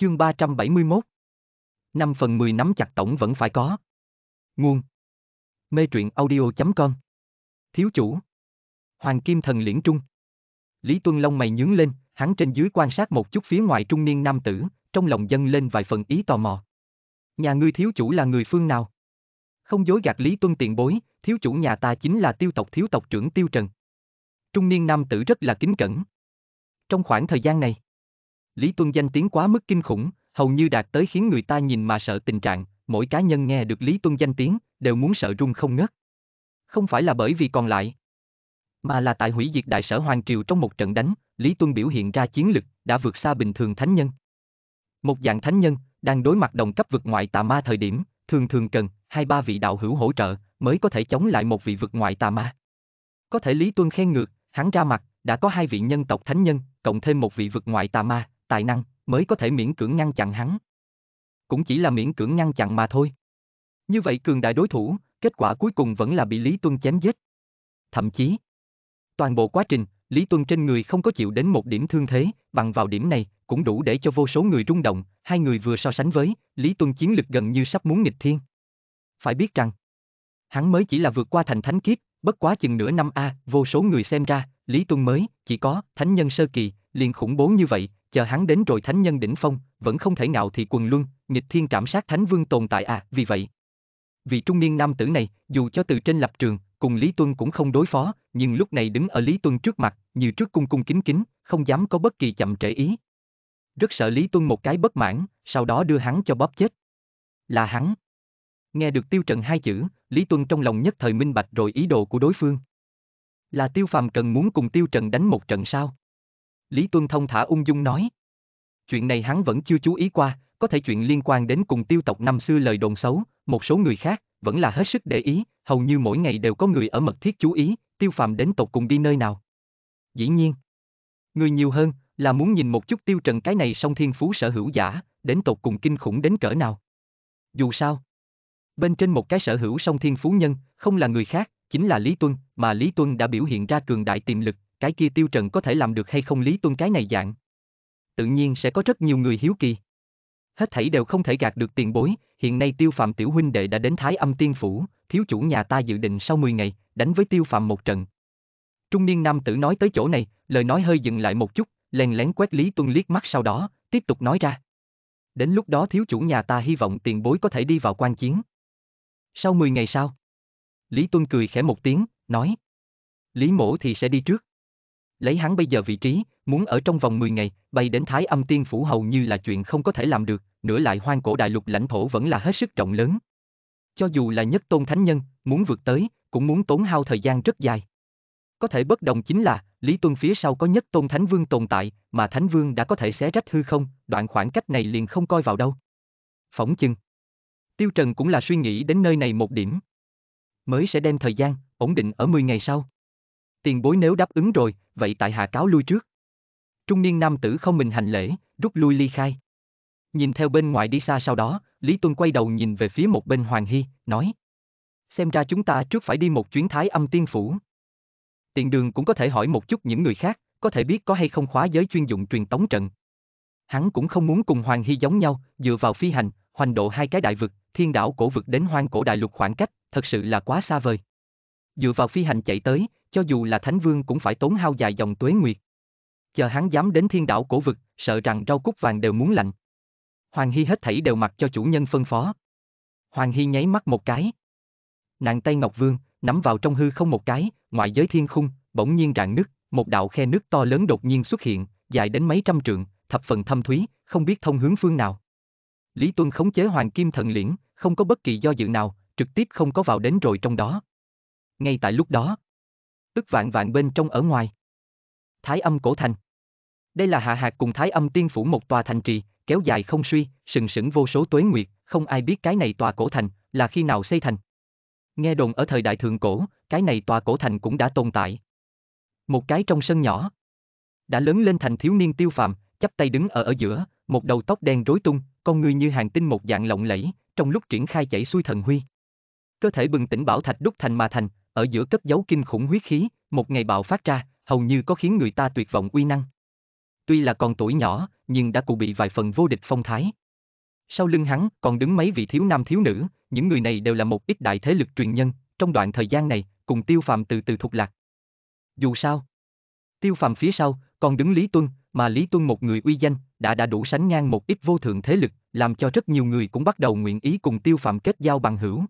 Chương 371 5 phần 10 nắm chặt tổng vẫn phải có. Nguồn Mê truyện audio.com Thiếu chủ Hoàng Kim Thần Liễn Trung Lý Tuân Long mày nhướng lên, hắn trên dưới quan sát một chút phía ngoài trung niên nam tử, trong lòng dâng lên vài phần ý tò mò. Nhà ngươi thiếu chủ là người phương nào? Không dối gạt Lý Tuân tiện bối, thiếu chủ nhà ta chính là tiêu tộc thiếu tộc trưởng Tiêu Trần. Trung niên nam tử rất là kính cẩn. Trong khoảng thời gian này, Lý Tuân danh tiếng quá mức kinh khủng, hầu như đạt tới khiến người ta nhìn mà sợ tình trạng, mỗi cá nhân nghe được Lý Tuân danh tiếng, đều muốn sợ run không ngớt. Không phải là bởi vì còn lại, mà là tại hủy diệt đại sở Hoàng Triều trong một trận đánh, Lý Tuân biểu hiện ra chiến lực, đã vượt xa bình thường thánh nhân. Một dạng thánh nhân, đang đối mặt đồng cấp vực ngoại tà ma thời điểm, thường thường cần, hai ba vị đạo hữu hỗ trợ, mới có thể chống lại một vị vực ngoại tà ma. Có thể Lý Tuân khen ngược, hắn ra mặt, đã có hai vị nhân tộc thánh nhân, cộng thêm một vị vực ngoại tà ma, tài năng, mới có thể miễn cưỡng ngăn chặn hắn. Cũng chỉ là miễn cưỡng ngăn chặn mà thôi. Như vậy cường đại đối thủ, kết quả cuối cùng vẫn là bị Lý Tuân chém giết. Thậm chí, toàn bộ quá trình, Lý Tuân trên người không có chịu đến một điểm thương thế, bằng vào điểm này, cũng đủ để cho vô số người rung động, hai người vừa so sánh với, Lý Tuân chiến lực gần như sắp muốn nghịch thiên. Phải biết rằng, hắn mới chỉ là vượt qua thành thánh kiếp, bất quá chừng nửa năm a, vô số người xem ra, Lý Tuân mới, chỉ có, thánh nhân sơ kỳ, liền khủng bố như vậy, chờ hắn đến rồi thánh nhân đỉnh phong, vẫn không thể nào thì quần luân, nghịch thiên trảm sát thánh vương tồn tại à, vì vậy. Vì trung niên nam tử này, dù cho từ trên lập trường, cùng Lý Tuân cũng không đối phó, nhưng lúc này đứng ở Lý Tuân trước mặt, như trước cung cung kính kính, không dám có bất kỳ chậm trễ ý. Rất sợ Lý Tuân một cái bất mãn, sau đó đưa hắn cho bóp chết. Là hắn. Nghe được tiêu trần hai chữ, Lý Tuân trong lòng nhất thời minh bạch rồi ý đồ của đối phương. Là tiêu phàm cần muốn cùng tiêu trần đánh một trận sao? Lý Tuân thông thả ung dung nói. Chuyện này hắn vẫn chưa chú ý qua, có thể chuyện liên quan đến cùng tiêu tộc năm xưa lời đồn xấu, một số người khác, vẫn là hết sức để ý, hầu như mỗi ngày đều có người ở mật thiết chú ý, tiêu phàm đến tộc cùng đi nơi nào. Dĩ nhiên, người nhiều hơn là muốn nhìn một chút tiêu trần cái này song thiên phú sở hữu giả, đến tộc cùng kinh khủng đến cỡ nào. Dù sao, bên trên một cái sở hữu song thiên phú nhân, không là người khác, chính là Lý Tuân, mà Lý Tuân đã biểu hiện ra cường đại tiềm lực, cái kia tiêu trần có thể làm được hay không lý tuân cái này dạng. Tự nhiên sẽ có rất nhiều người hiếu kỳ. Hết thảy đều không thể gạt được tiền bối, hiện nay tiêu phạm tiểu huynh đệ đã đến thái âm tiên phủ, thiếu chủ nhà ta dự định sau 10 ngày, đánh với tiêu phạm một trận. Trung niên nam tử nói tới chỗ này, lời nói hơi dừng lại một chút, lèn lén quét Lý Tuân liếc mắt sau đó, tiếp tục nói ra. Đến lúc đó thiếu chủ nhà ta hy vọng tiền bối có thể đi vào quan chiến. Sau 10 ngày sau, Lý Tuân cười khẽ một tiếng, nói. Lý mổ thì sẽ đi trước lấy hắn bây giờ vị trí, muốn ở trong vòng 10 ngày, bay đến Thái Âm Tiên Phủ hầu như là chuyện không có thể làm được, nữa lại hoang cổ đại lục lãnh thổ vẫn là hết sức rộng lớn. Cho dù là nhất tôn thánh nhân, muốn vượt tới, cũng muốn tốn hao thời gian rất dài. Có thể bất đồng chính là, Lý Tuân phía sau có nhất tôn thánh vương tồn tại, mà thánh vương đã có thể xé rách hư không, đoạn khoảng cách này liền không coi vào đâu. Phỏng chừng. Tiêu Trần cũng là suy nghĩ đến nơi này một điểm. Mới sẽ đem thời gian, ổn định ở 10 ngày sau tiền bối nếu đáp ứng rồi, vậy tại hạ cáo lui trước. Trung niên nam tử không mình hành lễ, rút lui ly khai. Nhìn theo bên ngoài đi xa sau đó, Lý Tuân quay đầu nhìn về phía một bên Hoàng Hy, nói. Xem ra chúng ta trước phải đi một chuyến thái âm tiên phủ. Tiện đường cũng có thể hỏi một chút những người khác, có thể biết có hay không khóa giới chuyên dụng truyền tống trận. Hắn cũng không muốn cùng Hoàng Hy giống nhau, dựa vào phi hành, hoành độ hai cái đại vực, thiên đảo cổ vực đến hoang cổ đại lục khoảng cách, thật sự là quá xa vời dựa vào phi hành chạy tới, cho dù là Thánh Vương cũng phải tốn hao dài dòng tuế nguyệt. Chờ hắn dám đến thiên đảo cổ vực, sợ rằng rau cúc vàng đều muốn lạnh. Hoàng Hy hết thảy đều mặc cho chủ nhân phân phó. Hoàng Hy nháy mắt một cái. Nàng tay Ngọc Vương, nắm vào trong hư không một cái, ngoại giới thiên khung, bỗng nhiên rạn nứt, một đạo khe nước to lớn đột nhiên xuất hiện, dài đến mấy trăm trượng, thập phần thâm thúy, không biết thông hướng phương nào. Lý Tuân khống chế Hoàng Kim Thần Liễn, không có bất kỳ do dự nào, trực tiếp không có vào đến rồi trong đó ngay tại lúc đó. Tức vạn vạn bên trong ở ngoài. Thái âm cổ thành. Đây là hạ hạt cùng thái âm tiên phủ một tòa thành trì, kéo dài không suy, sừng sững vô số tuế nguyệt, không ai biết cái này tòa cổ thành là khi nào xây thành. Nghe đồn ở thời đại thượng cổ, cái này tòa cổ thành cũng đã tồn tại. Một cái trong sân nhỏ. Đã lớn lên thành thiếu niên tiêu phàm, chắp tay đứng ở ở giữa, một đầu tóc đen rối tung, con người như hàng tinh một dạng lộng lẫy, trong lúc triển khai chảy xuôi thần huy. Cơ thể bừng tỉnh bảo thạch đúc thành mà thành, ở giữa cất giấu kinh khủng huyết khí, một ngày bạo phát ra, hầu như có khiến người ta tuyệt vọng uy năng. Tuy là còn tuổi nhỏ, nhưng đã cụ bị vài phần vô địch phong thái. Sau lưng hắn còn đứng mấy vị thiếu nam thiếu nữ, những người này đều là một ít đại thế lực truyền nhân, trong đoạn thời gian này, cùng tiêu phàm từ từ thuộc lạc. Dù sao, tiêu phàm phía sau, còn đứng Lý Tuân, mà Lý Tuân một người uy danh, đã đã đủ sánh ngang một ít vô thượng thế lực, làm cho rất nhiều người cũng bắt đầu nguyện ý cùng tiêu phàm kết giao bằng hữu.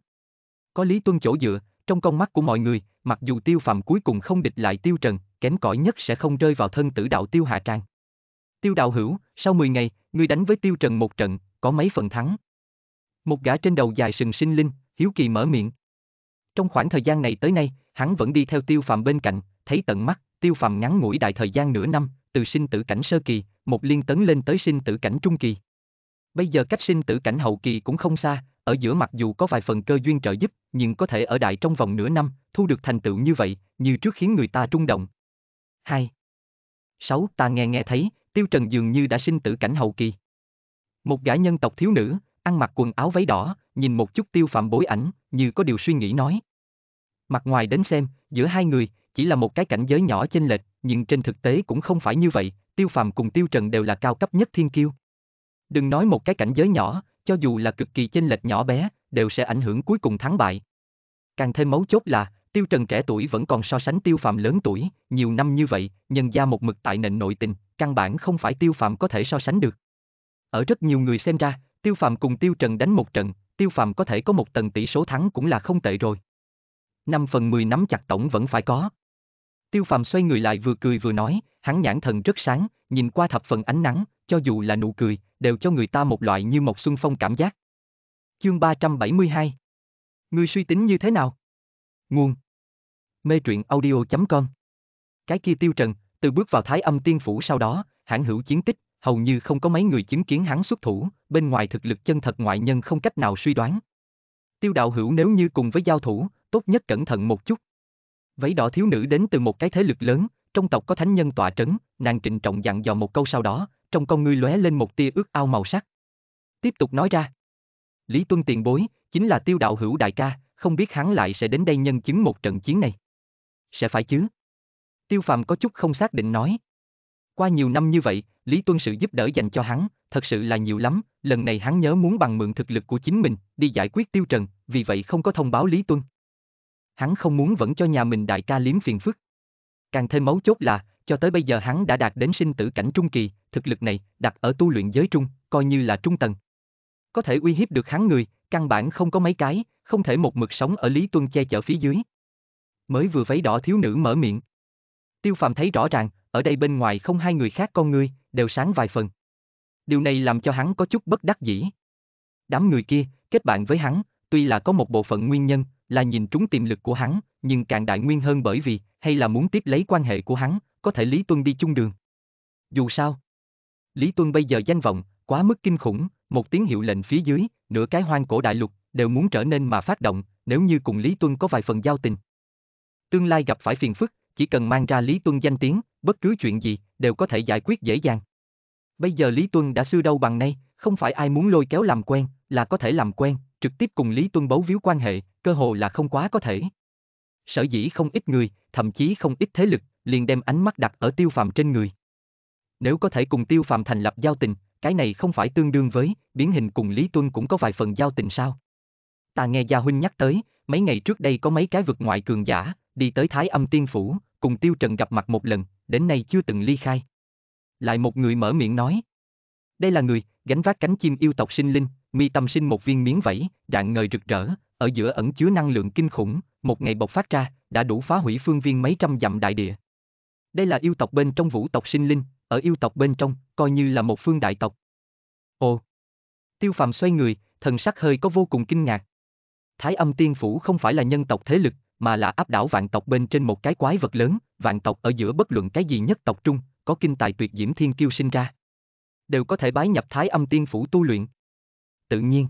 Có Lý Tuân chỗ dựa, trong con mắt của mọi người, mặc dù tiêu phạm cuối cùng không địch lại tiêu trần, kém cỏi nhất sẽ không rơi vào thân tử đạo tiêu hạ trang. Tiêu đạo hữu, sau 10 ngày, ngươi đánh với tiêu trần một trận, có mấy phần thắng. Một gã trên đầu dài sừng sinh linh, hiếu kỳ mở miệng. Trong khoảng thời gian này tới nay, hắn vẫn đi theo tiêu phạm bên cạnh, thấy tận mắt, tiêu phạm ngắn ngủi đại thời gian nửa năm, từ sinh tử cảnh sơ kỳ, một liên tấn lên tới sinh tử cảnh trung kỳ. Bây giờ cách sinh tử cảnh hậu kỳ cũng không xa, ở giữa mặc dù có vài phần cơ duyên trợ giúp, nhưng có thể ở đại trong vòng nửa năm, thu được thành tựu như vậy, như trước khiến người ta rung động. 2. 6. Ta nghe nghe thấy, Tiêu Trần dường như đã sinh tử cảnh hậu kỳ. Một gã nhân tộc thiếu nữ, ăn mặc quần áo váy đỏ, nhìn một chút tiêu phạm bối ảnh, như có điều suy nghĩ nói. Mặt ngoài đến xem, giữa hai người, chỉ là một cái cảnh giới nhỏ chênh lệch, nhưng trên thực tế cũng không phải như vậy, tiêu phạm cùng tiêu trần đều là cao cấp nhất thiên kiêu. Đừng nói một cái cảnh giới nhỏ, cho dù là cực kỳ chênh lệch nhỏ bé, đều sẽ ảnh hưởng cuối cùng thắng bại. Càng thêm mấu chốt là, Tiêu Trần trẻ tuổi vẫn còn so sánh Tiêu Phạm lớn tuổi, nhiều năm như vậy, nhân gia một mực tại nền nội tình, căn bản không phải Tiêu Phạm có thể so sánh được. Ở rất nhiều người xem ra, Tiêu Phạm cùng Tiêu Trần đánh một trận, Tiêu Phạm có thể có một tầng tỷ số thắng cũng là không tệ rồi. 5 phần 10 nắm chặt tổng vẫn phải có. Tiêu Phạm xoay người lại vừa cười vừa nói, hắn nhãn thần rất sáng, nhìn qua thập phần ánh nắng, cho dù là nụ cười, đều cho người ta một loại như một xuân phong cảm giác. Chương 372 Người suy tính như thế nào? Nguồn Mê truyện audio.com Cái kia tiêu trần, từ bước vào thái âm tiên phủ sau đó, hãng hữu chiến tích, hầu như không có mấy người chứng kiến hắn xuất thủ, bên ngoài thực lực chân thật ngoại nhân không cách nào suy đoán. Tiêu đạo hữu nếu như cùng với giao thủ, tốt nhất cẩn thận một chút. Váy đỏ thiếu nữ đến từ một cái thế lực lớn, trong tộc có thánh nhân tọa trấn, nàng trịnh trọng dặn dò một câu sau đó, trong con ngươi lóe lên một tia ước ao màu sắc. Tiếp tục nói ra. Lý Tuân tiền bối, chính là tiêu đạo hữu đại ca, không biết hắn lại sẽ đến đây nhân chứng một trận chiến này. Sẽ phải chứ? Tiêu phàm có chút không xác định nói. Qua nhiều năm như vậy, Lý Tuân sự giúp đỡ dành cho hắn, thật sự là nhiều lắm, lần này hắn nhớ muốn bằng mượn thực lực của chính mình, đi giải quyết tiêu trần, vì vậy không có thông báo Lý Tuân. Hắn không muốn vẫn cho nhà mình đại ca liếm phiền phức. Càng thêm mấu chốt là, cho tới bây giờ hắn đã đạt đến sinh tử cảnh trung kỳ, thực lực này, đặt ở tu luyện giới trung, coi như là trung tầng. Có thể uy hiếp được hắn người, căn bản không có mấy cái, không thể một mực sống ở Lý Tuân che chở phía dưới. Mới vừa váy đỏ thiếu nữ mở miệng. Tiêu Phàm thấy rõ ràng, ở đây bên ngoài không hai người khác con ngươi, đều sáng vài phần. Điều này làm cho hắn có chút bất đắc dĩ. Đám người kia, kết bạn với hắn, tuy là có một bộ phận nguyên nhân, là nhìn trúng tiềm lực của hắn, nhưng càng đại nguyên hơn bởi vì, hay là muốn tiếp lấy quan hệ của hắn, có thể Lý Tuân đi chung đường. Dù sao, Lý Tuân bây giờ danh vọng, quá mức kinh khủng, một tiếng hiệu lệnh phía dưới, nửa cái hoang cổ đại lục, đều muốn trở nên mà phát động, nếu như cùng Lý Tuân có vài phần giao tình. Tương lai gặp phải phiền phức, chỉ cần mang ra Lý Tuân danh tiếng, bất cứ chuyện gì, đều có thể giải quyết dễ dàng. Bây giờ Lý Tuân đã xưa đâu bằng nay, không phải ai muốn lôi kéo làm quen, là có thể làm quen, trực tiếp cùng Lý Tuân bấu víu quan hệ, cơ hồ là không quá có thể. Sở dĩ không ít người, thậm chí không ít thế lực, liền đem ánh mắt đặt ở tiêu phàm trên người. Nếu có thể cùng tiêu phàm thành lập giao tình, cái này không phải tương đương với, biến hình cùng Lý Tuân cũng có vài phần giao tình sao. Ta nghe Gia Huynh nhắc tới, mấy ngày trước đây có mấy cái vực ngoại cường giả, đi tới Thái âm tiên phủ, cùng Tiêu Trần gặp mặt một lần, đến nay chưa từng ly khai. Lại một người mở miệng nói. Đây là người, gánh vác cánh chim yêu tộc sinh linh, mi tâm sinh một viên miếng vẫy, rạng ngời rực rỡ, ở giữa ẩn chứa năng lượng kinh khủng, một ngày bộc phát ra, đã đủ phá hủy phương viên mấy trăm dặm đại địa. Đây là yêu tộc bên trong vũ tộc sinh linh, ở yêu tộc bên trong, coi như là một phương đại tộc. Ồ! Tiêu phàm xoay người, thần sắc hơi có vô cùng kinh ngạc. Thái âm tiên phủ không phải là nhân tộc thế lực, mà là áp đảo vạn tộc bên trên một cái quái vật lớn, vạn tộc ở giữa bất luận cái gì nhất tộc trung, có kinh tài tuyệt diễm thiên kiêu sinh ra. Đều có thể bái nhập thái âm tiên phủ tu luyện. Tự nhiên,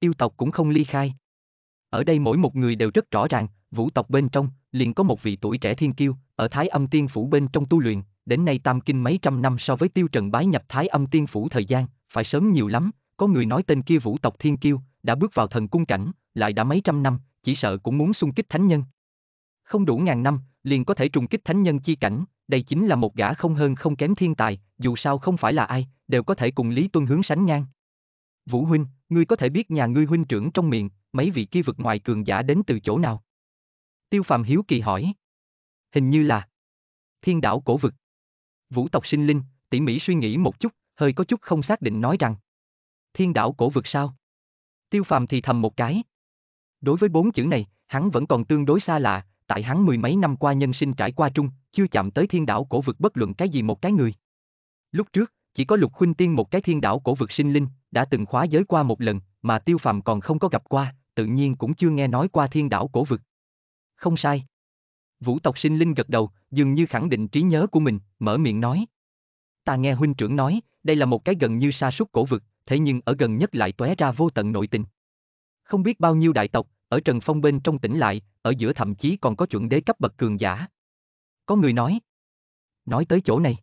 yêu tộc cũng không ly khai. Ở đây mỗi một người đều rất rõ ràng, vũ tộc bên trong, liền có một vị tuổi trẻ thiên kiêu, ở Thái Âm Tiên Phủ bên trong tu luyện, đến nay tam kinh mấy trăm năm so với tiêu trần bái nhập Thái Âm Tiên Phủ thời gian, phải sớm nhiều lắm, có người nói tên kia vũ tộc Thiên Kiêu, đã bước vào thần cung cảnh, lại đã mấy trăm năm, chỉ sợ cũng muốn xung kích thánh nhân. Không đủ ngàn năm, liền có thể trùng kích thánh nhân chi cảnh, đây chính là một gã không hơn không kém thiên tài, dù sao không phải là ai, đều có thể cùng Lý Tuân hướng sánh ngang. Vũ huynh, ngươi có thể biết nhà ngươi huynh trưởng trong miệng, mấy vị kia vực ngoài cường giả đến từ chỗ nào? Tiêu Phàm hiếu kỳ hỏi hình như là thiên đảo cổ vực. Vũ tộc sinh linh, tỉ mỉ suy nghĩ một chút, hơi có chút không xác định nói rằng. Thiên đảo cổ vực sao? Tiêu phàm thì thầm một cái. Đối với bốn chữ này, hắn vẫn còn tương đối xa lạ, tại hắn mười mấy năm qua nhân sinh trải qua trung, chưa chạm tới thiên đảo cổ vực bất luận cái gì một cái người. Lúc trước, chỉ có lục khuynh tiên một cái thiên đảo cổ vực sinh linh, đã từng khóa giới qua một lần, mà tiêu phàm còn không có gặp qua, tự nhiên cũng chưa nghe nói qua thiên đảo cổ vực. Không sai. Vũ tộc sinh linh gật đầu, dường như khẳng định trí nhớ của mình, mở miệng nói. Ta nghe huynh trưởng nói, đây là một cái gần như sa sút cổ vực, thế nhưng ở gần nhất lại tóe ra vô tận nội tình. Không biết bao nhiêu đại tộc, ở Trần Phong bên trong tỉnh lại, ở giữa thậm chí còn có chuẩn đế cấp bậc cường giả. Có người nói. Nói tới chỗ này.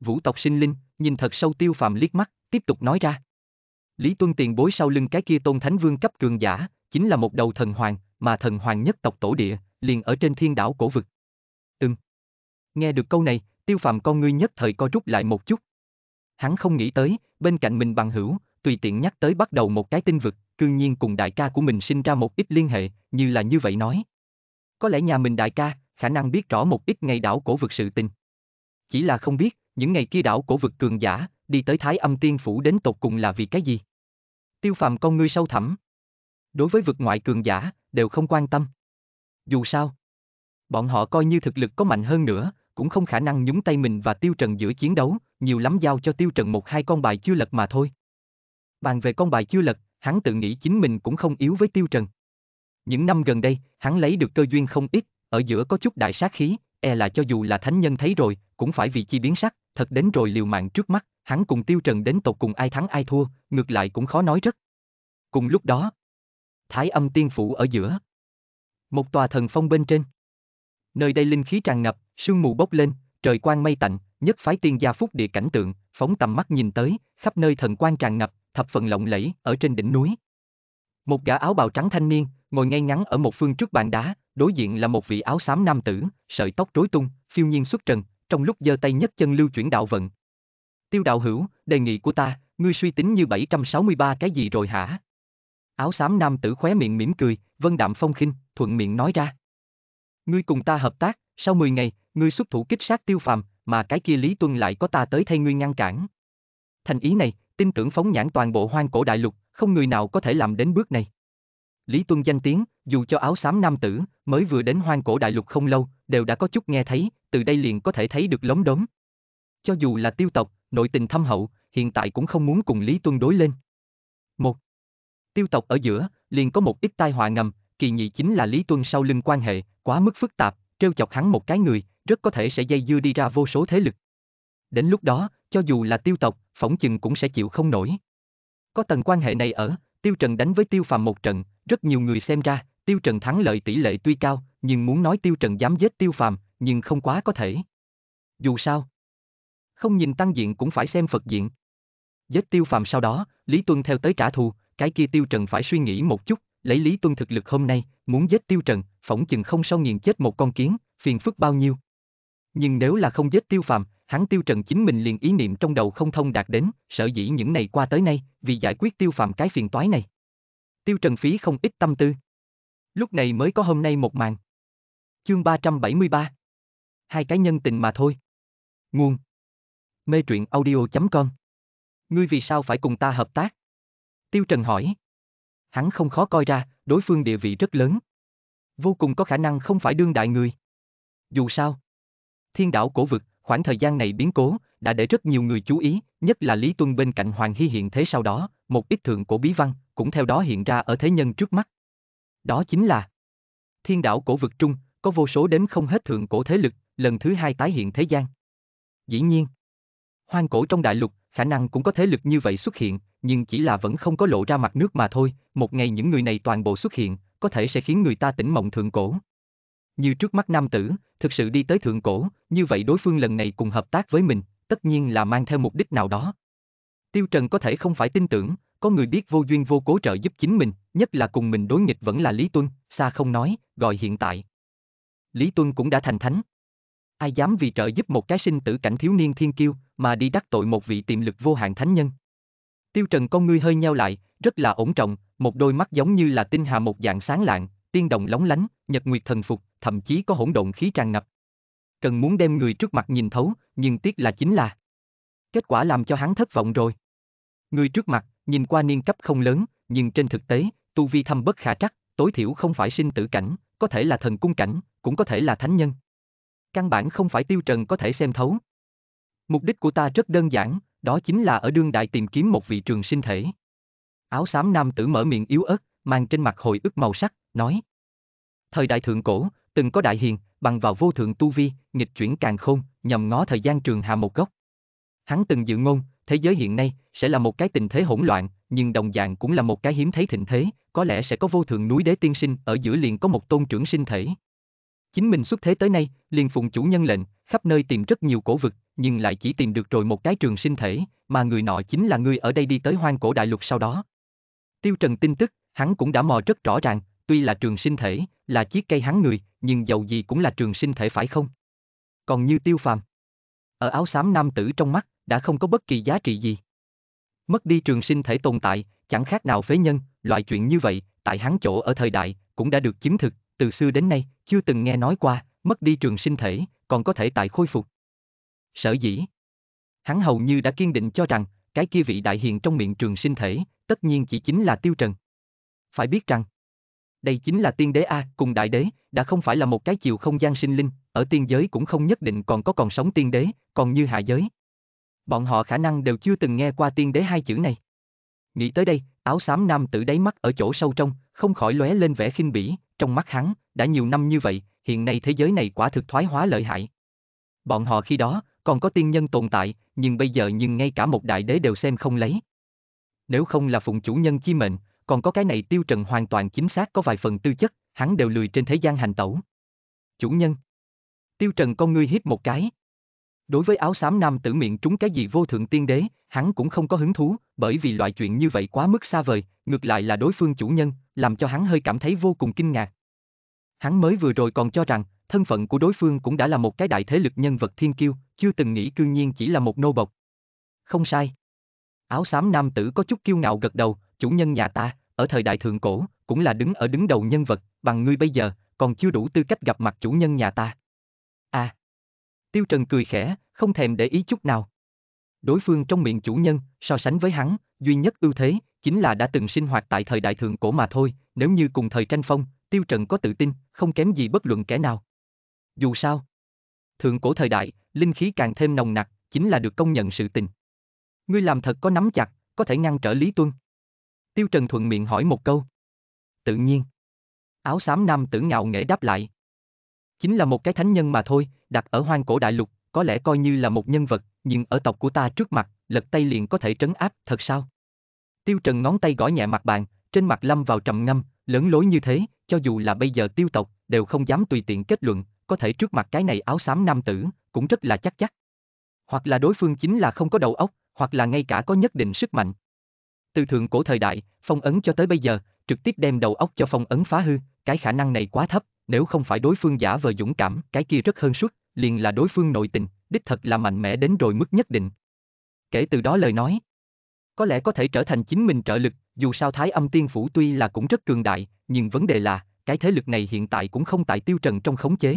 Vũ tộc sinh linh, nhìn thật sâu tiêu phàm liếc mắt, tiếp tục nói ra. Lý Tuân tiền bối sau lưng cái kia tôn thánh vương cấp cường giả, chính là một đầu thần hoàng, mà thần hoàng nhất tộc tổ địa, liền ở trên thiên đảo cổ vực. Ừm. Nghe được câu này, tiêu phàm con ngươi nhất thời co rút lại một chút. Hắn không nghĩ tới, bên cạnh mình bằng hữu, tùy tiện nhắc tới bắt đầu một cái tinh vực, cương nhiên cùng đại ca của mình sinh ra một ít liên hệ, như là như vậy nói. Có lẽ nhà mình đại ca, khả năng biết rõ một ít ngày đảo cổ vực sự tình. Chỉ là không biết, những ngày kia đảo cổ vực cường giả, đi tới thái âm tiên phủ đến tột cùng là vì cái gì. Tiêu phàm con ngươi sâu thẳm. Đối với vực ngoại cường giả, đều không quan tâm, dù sao. Bọn họ coi như thực lực có mạnh hơn nữa, cũng không khả năng nhúng tay mình và Tiêu Trần giữa chiến đấu, nhiều lắm giao cho Tiêu Trần một hai con bài chưa lật mà thôi. Bàn về con bài chưa lật, hắn tự nghĩ chính mình cũng không yếu với Tiêu Trần. Những năm gần đây, hắn lấy được cơ duyên không ít, ở giữa có chút đại sát khí, e là cho dù là thánh nhân thấy rồi, cũng phải vì chi biến sắc, thật đến rồi liều mạng trước mắt, hắn cùng Tiêu Trần đến tột cùng ai thắng ai thua, ngược lại cũng khó nói rất. Cùng lúc đó, Thái âm tiên phủ ở giữa. Một tòa thần phong bên trên. Nơi đây linh khí tràn ngập, sương mù bốc lên, trời quang mây tạnh, nhất phái tiên gia phúc địa cảnh tượng, phóng tầm mắt nhìn tới, khắp nơi thần quang tràn ngập, thập phần lộng lẫy, ở trên đỉnh núi. Một gã áo bào trắng thanh niên, ngồi ngay ngắn ở một phương trước bàn đá, đối diện là một vị áo xám nam tử, sợi tóc rối tung, phiêu nhiên xuất trần, trong lúc giơ tay nhấc chân lưu chuyển đạo vận. Tiêu đạo hữu, đề nghị của ta, ngươi suy tính như 763 cái gì rồi hả? Áo xám nam tử khóe miệng mỉm cười, vân đạm phong khinh, thuận miệng nói ra. Ngươi cùng ta hợp tác, sau 10 ngày, ngươi xuất thủ kích sát tiêu phàm, mà cái kia Lý Tuân lại có ta tới thay ngươi ngăn cản. Thành ý này, tin tưởng phóng nhãn toàn bộ hoang cổ đại lục, không người nào có thể làm đến bước này. Lý Tuân danh tiếng, dù cho áo xám nam tử, mới vừa đến hoang cổ đại lục không lâu, đều đã có chút nghe thấy, từ đây liền có thể thấy được lóng đốm. Cho dù là tiêu tộc, nội tình thâm hậu, hiện tại cũng không muốn cùng Lý Tuân đối lên. Một, Tiêu tộc ở giữa, liền có một ít tai họa ngầm, kỳ nhị chính là Lý Tuân sau lưng quan hệ, quá mức phức tạp, trêu chọc hắn một cái người, rất có thể sẽ dây dưa đi ra vô số thế lực. Đến lúc đó, cho dù là tiêu tộc, phỏng chừng cũng sẽ chịu không nổi. Có tầng quan hệ này ở, Tiêu Trần đánh với Tiêu Phàm một trận, rất nhiều người xem ra, Tiêu Trần thắng lợi tỷ lệ tuy cao, nhưng muốn nói Tiêu Trần dám giết Tiêu Phàm, nhưng không quá có thể. Dù sao, không nhìn tăng diện cũng phải xem Phật diện. Giết Tiêu Phàm sau đó, Lý Tuân theo tới trả thù, cái kia Tiêu Trần phải suy nghĩ một chút, lấy Lý Tuân thực lực hôm nay, muốn giết Tiêu Trần, phỏng chừng không sau nghiền chết một con kiến, phiền phức bao nhiêu. Nhưng nếu là không giết Tiêu Phàm, hắn Tiêu Trần chính mình liền ý niệm trong đầu không thông đạt đến, sợ dĩ những này qua tới nay, vì giải quyết Tiêu Phàm cái phiền toái này. Tiêu Trần phí không ít tâm tư. Lúc này mới có hôm nay một màn. Chương 373 Hai cái nhân tình mà thôi. Nguồn Mê truyện audio.com Ngươi vì sao phải cùng ta hợp tác? Tiêu Trần hỏi hắn không khó coi ra, đối phương địa vị rất lớn. Vô cùng có khả năng không phải đương đại người. Dù sao, thiên đảo cổ vực, khoảng thời gian này biến cố, đã để rất nhiều người chú ý, nhất là Lý Tuân bên cạnh Hoàng Hy hiện thế sau đó, một ít thượng cổ bí văn, cũng theo đó hiện ra ở thế nhân trước mắt. Đó chính là thiên đảo cổ vực trung, có vô số đến không hết thượng cổ thế lực, lần thứ hai tái hiện thế gian. Dĩ nhiên, hoang cổ trong đại lục, khả năng cũng có thế lực như vậy xuất hiện, nhưng chỉ là vẫn không có lộ ra mặt nước mà thôi, một ngày những người này toàn bộ xuất hiện, có thể sẽ khiến người ta tỉnh mộng thượng cổ. Như trước mắt nam tử, thực sự đi tới thượng cổ, như vậy đối phương lần này cùng hợp tác với mình, tất nhiên là mang theo mục đích nào đó. Tiêu Trần có thể không phải tin tưởng, có người biết vô duyên vô cố trợ giúp chính mình, nhất là cùng mình đối nghịch vẫn là Lý Tuân, xa không nói, gọi hiện tại. Lý Tuân cũng đã thành thánh. Ai dám vì trợ giúp một cái sinh tử cảnh thiếu niên thiên kiêu, mà đi đắc tội một vị tiềm lực vô hạn thánh nhân. Tiêu Trần con ngươi hơi nheo lại, rất là ổn trọng, một đôi mắt giống như là tinh hà một dạng sáng lạng, tiên đồng lóng lánh, nhật nguyệt thần phục, thậm chí có hỗn độn khí tràn ngập. Cần muốn đem người trước mặt nhìn thấu, nhưng tiếc là chính là kết quả làm cho hắn thất vọng rồi. Người trước mặt, nhìn qua niên cấp không lớn, nhưng trên thực tế, tu vi thâm bất khả trắc, tối thiểu không phải sinh tử cảnh, có thể là thần cung cảnh, cũng có thể là thánh nhân. Căn bản không phải tiêu trần có thể xem thấu. Mục đích của ta rất đơn giản, đó chính là ở đương đại tìm kiếm một vị trường sinh thể. Áo xám nam tử mở miệng yếu ớt, mang trên mặt hồi ức màu sắc, nói. Thời đại thượng cổ, từng có đại hiền, bằng vào vô thượng tu vi, nghịch chuyển càng khôn, nhằm ngó thời gian trường hà một gốc. Hắn từng dự ngôn, thế giới hiện nay sẽ là một cái tình thế hỗn loạn, nhưng đồng dạng cũng là một cái hiếm thấy thịnh thế, có lẽ sẽ có vô thượng núi đế tiên sinh, ở giữa liền có một tôn trưởng sinh thể. Chính mình xuất thế tới nay, liền phụng chủ nhân lệnh, khắp nơi tìm rất nhiều cổ vực, nhưng lại chỉ tìm được rồi một cái trường sinh thể, mà người nọ chính là người ở đây đi tới hoang cổ đại lục sau đó. Tiêu Trần tin tức, hắn cũng đã mò rất rõ ràng, tuy là trường sinh thể, là chiếc cây hắn người, nhưng dầu gì cũng là trường sinh thể phải không? Còn như tiêu phàm. Ở áo xám nam tử trong mắt, đã không có bất kỳ giá trị gì. Mất đi trường sinh thể tồn tại, chẳng khác nào phế nhân, loại chuyện như vậy, tại hắn chỗ ở thời đại, cũng đã được chứng thực, từ xưa đến nay, chưa từng nghe nói qua, mất đi trường sinh thể, còn có thể tại khôi phục. Sở dĩ. Hắn hầu như đã kiên định cho rằng, cái kia vị đại hiền trong miệng trường sinh thể, tất nhiên chỉ chính là tiêu trần. Phải biết rằng, đây chính là tiên đế A cùng đại đế, đã không phải là một cái chiều không gian sinh linh, ở tiên giới cũng không nhất định còn có còn sống tiên đế, còn như hạ giới. Bọn họ khả năng đều chưa từng nghe qua tiên đế hai chữ này. Nghĩ tới đây, áo xám nam tử đáy mắt ở chỗ sâu trong, không khỏi lóe lên vẻ khinh bỉ, trong mắt hắn, đã nhiều năm như vậy, hiện nay thế giới này quả thực thoái hóa lợi hại. Bọn họ khi đó, còn có tiên nhân tồn tại, nhưng bây giờ nhưng ngay cả một đại đế đều xem không lấy. Nếu không là phụng chủ nhân chi mệnh, còn có cái này tiêu trần hoàn toàn chính xác có vài phần tư chất, hắn đều lười trên thế gian hành tẩu. Chủ nhân. Tiêu trần con ngươi hít một cái. Đối với áo xám nam tử miệng trúng cái gì vô thượng tiên đế, hắn cũng không có hứng thú, bởi vì loại chuyện như vậy quá mức xa vời, ngược lại là đối phương chủ nhân, làm cho hắn hơi cảm thấy vô cùng kinh ngạc. Hắn mới vừa rồi còn cho rằng, thân phận của đối phương cũng đã là một cái đại thế lực nhân vật thiên kiêu, chưa từng nghĩ cương nhiên chỉ là một nô bộc. Không sai. Áo xám nam tử có chút kiêu ngạo gật đầu, chủ nhân nhà ta, ở thời đại thượng cổ, cũng là đứng ở đứng đầu nhân vật, bằng ngươi bây giờ, còn chưa đủ tư cách gặp mặt chủ nhân nhà ta. À. Tiêu Trần cười khẽ, không thèm để ý chút nào. Đối phương trong miệng chủ nhân, so sánh với hắn, duy nhất ưu thế, chính là đã từng sinh hoạt tại thời đại thượng cổ mà thôi, nếu như cùng thời tranh phong, Tiêu Trần có tự tin, không kém gì bất luận kẻ nào. Dù sao, thượng cổ thời đại, linh khí càng thêm nồng nặc, chính là được công nhận sự tình. Ngươi làm thật có nắm chặt, có thể ngăn trở Lý Tuân. Tiêu Trần thuận miệng hỏi một câu. Tự nhiên. Áo xám nam tử ngạo nghễ đáp lại. Chính là một cái thánh nhân mà thôi, đặt ở hoang cổ đại lục, có lẽ coi như là một nhân vật, nhưng ở tộc của ta trước mặt, lật tay liền có thể trấn áp, thật sao? Tiêu Trần ngón tay gõ nhẹ mặt bàn, trên mặt lâm vào trầm ngâm, Lớn lối như thế, cho dù là bây giờ tiêu tộc, đều không dám tùy tiện kết luận, có thể trước mặt cái này áo xám nam tử, cũng rất là chắc chắc. Hoặc là đối phương chính là không có đầu óc, hoặc là ngay cả có nhất định sức mạnh. Từ thượng cổ thời đại, phong ấn cho tới bây giờ, trực tiếp đem đầu óc cho phong ấn phá hư, cái khả năng này quá thấp, nếu không phải đối phương giả vờ dũng cảm, cái kia rất hơn suất, liền là đối phương nội tình, đích thật là mạnh mẽ đến rồi mức nhất định. Kể từ đó lời nói, có lẽ có thể trở thành chính mình trợ lực, dù sao Thái Âm Tiên Phủ tuy là cũng rất cường đại, nhưng vấn đề là, cái thế lực này hiện tại cũng không tại Tiêu Trần trong khống chế.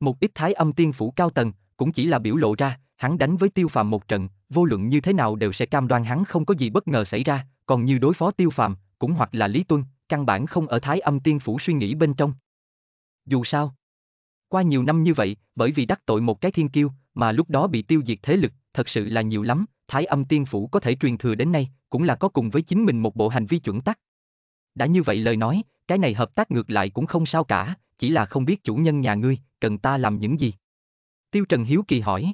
Một ít Thái Âm Tiên Phủ cao tầng, cũng chỉ là biểu lộ ra, hắn đánh với Tiêu Phàm một trận, vô luận như thế nào đều sẽ cam đoan hắn không có gì bất ngờ xảy ra, còn như đối phó Tiêu Phàm, cũng hoặc là Lý Tuân, căn bản không ở Thái Âm Tiên Phủ suy nghĩ bên trong. Dù sao, qua nhiều năm như vậy, bởi vì đắc tội một cái thiên kiêu, mà lúc đó bị tiêu diệt thế lực, thật sự là nhiều lắm, thái âm tiên phủ có thể truyền thừa đến nay, cũng là có cùng với chính mình một bộ hành vi chuẩn tắc. Đã như vậy lời nói, cái này hợp tác ngược lại cũng không sao cả, chỉ là không biết chủ nhân nhà ngươi, cần ta làm những gì. Tiêu Trần Hiếu kỳ hỏi.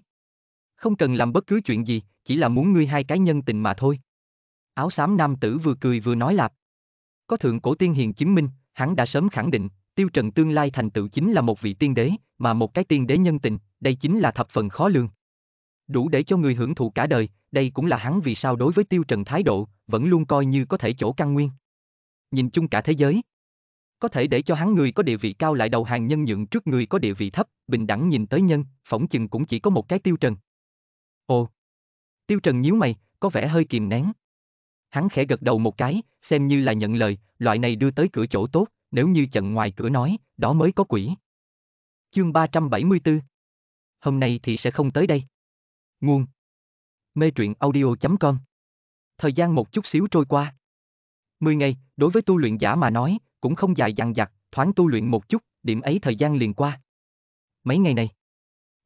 Không cần làm bất cứ chuyện gì, chỉ là muốn ngươi hai cái nhân tình mà thôi. Áo xám nam tử vừa cười vừa nói lạp. Có thượng cổ tiên hiền chứng minh, hắn đã sớm khẳng định, Tiêu Trần tương lai thành tựu chính là một vị tiên đế, mà một cái tiên đế nhân tình, đây chính là thập phần khó lường đủ để cho người hưởng thụ cả đời, đây cũng là hắn vì sao đối với Tiêu Trần thái độ, vẫn luôn coi như có thể chỗ căn nguyên. Nhìn chung cả thế giới, có thể để cho hắn người có địa vị cao lại đầu hàng nhân nhượng trước người có địa vị thấp, bình đẳng nhìn tới nhân, phỏng chừng cũng chỉ có một cái Tiêu Trần. Ồ! Tiêu Trần nhíu mày, có vẻ hơi kìm nén. Hắn khẽ gật đầu một cái, xem như là nhận lời, loại này đưa tới cửa chỗ tốt, nếu như trận ngoài cửa nói, đó mới có quỷ. Chương 374 Hôm nay thì sẽ không tới đây. Nguồn Mê truyện audio.com Thời gian một chút xíu trôi qua. mười ngày, đối với tu luyện giả mà nói, cũng không dài dằng dặc, thoáng tu luyện một chút, điểm ấy thời gian liền qua. Mấy ngày này,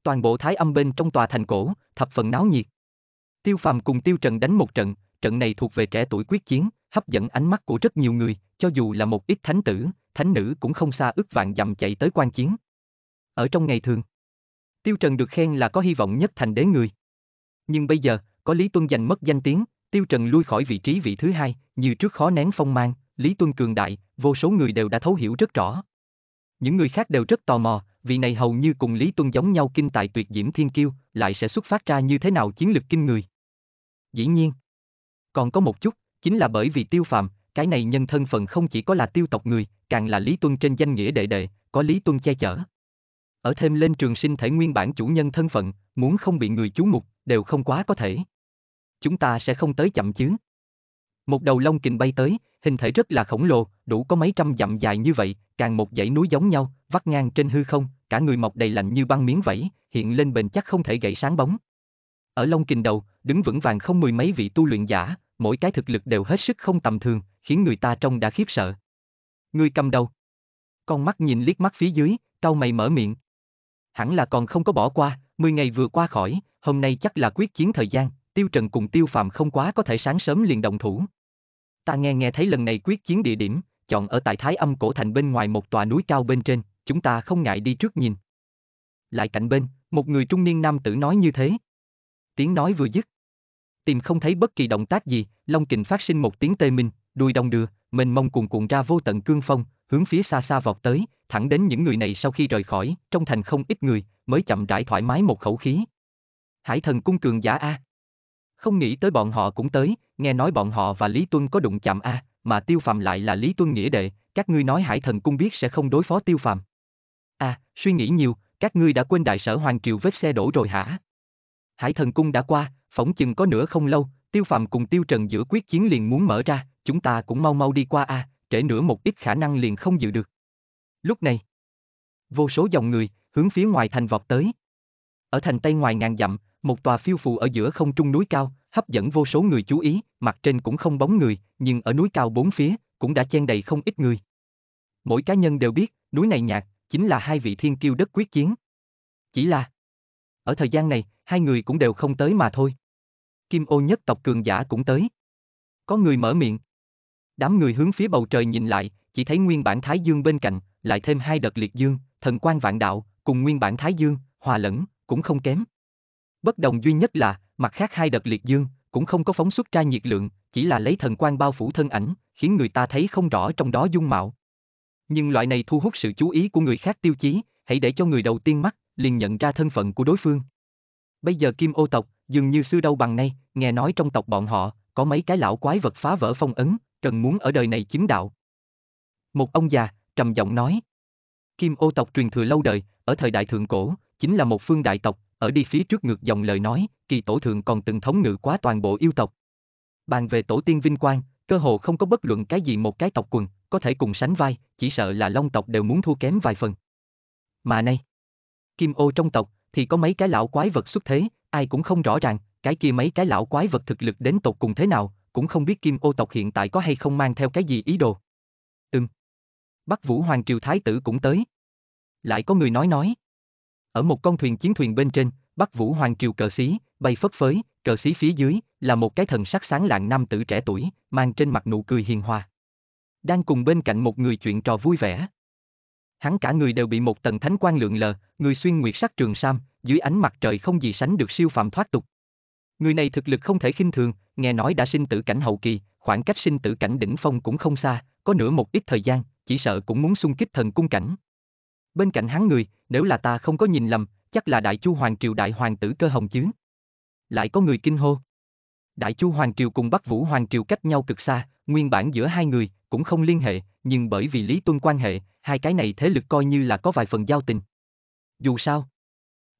toàn bộ thái âm bên trong tòa thành cổ, thập phần náo nhiệt. Tiêu Phàm cùng Tiêu Trần đánh một trận, trận này thuộc về trẻ tuổi quyết chiến, hấp dẫn ánh mắt của rất nhiều người, cho dù là một ít thánh tử, thánh nữ cũng không xa ước vạn dặm chạy tới quan chiến. Ở trong ngày thường, Tiêu Trần được khen là có hy vọng nhất thành đế người nhưng bây giờ, có Lý Tuân giành mất danh tiếng, Tiêu Trần lui khỏi vị trí vị thứ hai, như trước khó nén phong mang, Lý Tuân cường đại, vô số người đều đã thấu hiểu rất rõ. Những người khác đều rất tò mò, vị này hầu như cùng Lý Tuân giống nhau kinh tài tuyệt diễm thiên kiêu, lại sẽ xuất phát ra như thế nào chiến lược kinh người. Dĩ nhiên, còn có một chút, chính là bởi vì tiêu phàm, cái này nhân thân phận không chỉ có là tiêu tộc người, càng là Lý Tuân trên danh nghĩa đệ đệ, có Lý Tuân che chở. Ở thêm lên trường sinh thể nguyên bản chủ nhân thân phận, muốn không bị người chú mục, đều không quá có thể. Chúng ta sẽ không tới chậm chứ. Một đầu long kình bay tới, hình thể rất là khổng lồ, đủ có mấy trăm dặm dài như vậy, càng một dãy núi giống nhau, vắt ngang trên hư không, cả người mọc đầy lạnh như băng miếng vẫy, hiện lên bền chắc không thể gãy sáng bóng. Ở long kình đầu, đứng vững vàng không mười mấy vị tu luyện giả, mỗi cái thực lực đều hết sức không tầm thường, khiến người ta trông đã khiếp sợ. Người cầm đầu. Con mắt nhìn liếc mắt phía dưới, cau mày mở miệng. Hẳn là còn không có bỏ qua, mười ngày vừa qua khỏi, hôm nay chắc là quyết chiến thời gian, Tiêu Trần cùng Tiêu Phàm không quá có thể sáng sớm liền đồng thủ. Ta nghe nghe thấy lần này quyết chiến địa điểm, chọn ở tại Thái Âm cổ thành bên ngoài một tòa núi cao bên trên, chúng ta không ngại đi trước nhìn. Lại cạnh bên, một người trung niên nam tử nói như thế. Tiếng nói vừa dứt, tìm không thấy bất kỳ động tác gì, Long Kình phát sinh một tiếng tê minh, đuôi đông đưa, mình mông cuồn cuộn ra vô tận cương phong, hướng phía xa xa vọt tới, thẳng đến những người này sau khi rời khỏi, trong thành không ít người, mới chậm rãi thoải mái một khẩu khí, hải thần cung cường giả a. Không nghĩ tới bọn họ cũng tới, nghe nói bọn họ và Lý Tuân có đụng chạm a, mà Tiêu Phàm lại là Lý Tuân nghĩa đệ, các ngươi nói hải thần cung biết sẽ không đối phó Tiêu Phàm. A, suy nghĩ nhiều, các ngươi đã quên đại sở hoàng triều vết xe đổ rồi hả? Hải thần cung đã qua, phỏng chừng có nửa không lâu, Tiêu Phàm cùng Tiêu Trần giữa quyết chiến liền muốn mở ra, chúng ta cũng mau mau đi qua a, à, trễ nửa một ít khả năng liền không dự được. Lúc này, vô số dòng người hướng phía ngoài thành vọt tới. Ở thành tây ngoài ngàn dặm, một tòa phiêu phù ở giữa không trung núi cao, hấp dẫn vô số người chú ý, mặt trên cũng không bóng người, nhưng ở núi cao bốn phía, cũng đã chen đầy không ít người. Mỗi cá nhân đều biết, núi này nhạc, chính là hai vị thiên kiêu đất quyết chiến. Chỉ là, ở thời gian này, hai người cũng đều không tới mà thôi. Kim ô nhất tộc cường giả cũng tới. Có người mở miệng. Đám người hướng phía bầu trời nhìn lại, chỉ thấy nguyên bản Thái Dương bên cạnh, lại thêm hai đợt liệt dương, thần quan vạn đạo, cùng nguyên bản Thái Dương, hòa lẫn, cũng không kém. Bất đồng duy nhất là, mặt khác hai đợt liệt dương, cũng không có phóng xuất ra nhiệt lượng, chỉ là lấy thần quan bao phủ thân ảnh, khiến người ta thấy không rõ trong đó dung mạo. Nhưng loại này thu hút sự chú ý của người khác tiêu chí, hãy để cho người đầu tiên mắt, liền nhận ra thân phận của đối phương. Bây giờ kim ô tộc, dường như xưa đâu bằng nay, nghe nói trong tộc bọn họ, có mấy cái lão quái vật phá vỡ phong ấn, cần muốn ở đời này chứng đạo. Một ông già, trầm giọng nói. Kim ô tộc truyền thừa lâu đời, ở thời đại thượng cổ, chính là một phương đại tộc, ở đi phía trước ngược dòng lời nói, kỳ tổ thượng còn từng thống ngự quá toàn bộ yêu tộc. Bàn về tổ tiên vinh quang, cơ hồ không có bất luận cái gì một cái tộc quần, có thể cùng sánh vai, chỉ sợ là long tộc đều muốn thua kém vài phần. Mà nay, kim ô trong tộc, thì có mấy cái lão quái vật xuất thế, ai cũng không rõ ràng, cái kia mấy cái lão quái vật thực lực đến tộc cùng thế nào, cũng không biết kim ô tộc hiện tại có hay không mang theo cái gì ý đồ. Ừm. Bắc Vũ Hoàng Triều Thái Tử cũng tới. Lại có người nói nói, ở một con thuyền chiến thuyền bên trên, Bắc Vũ Hoàng triều cờ xí, bay phất phới, cờ xí phía dưới là một cái thần sắc sáng lạng nam tử trẻ tuổi, mang trên mặt nụ cười hiền hòa. Đang cùng bên cạnh một người chuyện trò vui vẻ. Hắn cả người đều bị một tầng thánh quan lượng lờ, người xuyên nguyệt sắc trường sam, dưới ánh mặt trời không gì sánh được siêu phàm thoát tục. Người này thực lực không thể khinh thường, nghe nói đã sinh tử cảnh hậu kỳ, khoảng cách sinh tử cảnh đỉnh phong cũng không xa, có nửa một ít thời gian, chỉ sợ cũng muốn xung kích thần cung cảnh bên cạnh hắn người, nếu là ta không có nhìn lầm, chắc là Đại Chu Hoàng Triều Đại Hoàng tử Cơ Hồng chứ. Lại có người kinh hô. Đại Chu Hoàng Triều cùng Bắc Vũ Hoàng Triều cách nhau cực xa, nguyên bản giữa hai người cũng không liên hệ, nhưng bởi vì Lý Tuân quan hệ, hai cái này thế lực coi như là có vài phần giao tình. Dù sao,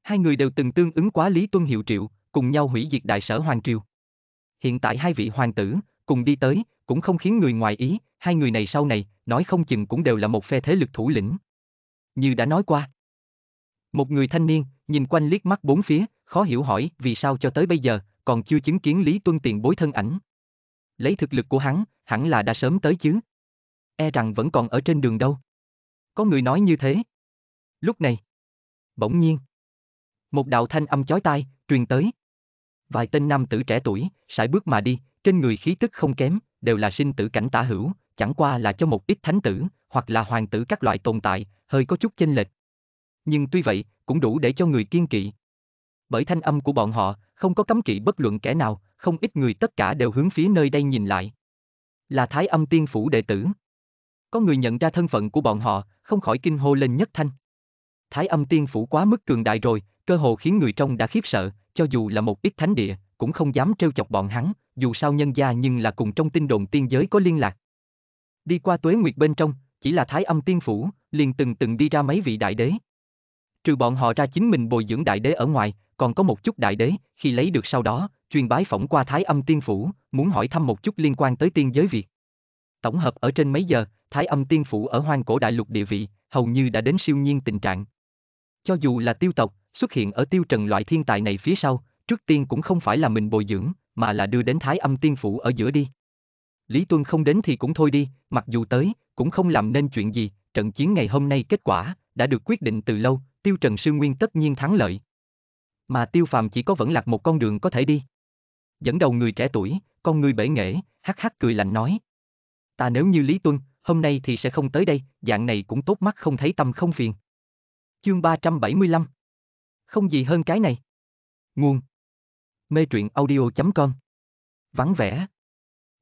hai người đều từng tương ứng quá Lý Tuân hiệu triệu, cùng nhau hủy diệt đại sở Hoàng Triều. Hiện tại hai vị hoàng tử cùng đi tới, cũng không khiến người ngoài ý, hai người này sau này, nói không chừng cũng đều là một phe thế lực thủ lĩnh, như đã nói qua. Một người thanh niên, nhìn quanh liếc mắt bốn phía, khó hiểu hỏi vì sao cho tới bây giờ, còn chưa chứng kiến Lý Tuân tiền bối thân ảnh. Lấy thực lực của hắn, hẳn là đã sớm tới chứ. E rằng vẫn còn ở trên đường đâu. Có người nói như thế. Lúc này, bỗng nhiên, một đạo thanh âm chói tai, truyền tới. Vài tên nam tử trẻ tuổi, sải bước mà đi, trên người khí tức không kém, đều là sinh tử cảnh tả hữu, chẳng qua là cho một ít thánh tử, hoặc là hoàng tử các loại tồn tại, hơi có chút chênh lệch. Nhưng tuy vậy, cũng đủ để cho người kiên kỵ. Bởi thanh âm của bọn họ, không có cấm kỵ bất luận kẻ nào, không ít người tất cả đều hướng phía nơi đây nhìn lại. Là thái âm tiên phủ đệ tử. Có người nhận ra thân phận của bọn họ, không khỏi kinh hô lên nhất thanh. Thái âm tiên phủ quá mức cường đại rồi, cơ hồ khiến người trong đã khiếp sợ, cho dù là một ít thánh địa, cũng không dám trêu chọc bọn hắn, dù sao nhân gia nhưng là cùng trong tinh đồn tiên giới có liên lạc đi qua tuế nguyệt bên trong, chỉ là thái âm tiên phủ, liền từng từng đi ra mấy vị đại đế. Trừ bọn họ ra chính mình bồi dưỡng đại đế ở ngoài, còn có một chút đại đế, khi lấy được sau đó, truyền bái phỏng qua thái âm tiên phủ, muốn hỏi thăm một chút liên quan tới tiên giới việc. Tổng hợp ở trên mấy giờ, thái âm tiên phủ ở hoang cổ đại lục địa vị, hầu như đã đến siêu nhiên tình trạng. Cho dù là tiêu tộc, xuất hiện ở tiêu trần loại thiên tài này phía sau, trước tiên cũng không phải là mình bồi dưỡng, mà là đưa đến thái âm tiên phủ ở giữa đi. Lý Tuân không đến thì cũng thôi đi, mặc dù tới, cũng không làm nên chuyện gì, trận chiến ngày hôm nay kết quả, đã được quyết định từ lâu, Tiêu Trần Sư Nguyên tất nhiên thắng lợi. Mà Tiêu Phàm chỉ có vẫn lạc một con đường có thể đi. Dẫn đầu người trẻ tuổi, con người bể nghệ, hắc hắc cười lạnh nói. Ta nếu như Lý Tuân, hôm nay thì sẽ không tới đây, dạng này cũng tốt mắt không thấy tâm không phiền. Chương 375 Không gì hơn cái này. Nguồn Mê truyện audio.com Vắng vẻ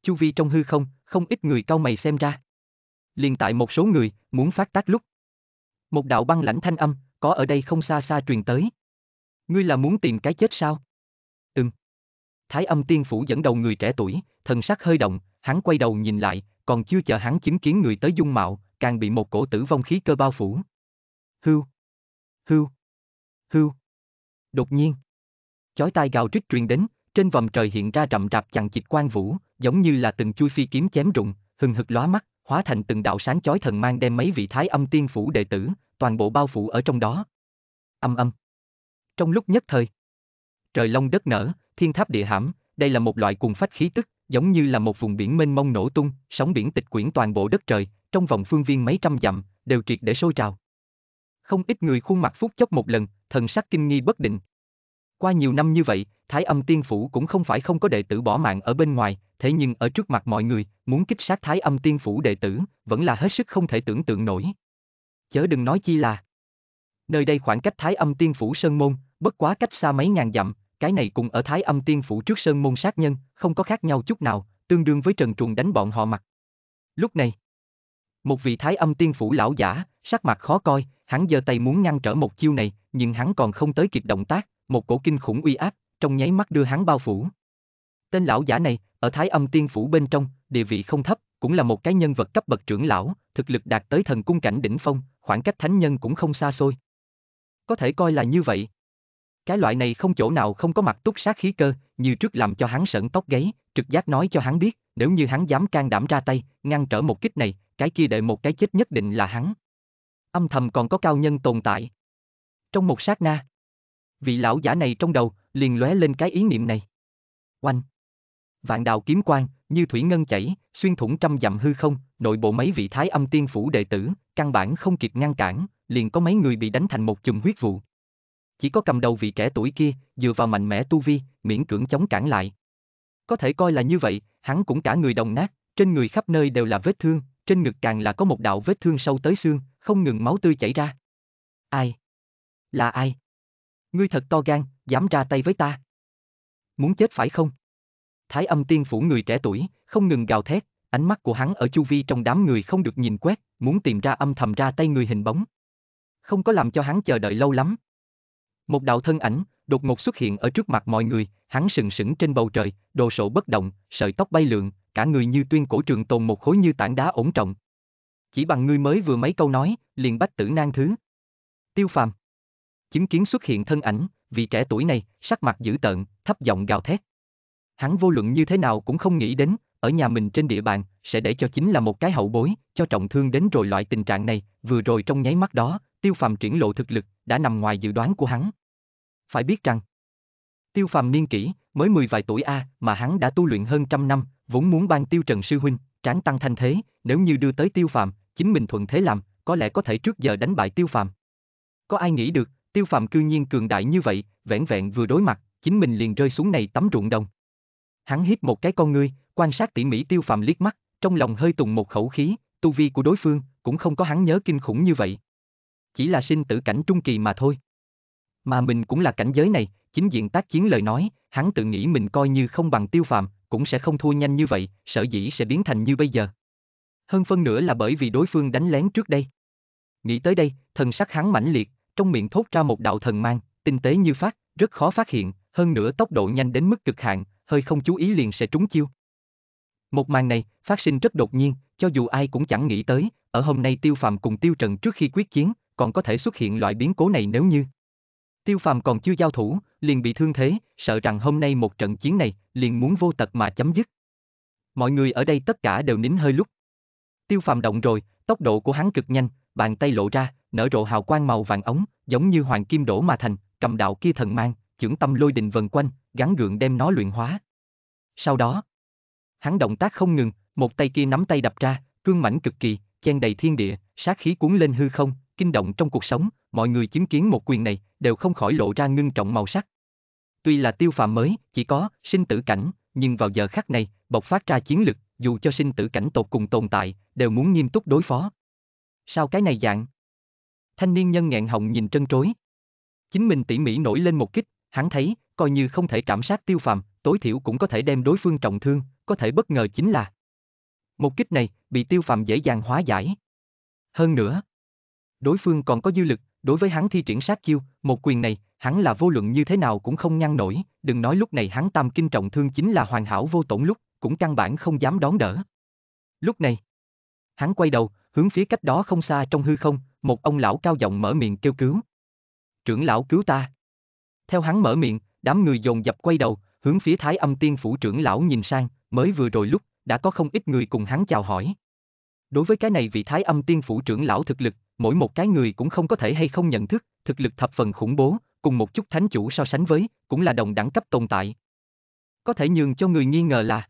chu vi trong hư không, không ít người cau mày xem ra. Liền tại một số người, muốn phát tác lúc. Một đạo băng lãnh thanh âm, có ở đây không xa xa truyền tới. Ngươi là muốn tìm cái chết sao? Ừm. Thái âm tiên phủ dẫn đầu người trẻ tuổi, thần sắc hơi động, hắn quay đầu nhìn lại, còn chưa chờ hắn chứng kiến người tới dung mạo, càng bị một cổ tử vong khí cơ bao phủ. Hưu. Hưu. Hưu. Đột nhiên. Chói tai gào trích truyền đến, trên vòng trời hiện ra rậm rạp chằng chịt quan vũ, giống như là từng chui phi kiếm chém rụng, hừng hực lóa mắt, hóa thành từng đạo sáng chói thần mang đem mấy vị thái âm tiên phủ đệ tử, toàn bộ bao phủ ở trong đó. Âm âm. Trong lúc nhất thời, trời long đất nở, thiên tháp địa hãm, đây là một loại cùng phách khí tức, giống như là một vùng biển mênh mông nổ tung, sóng biển tịch quyển toàn bộ đất trời, trong vòng phương viên mấy trăm dặm, đều triệt để sôi trào. Không ít người khuôn mặt phút chốc một lần, thần sắc kinh nghi bất định, qua nhiều năm như vậy, Thái âm tiên phủ cũng không phải không có đệ tử bỏ mạng ở bên ngoài, thế nhưng ở trước mặt mọi người, muốn kích sát thái âm tiên phủ đệ tử, vẫn là hết sức không thể tưởng tượng nổi. Chớ đừng nói chi là. Nơi đây khoảng cách thái âm tiên phủ Sơn Môn, bất quá cách xa mấy ngàn dặm, cái này cùng ở thái âm tiên phủ trước Sơn Môn sát nhân, không có khác nhau chút nào, tương đương với trần Trùng đánh bọn họ mặt. Lúc này, một vị thái âm tiên phủ lão giả, sắc mặt khó coi, hắn giơ tay muốn ngăn trở một chiêu này, nhưng hắn còn không tới kịp động tác, một cổ kinh khủng uy áp, trong nháy mắt đưa hắn bao phủ. Tên lão giả này, ở Thái Âm Tiên phủ bên trong, địa vị không thấp, cũng là một cái nhân vật cấp bậc trưởng lão, thực lực đạt tới thần cung cảnh đỉnh phong, khoảng cách thánh nhân cũng không xa xôi. Có thể coi là như vậy. Cái loại này không chỗ nào không có mặt túc sát khí cơ, như trước làm cho hắn sợn tóc gáy, trực giác nói cho hắn biết, nếu như hắn dám can đảm ra tay, ngăn trở một kích này, cái kia đợi một cái chết nhất định là hắn. Âm thầm còn có cao nhân tồn tại. Trong một sát na, vị lão giả này trong đầu, liền lóe lên cái ý niệm này. Oanh! Vạn đạo kiếm quang, như thủy ngân chảy, xuyên thủng trăm dặm hư không, nội bộ mấy vị thái âm tiên phủ đệ tử, căn bản không kịp ngăn cản, liền có mấy người bị đánh thành một chùm huyết vụ. Chỉ có cầm đầu vị trẻ tuổi kia, dựa vào mạnh mẽ tu vi, miễn cưỡng chống cản lại. Có thể coi là như vậy, hắn cũng cả người đồng nát, trên người khắp nơi đều là vết thương, trên ngực càng là có một đạo vết thương sâu tới xương, không ngừng máu tươi chảy ra. Ai? Là ai? Ngươi thật to gan, dám ra tay với ta. Muốn chết phải không? Thái âm tiên phủ người trẻ tuổi, không ngừng gào thét, ánh mắt của hắn ở chu vi trong đám người không được nhìn quét, muốn tìm ra âm thầm ra tay người hình bóng. Không có làm cho hắn chờ đợi lâu lắm. Một đạo thân ảnh, đột ngột xuất hiện ở trước mặt mọi người, hắn sừng sững trên bầu trời, đồ sộ bất động, sợi tóc bay lượn, cả người như tuyên cổ trường tồn một khối như tảng đá ổn trọng. Chỉ bằng ngươi mới vừa mấy câu nói, liền bách tử nan thứ. Tiêu phàm chứng kiến xuất hiện thân ảnh, vị trẻ tuổi này, sắc mặt dữ tợn, thấp giọng gào thét. Hắn vô luận như thế nào cũng không nghĩ đến, ở nhà mình trên địa bàn, sẽ để cho chính là một cái hậu bối, cho trọng thương đến rồi loại tình trạng này, vừa rồi trong nháy mắt đó, tiêu phàm triển lộ thực lực, đã nằm ngoài dự đoán của hắn. Phải biết rằng, tiêu phàm niên kỷ, mới mười vài tuổi A, mà hắn đã tu luyện hơn trăm năm, vốn muốn ban tiêu trần sư huynh, tráng tăng thanh thế, nếu như đưa tới tiêu phàm, chính mình thuận thế làm, có lẽ có thể trước giờ đánh bại tiêu phàm. Có ai nghĩ được, Tiêu Phạm cư nhiên cường đại như vậy, vẻn vẹn vừa đối mặt, chính mình liền rơi xuống này tắm ruộng đồng. Hắn hít một cái con ngươi, quan sát tỉ mỉ Tiêu Phạm liếc mắt, trong lòng hơi tùng một khẩu khí, tu vi của đối phương cũng không có hắn nhớ kinh khủng như vậy. Chỉ là sinh tử cảnh trung kỳ mà thôi. Mà mình cũng là cảnh giới này, chính diện tác chiến lời nói, hắn tự nghĩ mình coi như không bằng Tiêu Phạm, cũng sẽ không thua nhanh như vậy, sở dĩ sẽ biến thành như bây giờ. Hơn phân nữa là bởi vì đối phương đánh lén trước đây. Nghĩ tới đây, thần sắc hắn mãnh liệt, trong miệng thốt ra một đạo thần mang, tinh tế như phát, rất khó phát hiện, hơn nữa tốc độ nhanh đến mức cực hạn, hơi không chú ý liền sẽ trúng chiêu. Một màn này phát sinh rất đột nhiên, cho dù ai cũng chẳng nghĩ tới, ở hôm nay Tiêu Phàm cùng Tiêu Trần trước khi quyết chiến, còn có thể xuất hiện loại biến cố này nếu như Tiêu Phàm còn chưa giao thủ, liền bị thương thế, sợ rằng hôm nay một trận chiến này liền muốn vô tật mà chấm dứt. Mọi người ở đây tất cả đều nín hơi lúc. Tiêu Phàm động rồi, tốc độ của hắn cực nhanh, bàn tay lộ ra, nở rộ hào quang màu vàng ống, giống như hoàng kim đổ mà thành, cầm đạo kia thần mang, chưởng tâm lôi đình vần quanh, gắn gượng đem nó luyện hóa. Sau đó, hắn động tác không ngừng, một tay kia nắm tay đập ra, cương mãnh cực kỳ, chen đầy thiên địa, sát khí cuốn lên hư không, kinh động trong cuộc sống, mọi người chứng kiến một quyền này đều không khỏi lộ ra ngưng trọng màu sắc. Tuy là tiêu phàm mới, chỉ có sinh tử cảnh, nhưng vào giờ khắc này, bộc phát ra chiến lực, dù cho sinh tử cảnh tột cùng tồn tại, đều muốn nghiêm túc đối phó. Sao cái này dạng? Thanh niên nhân nghẹn hồng nhìn trân trối. Chính mình tỉ mỉ nổi lên một kích, hắn thấy, coi như không thể cảm sát tiêu phàm, tối thiểu cũng có thể đem đối phương trọng thương, có thể bất ngờ chính là. Một kích này, bị tiêu phàm dễ dàng hóa giải. Hơn nữa, đối phương còn có dư lực, đối với hắn thi triển sát chiêu, một quyền này, hắn là vô luận như thế nào cũng không ngăn nổi, đừng nói lúc này hắn tam kinh trọng thương chính là hoàn hảo vô tổn lúc, cũng căn bản không dám đón đỡ. Lúc này, hắn quay đầu, hướng phía cách đó không xa trong hư không, một ông lão cao giọng mở miệng kêu cứu. Trưởng lão cứu ta. Theo hắn mở miệng, đám người dồn dập quay đầu, hướng phía thái âm tiên phủ trưởng lão nhìn sang, mới vừa rồi lúc, đã có không ít người cùng hắn chào hỏi. Đối với cái này vị thái âm tiên phủ trưởng lão thực lực, mỗi một cái người cũng không có thể hay không nhận thức, thực lực thập phần khủng bố, cùng một chút thánh chủ so sánh với, cũng là đồng đẳng cấp tồn tại. Có thể nhường cho người nghi ngờ là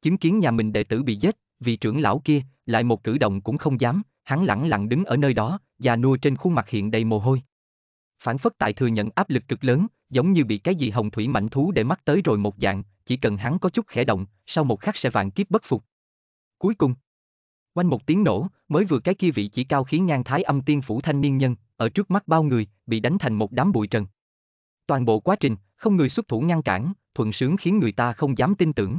chứng kiến nhà mình đệ tử bị giết, vị trưởng lão kia lại một cử động cũng không dám, Hắn lẳng lặng đứng ở nơi đó, già nua trên khuôn mặt hiện đầy mồ hôi. Phản phất tại thừa nhận áp lực cực lớn, giống như bị cái gì hồng thủy mảnh thú để mắt tới rồi một dạng, chỉ cần hắn có chút khẽ động, sau một khắc sẽ vạn kiếp bất phục. Cuối cùng, quanh một tiếng nổ, mới vừa cái kia vị chỉ cao khiến ngang thái âm tiên phủ thanh niên nhân, ở trước mắt bao người, bị đánh thành một đám bụi trần. Toàn bộ quá trình, không người xuất thủ ngăn cản, thuận sướng khiến người ta không dám tin tưởng.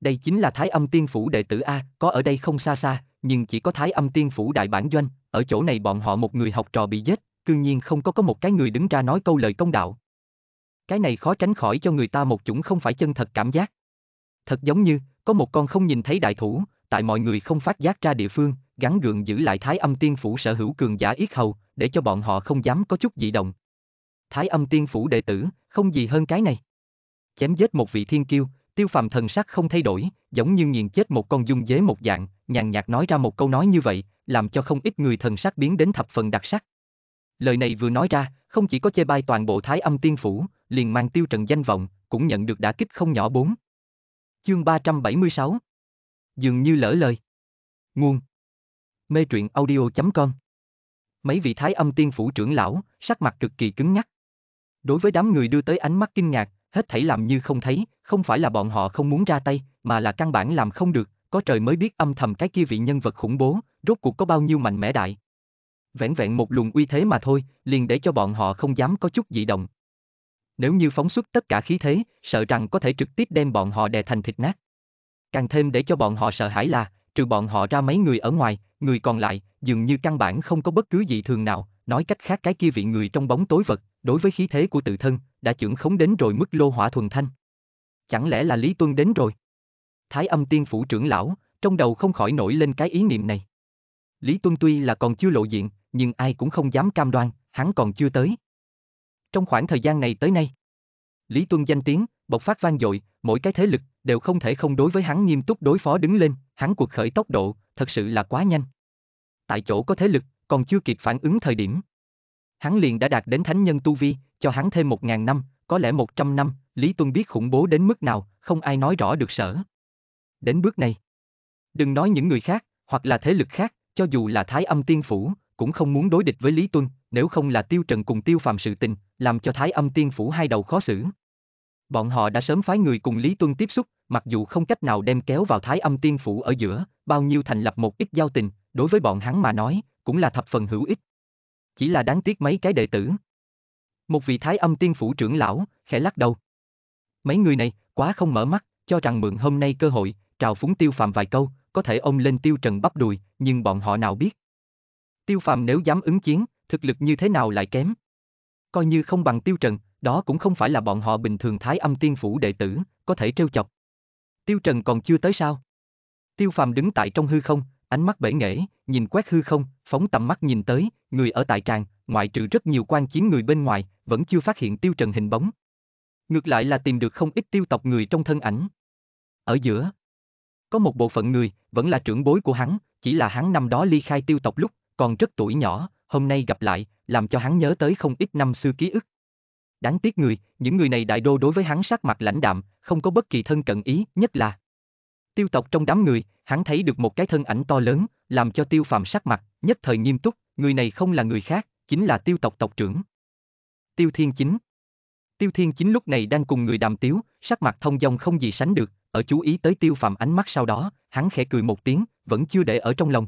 Đây chính là thái âm tiên phủ đệ tử A, có ở đây không xa xa, nhưng chỉ có thái âm tiên phủ đại bản doanh, ở chỗ này bọn họ một người học trò bị giết, cương nhiên không có có một cái người đứng ra nói câu lời công đạo. Cái này khó tránh khỏi cho người ta một chủng không phải chân thật cảm giác. Thật giống như, có một con không nhìn thấy đại thủ, tại mọi người không phát giác ra địa phương, gắn gượng giữ lại thái âm tiên phủ sở hữu cường giả yết hầu, để cho bọn họ không dám có chút dị động. Thái âm tiên phủ đệ tử, không gì hơn cái này. Chém giết một vị thiên kiêu, Tiêu phàm thần sắc không thay đổi, giống như nghiền chết một con dung dế một dạng, nhàn nhạt nói ra một câu nói như vậy, làm cho không ít người thần sắc biến đến thập phần đặc sắc. Lời này vừa nói ra, không chỉ có chê bai toàn bộ thái âm tiên phủ, liền mang tiêu trần danh vọng, cũng nhận được đả kích không nhỏ bốn. Chương 376 Dường như lỡ lời Nguồn Mê truyện audio.com Mấy vị thái âm tiên phủ trưởng lão, sắc mặt cực kỳ cứng nhắc. Đối với đám người đưa tới ánh mắt kinh ngạc, hết thảy làm như không thấy, không phải là bọn họ không muốn ra tay, mà là căn bản làm không được, có trời mới biết âm thầm cái kia vị nhân vật khủng bố, rốt cuộc có bao nhiêu mạnh mẽ đại. Vẹn vẹn một luồng uy thế mà thôi, liền để cho bọn họ không dám có chút dị động. Nếu như phóng xuất tất cả khí thế, sợ rằng có thể trực tiếp đem bọn họ đè thành thịt nát. Càng thêm để cho bọn họ sợ hãi là, trừ bọn họ ra mấy người ở ngoài, người còn lại, dường như căn bản không có bất cứ gì thường nào, nói cách khác cái kia vị người trong bóng tối vật, đối với khí thế của tự thân, đã trưởng khống đến rồi mức lô hỏa thuần thanh. Chẳng lẽ là Lý Tuân đến rồi? Thái âm tiên phủ trưởng lão, trong đầu không khỏi nổi lên cái ý niệm này. Lý Tuân tuy là còn chưa lộ diện, nhưng ai cũng không dám cam đoan, hắn còn chưa tới. Trong khoảng thời gian này tới nay, Lý Tuân danh tiếng, bộc phát vang dội, mỗi cái thế lực đều không thể không đối với hắn nghiêm túc đối phó đứng lên, hắn cuộc khởi tốc độ, thật sự là quá nhanh. Tại chỗ có thế lực, còn chưa kịp phản ứng thời điểm. Hắn liền đã đạt đến thánh nhân tu vi, cho hắn thêm một ngàn năm, có lẽ một trăm năm, Lý Tuân biết khủng bố đến mức nào, không ai nói rõ được sở. Đến bước này, đừng nói những người khác, hoặc là thế lực khác, cho dù là Thái Âm Tiên Phủ, cũng không muốn đối địch với Lý Tuân, nếu không là Tiêu Trần cùng Tiêu Phàm sự tình, làm cho Thái Âm Tiên Phủ hai đầu khó xử. Bọn họ đã sớm phái người cùng Lý Tuân tiếp xúc, mặc dù không cách nào đem kéo vào Thái Âm Tiên Phủ ở giữa, bao nhiêu thành lập một ít giao tình, đối với bọn hắn mà nói, cũng là thập phần hữu ích. Chỉ là đáng tiếc mấy cái đệ tử. Một vị Thái Âm Tiên Phủ trưởng lão, khẽ lắc đầu. Mấy người này, quá không mở mắt, cho rằng mượn hôm nay cơ hội, trào phúng tiêu phàm vài câu, có thể ông lên tiêu trần bắp đùi, nhưng bọn họ nào biết. Tiêu phàm nếu dám ứng chiến, thực lực như thế nào lại kém. Coi như không bằng tiêu trần, đó cũng không phải là bọn họ bình thường thái âm tiên phủ đệ tử, có thể trêu chọc. Tiêu trần còn chưa tới sao. Tiêu phàm đứng tại trong hư không, ánh mắt bể nghệ, nhìn quét hư không, phóng tầm mắt nhìn tới, người ở tại tràng, ngoại trừ rất nhiều quan chiến người bên ngoài, vẫn chưa phát hiện tiêu trần hình bóng. Ngược lại là tìm được không ít tiêu tộc người trong thân ảnh. Ở giữa, có một bộ phận người, vẫn là trưởng bối của hắn, chỉ là hắn năm đó ly khai tiêu tộc lúc, còn rất tuổi nhỏ, hôm nay gặp lại, làm cho hắn nhớ tới không ít năm xưa ký ức. Đáng tiếc người, những người này đại đô đối với hắn sát mặt lãnh đạm, không có bất kỳ thân cận ý, nhất là tiêu tộc trong đám người, hắn thấy được một cái thân ảnh to lớn, làm cho tiêu phàm sắc mặt, nhất thời nghiêm túc, người này không là người khác, chính là tiêu tộc tộc trưởng. Tiêu Thiên Chính Tiêu Thiên Chính lúc này đang cùng người đàm tiếu, sắc mặt thông dong không gì sánh được, ở chú ý tới Tiêu Phạm ánh mắt sau đó, hắn khẽ cười một tiếng, vẫn chưa để ở trong lòng.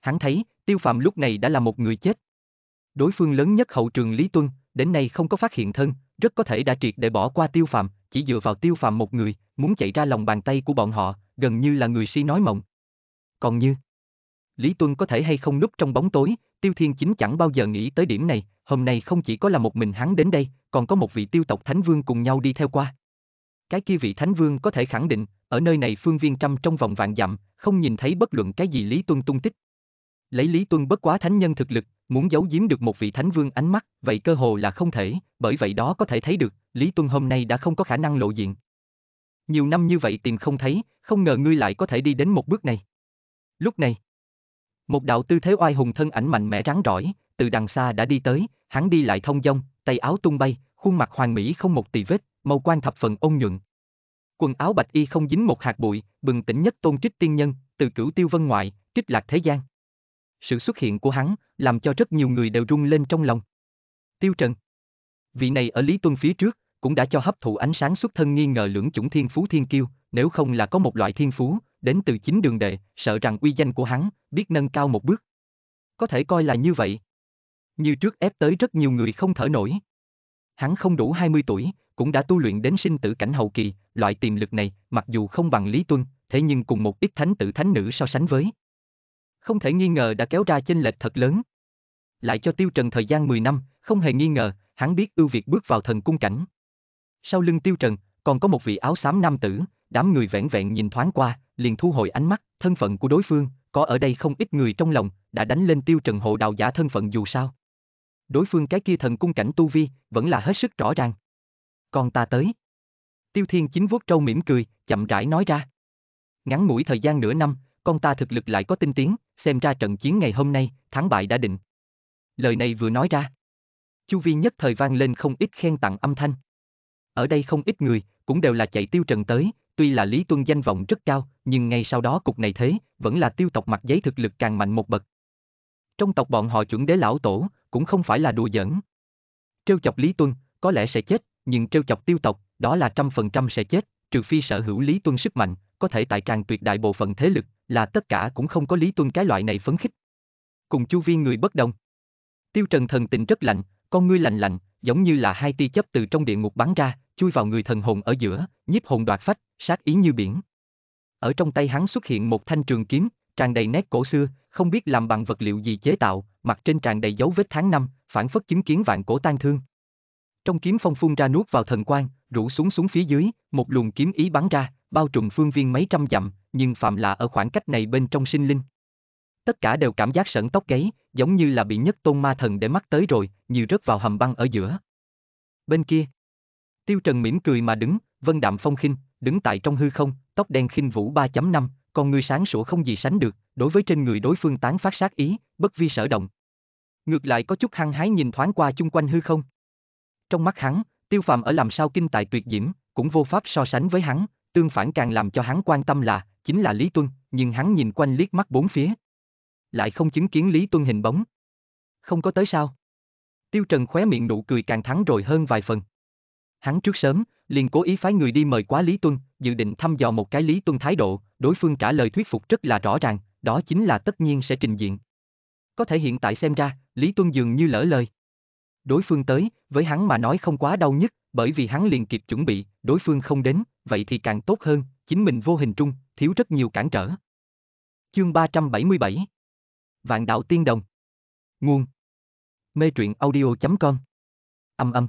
Hắn thấy, Tiêu Phạm lúc này đã là một người chết. Đối phương lớn nhất hậu trường Lý Tuân, đến nay không có phát hiện thân, rất có thể đã triệt để bỏ qua Tiêu Phạm, chỉ dựa vào Tiêu Phạm một người, muốn chạy ra lòng bàn tay của bọn họ, gần như là người si nói mộng. Còn như, Lý Tuân có thể hay không núp trong bóng tối, Tiêu Thiên Chính chẳng bao giờ nghĩ tới điểm này, hôm nay không chỉ có là một mình hắn đến đây, còn có một vị tiêu tộc Thánh Vương cùng nhau đi theo qua. Cái kia vị Thánh Vương có thể khẳng định, ở nơi này phương viên trăm trong vòng vạn dặm, không nhìn thấy bất luận cái gì Lý Tuân tung tích. Lấy Lý Tuân bất quá thánh nhân thực lực, muốn giấu giếm được một vị Thánh Vương ánh mắt, vậy cơ hồ là không thể, bởi vậy đó có thể thấy được, Lý Tuân hôm nay đã không có khả năng lộ diện. Nhiều năm như vậy tìm không thấy, không ngờ ngươi lại có thể đi đến một bước này. Lúc này, một đạo tư thế oai hùng thân ảnh mạnh mẽ rắn rỏi, từ đằng xa đã đi tới, hắn đi lại thông dong, tay áo tung bay, khuôn mặt hoàng mỹ không một tì vết, màu quan thập phần ôn nhuận. Quần áo bạch y không dính một hạt bụi, bừng tỉnh nhất tôn trích tiên nhân, từ cửu tiêu vân ngoại, trích lạc thế gian. Sự xuất hiện của hắn, làm cho rất nhiều người đều rung lên trong lòng. Tiêu Trần Vị này ở Lý Tuân phía trước, cũng đã cho hấp thụ ánh sáng xuất thân nghi ngờ lưỡng chủng thiên phú thiên kiêu, nếu không là có một loại thiên phú, đến từ chính đường đệ, sợ rằng uy danh của hắn, biết nâng cao một bước. Có thể coi là như vậy. Như trước ép tới rất nhiều người không thở nổi. Hắn không đủ 20 tuổi, cũng đã tu luyện đến sinh tử cảnh hậu kỳ, loại tiềm lực này, mặc dù không bằng Lý Tuân, thế nhưng cùng một ít thánh tử thánh nữ so sánh với. Không thể nghi ngờ đã kéo ra chênh lệch thật lớn. Lại cho Tiêu Trần thời gian 10 năm, không hề nghi ngờ, hắn biết ưu việt bước vào thần cung cảnh. Sau lưng Tiêu Trần, còn có một vị áo xám nam tử, đám người vẹn vẹn nhìn thoáng qua, liền thu hồi ánh mắt, thân phận của đối phương, có ở đây không ít người trong lòng, đã đánh lên tiêu trần hộ đạo giả thân phận dù sao. Đối phương cái kia thần cung cảnh tu vi, vẫn là hết sức rõ ràng. Còn ta tới. Tiêu thiên chính vuốt trâu mỉm cười, chậm rãi nói ra. Ngắn mũi thời gian nửa năm, con ta thực lực lại có tinh tiến, xem ra trận chiến ngày hôm nay, thắng bại đã định. Lời này vừa nói ra. Chu vi nhất thời vang lên không ít khen tặng âm thanh. Ở đây không ít người, cũng đều là chạy tiêu trần tới, Tuy là Lý Tuân danh vọng rất cao, nhưng ngay sau đó cục này thế, vẫn là tiêu tộc mặt giấy thực lực càng mạnh một bậc. Trong tộc bọn họ chuẩn đế lão tổ, cũng không phải là đùa giỡn. Trêu chọc Lý Tuân, có lẽ sẽ chết, nhưng trêu chọc tiêu tộc, đó là trăm phần trăm sẽ chết, trừ phi sở hữu Lý Tuân sức mạnh, có thể tại tràng tuyệt đại bộ phận thế lực, là tất cả cũng không có Lý Tuân cái loại này phấn khích. Cùng chu viên người bất đồng. Tiêu Trần thần tình rất lạnh, con ngươi lạnh lạnh, giống như là hai tia chớp từ trong địa ngục bắn ra, chui vào người thần hồn ở giữa, nhiếp hồn đoạt phách, sát ý như biển. Ở trong tay hắn xuất hiện một thanh trường kiếm, tràn đầy nét cổ xưa, không biết làm bằng vật liệu gì chế tạo, mặt trên tràn đầy dấu vết tháng năm, phản phất chứng kiến vạn cổ tan thương. Trong kiếm phong phun ra nuốt vào thần quang, rủ xuống xuống phía dưới, một luồng kiếm ý bắn ra, bao trùm phương viên mấy trăm dặm, nhưng phạm là ở khoảng cách này bên trong sinh linh. Tất cả đều cảm giác sẩn tóc gáy, giống như là bị nhất tôn ma thần để mắt tới rồi, như rớt vào hầm băng ở giữa. Bên kia, Tiêu Trần mỉm cười mà đứng, vân đạm phong khinh, đứng tại trong hư không, tóc đen khinh vũ 3.5, con ngươi sáng sủa không gì sánh được, đối với trên người đối phương tán phát sát ý, bất vi sở động. Ngược lại có chút hăng hái nhìn thoáng qua chung quanh hư không. Trong mắt hắn, Tiêu Phàm ở làm sao kinh tài tuyệt diễm, cũng vô pháp so sánh với hắn, tương phản càng làm cho hắn quan tâm là, chính là Lý Tuân, nhưng hắn nhìn quanh liếc mắt bốn phía lại không chứng kiến Lý Tuân hình bóng. Không có tới sao? Tiêu Trần khóe miệng nụ cười càng thắng rồi hơn vài phần. Hắn trước sớm, liền cố ý phái người đi mời quá Lý Tuân, dự định thăm dò một cái Lý Tuân thái độ, đối phương trả lời thuyết phục rất là rõ ràng, đó chính là tất nhiên sẽ trình diện. Có thể hiện tại xem ra, Lý Tuân dường như lỡ lời. Đối phương tới, với hắn mà nói không quá đau nhất, bởi vì hắn liền kịp chuẩn bị, đối phương không đến, vậy thì càng tốt hơn, chính mình vô hình trung, thiếu rất nhiều cản trở. Chương 377 Vạn đạo tiên đồng. Nguồn. Mê truyện audio.com. Âm âm.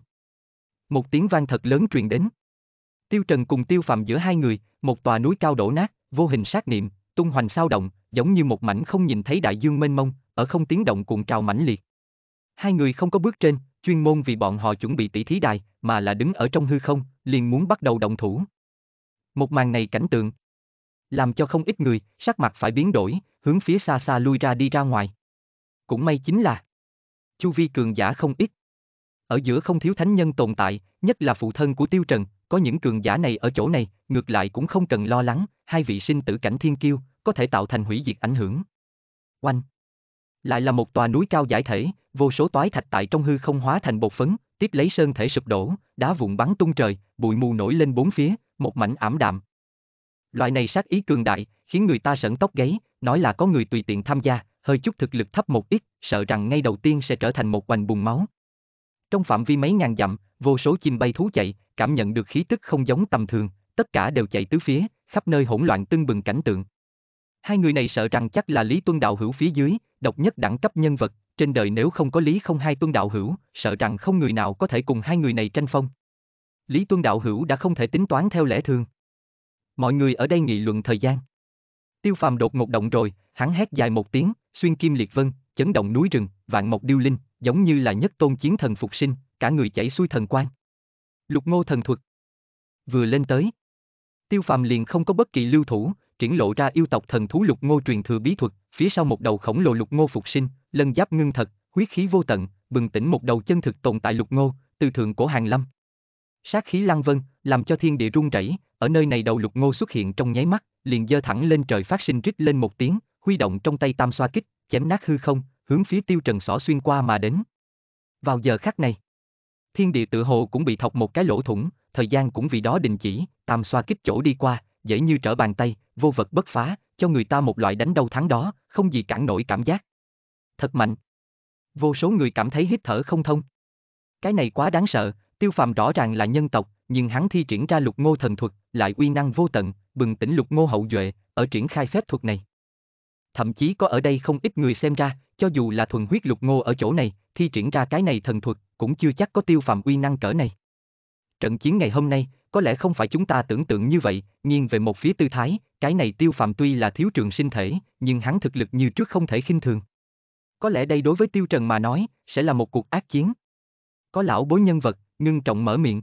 Một tiếng vang thật lớn truyền đến. Tiêu Trần cùng Tiêu Phạm giữa hai người, một tòa núi cao đổ nát, vô hình sát niệm, tung hoành sao động, giống như một mảnh không nhìn thấy đại dương mênh mông, ở không tiếng động cuộn trào mãnh liệt. Hai người không có bước trên, chuyên môn vì bọn họ chuẩn bị tỷ thí đài, mà là đứng ở trong hư không, liền muốn bắt đầu động thủ. Một màn này cảnh tượng, làm cho không ít người, sắc mặt phải biến đổi, hướng phía xa xa lui ra đi ra ngoài. Cũng may chính là chu vi cường giả không ít. Ở giữa không thiếu thánh nhân tồn tại, nhất là phụ thân của Tiêu Trần, có những cường giả này ở chỗ này, ngược lại cũng không cần lo lắng, hai vị sinh tử cảnh thiên kiêu, có thể tạo thành hủy diệt ảnh hưởng. Oanh! Lại là một tòa núi cao giải thể, vô số toái thạch tại trong hư không hóa thành bột phấn, tiếp lấy sơn thể sụp đổ, đá vụn bắn tung trời, bụi mù nổi lên bốn phía, một mảnh ảm đạm, Loại này sát ý cường đại, khiến người ta sẩn tóc gáy, nói là có người tùy tiện tham gia, hơi chút thực lực thấp một ít, sợ rằng ngay đầu tiên sẽ trở thành một quành bùng máu. Trong phạm vi mấy ngàn dặm, vô số chim bay thú chạy, cảm nhận được khí tức không giống tầm thường, tất cả đều chạy tứ phía, khắp nơi hỗn loạn tưng bừng cảnh tượng. Hai người này sợ rằng chắc là Lý Tuân Đạo Hữu phía dưới, độc nhất đẳng cấp nhân vật, trên đời nếu không có Lý không hai Tuân Đạo Hữu, sợ rằng không người nào có thể cùng hai người này tranh phong. Lý Tuân Đạo Hữu đã không thể tính toán theo lẽ thường. Mọi người ở đây nghị luận thời gian. Tiêu phàm đột ngột động rồi, hắn hét dài một tiếng, xuyên kim liệt vân, chấn động núi rừng, vạn mộc điêu linh, giống như là nhất tôn chiến thần phục sinh, cả người chảy xuôi thần quang. Lục ngô thần thuật. Vừa lên tới. Tiêu phàm liền không có bất kỳ lưu thủ, triển lộ ra yêu tộc thần thú lục ngô truyền thừa bí thuật, phía sau một đầu khổng lồ lục ngô phục sinh, lân giáp ngưng thật, huyết khí vô tận, bừng tỉnh một đầu chân thực tồn tại lục ngô, từ thượng cổ hàng lâm. Sát khí lăng vân, làm cho thiên địa rung rẩy, ở nơi này đầu lục ngô xuất hiện trong nháy mắt, liền giơ thẳng lên trời phát sinh rít lên một tiếng, huy động trong tay tam xoa kích, chém nát hư không, hướng phía tiêu trần xỏ xuyên qua mà đến. Vào giờ khắc này, thiên địa tự hồ cũng bị thọc một cái lỗ thủng, thời gian cũng vì đó đình chỉ, tam xoa kích chỗ đi qua, dễ như trở bàn tay, vô vật bất phá, cho người ta một loại đánh đầu thắng đó, không gì cản nổi cảm giác. Thật mạnh. Vô số người cảm thấy hít thở không thông. Cái này quá đáng sợ, Tiêu Phạm rõ ràng là nhân tộc, nhưng hắn thi triển ra lục ngô thần thuật, lại uy năng vô tận, bừng tỉnh lục ngô hậu duệ, ở triển khai phép thuật này. Thậm chí có ở đây không ít người xem ra, cho dù là thuần huyết lục ngô ở chỗ này, thi triển ra cái này thần thuật, cũng chưa chắc có tiêu phạm uy năng cỡ này. Trận chiến ngày hôm nay, có lẽ không phải chúng ta tưởng tượng như vậy, nghiêng về một phía tư thái, cái này tiêu phạm tuy là thiếu trường sinh thể, nhưng hắn thực lực như trước không thể khinh thường. Có lẽ đây đối với tiêu trần mà nói, sẽ là một cuộc ác chiến. Có lão bối nhân vật, ngưng trọng mở miệng.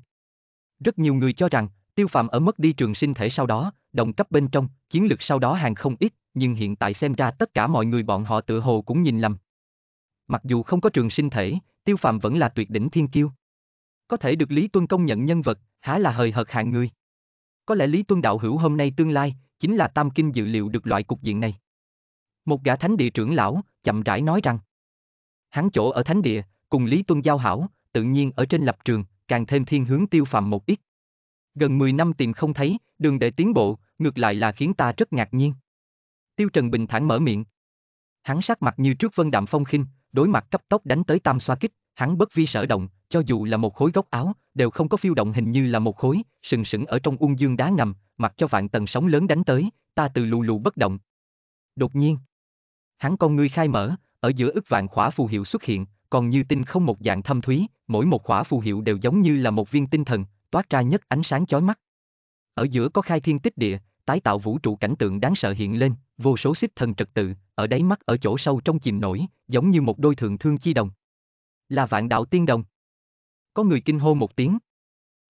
Rất nhiều người cho rằng, tiêu phàm ở mất đi trường sinh thể sau đó, đồng cấp bên trong, chiến lược sau đó hàng không ít, nhưng hiện tại xem ra tất cả mọi người bọn họ tự hồ cũng nhìn lầm. Mặc dù không có trường sinh thể, tiêu phàm vẫn là tuyệt đỉnh thiên kiêu. Có thể được Lý Tuân công nhận nhân vật, há là hời hợt hạng người. Có lẽ Lý Tuân đạo hữu hôm nay tương lai, chính là tam kinh dự liệu được loại cục diện này. Một gã thánh địa trưởng lão, chậm rãi nói rằng, hắn chỗ ở thánh địa, cùng Lý Tuân giao hảo, tự nhiên ở trên lập trường, càng thêm thiên hướng tiêu phàm một ít. Gần 10 năm tìm không thấy, đường để tiến bộ, ngược lại là khiến ta rất ngạc nhiên. Tiêu Trần bình thản mở miệng. Hắn sắc mặt như trước vân đạm phong khinh, đối mặt cấp tốc đánh tới tam xoa kích, hắn bất vi sở động, cho dù là một khối gốc áo, đều không có phiêu động hình như là một khối, sừng sững ở trong ung dương đá ngầm, mặc cho vạn tầng sóng lớn đánh tới, ta từ lù lù bất động. Đột nhiên, hắn con ngươi khai mở, ở giữa ức vạn khỏa phù hiệu xuất hiện, còn như tinh không một dạng thâm thúy, mỗi một khỏa phù hiệu đều giống như là một viên tinh thần, toát ra nhất ánh sáng chói mắt. Ở giữa có khai thiên tích địa, tái tạo vũ trụ cảnh tượng đáng sợ hiện lên, vô số xích thần trật tự, ở đáy mắt ở chỗ sâu trong chìm nổi, giống như một đôi thượng thương chi đồng. Là vạn đạo tiên đồng. Có người kinh hô một tiếng.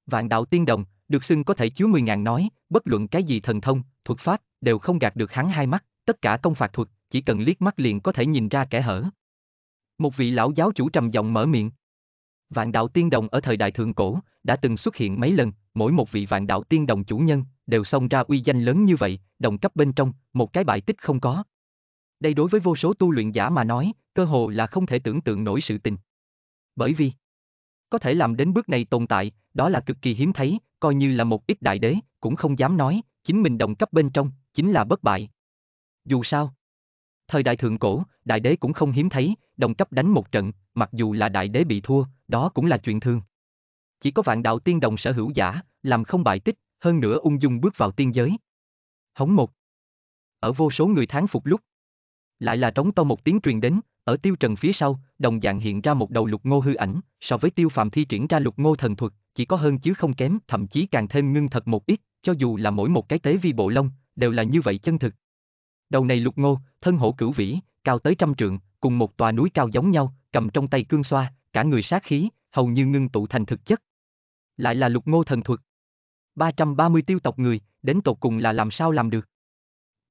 Vạn đạo tiên đồng, được xưng có thể chứa 10.000 nói, bất luận cái gì thần thông, thuật pháp, đều không gạt được hắn hai mắt, tất cả công phạt thuật, chỉ cần liếc mắt liền có thể nhìn ra kẻ hở. Một vị lão giáo chủ trầm giọng mở miệng. Vạn đạo tiên đồng ở thời đại thượng cổ đã từng xuất hiện mấy lần, mỗi một vị vạn đạo tiên đồng chủ nhân đều xông ra uy danh lớn như vậy, đồng cấp bên trong, một cái bại tích không có. Đây đối với vô số tu luyện giả mà nói, cơ hồ là không thể tưởng tượng nổi sự tình. Bởi vì, có thể làm đến bước này tồn tại, đó là cực kỳ hiếm thấy, coi như là một ít đại đế, cũng không dám nói, chính mình đồng cấp bên trong, chính là bất bại. Dù sao, Thời đại thượng cổ, đại đế cũng không hiếm thấy, đồng cấp đánh một trận, mặc dù là đại đế bị thua, đó cũng là chuyện thường. Chỉ có vạn đạo tiên đồng sở hữu giả, làm không bại tích, hơn nữa ung dung bước vào tiên giới. Hống một. Ở vô số người tháng phục lúc. Lại là trống to một tiếng truyền đến, ở tiêu trần phía sau, đồng dạng hiện ra một đầu lục ngô hư ảnh, so với tiêu phàm thi triển ra lục ngô thần thuật, chỉ có hơn chứ không kém, thậm chí càng thêm ngưng thật một ít, cho dù là mỗi một cái tế vi bộ lông, đều là như vậy chân thực. Đầu này lục ngô, thân hổ cửu vĩ, cao tới trăm trượng, cùng một tòa núi cao giống nhau, cầm trong tay cương xoa, cả người sát khí, hầu như ngưng tụ thành thực chất. Lại là lục ngô thần thuật. 330 tiêu tộc người, đến tột cùng là làm sao làm được.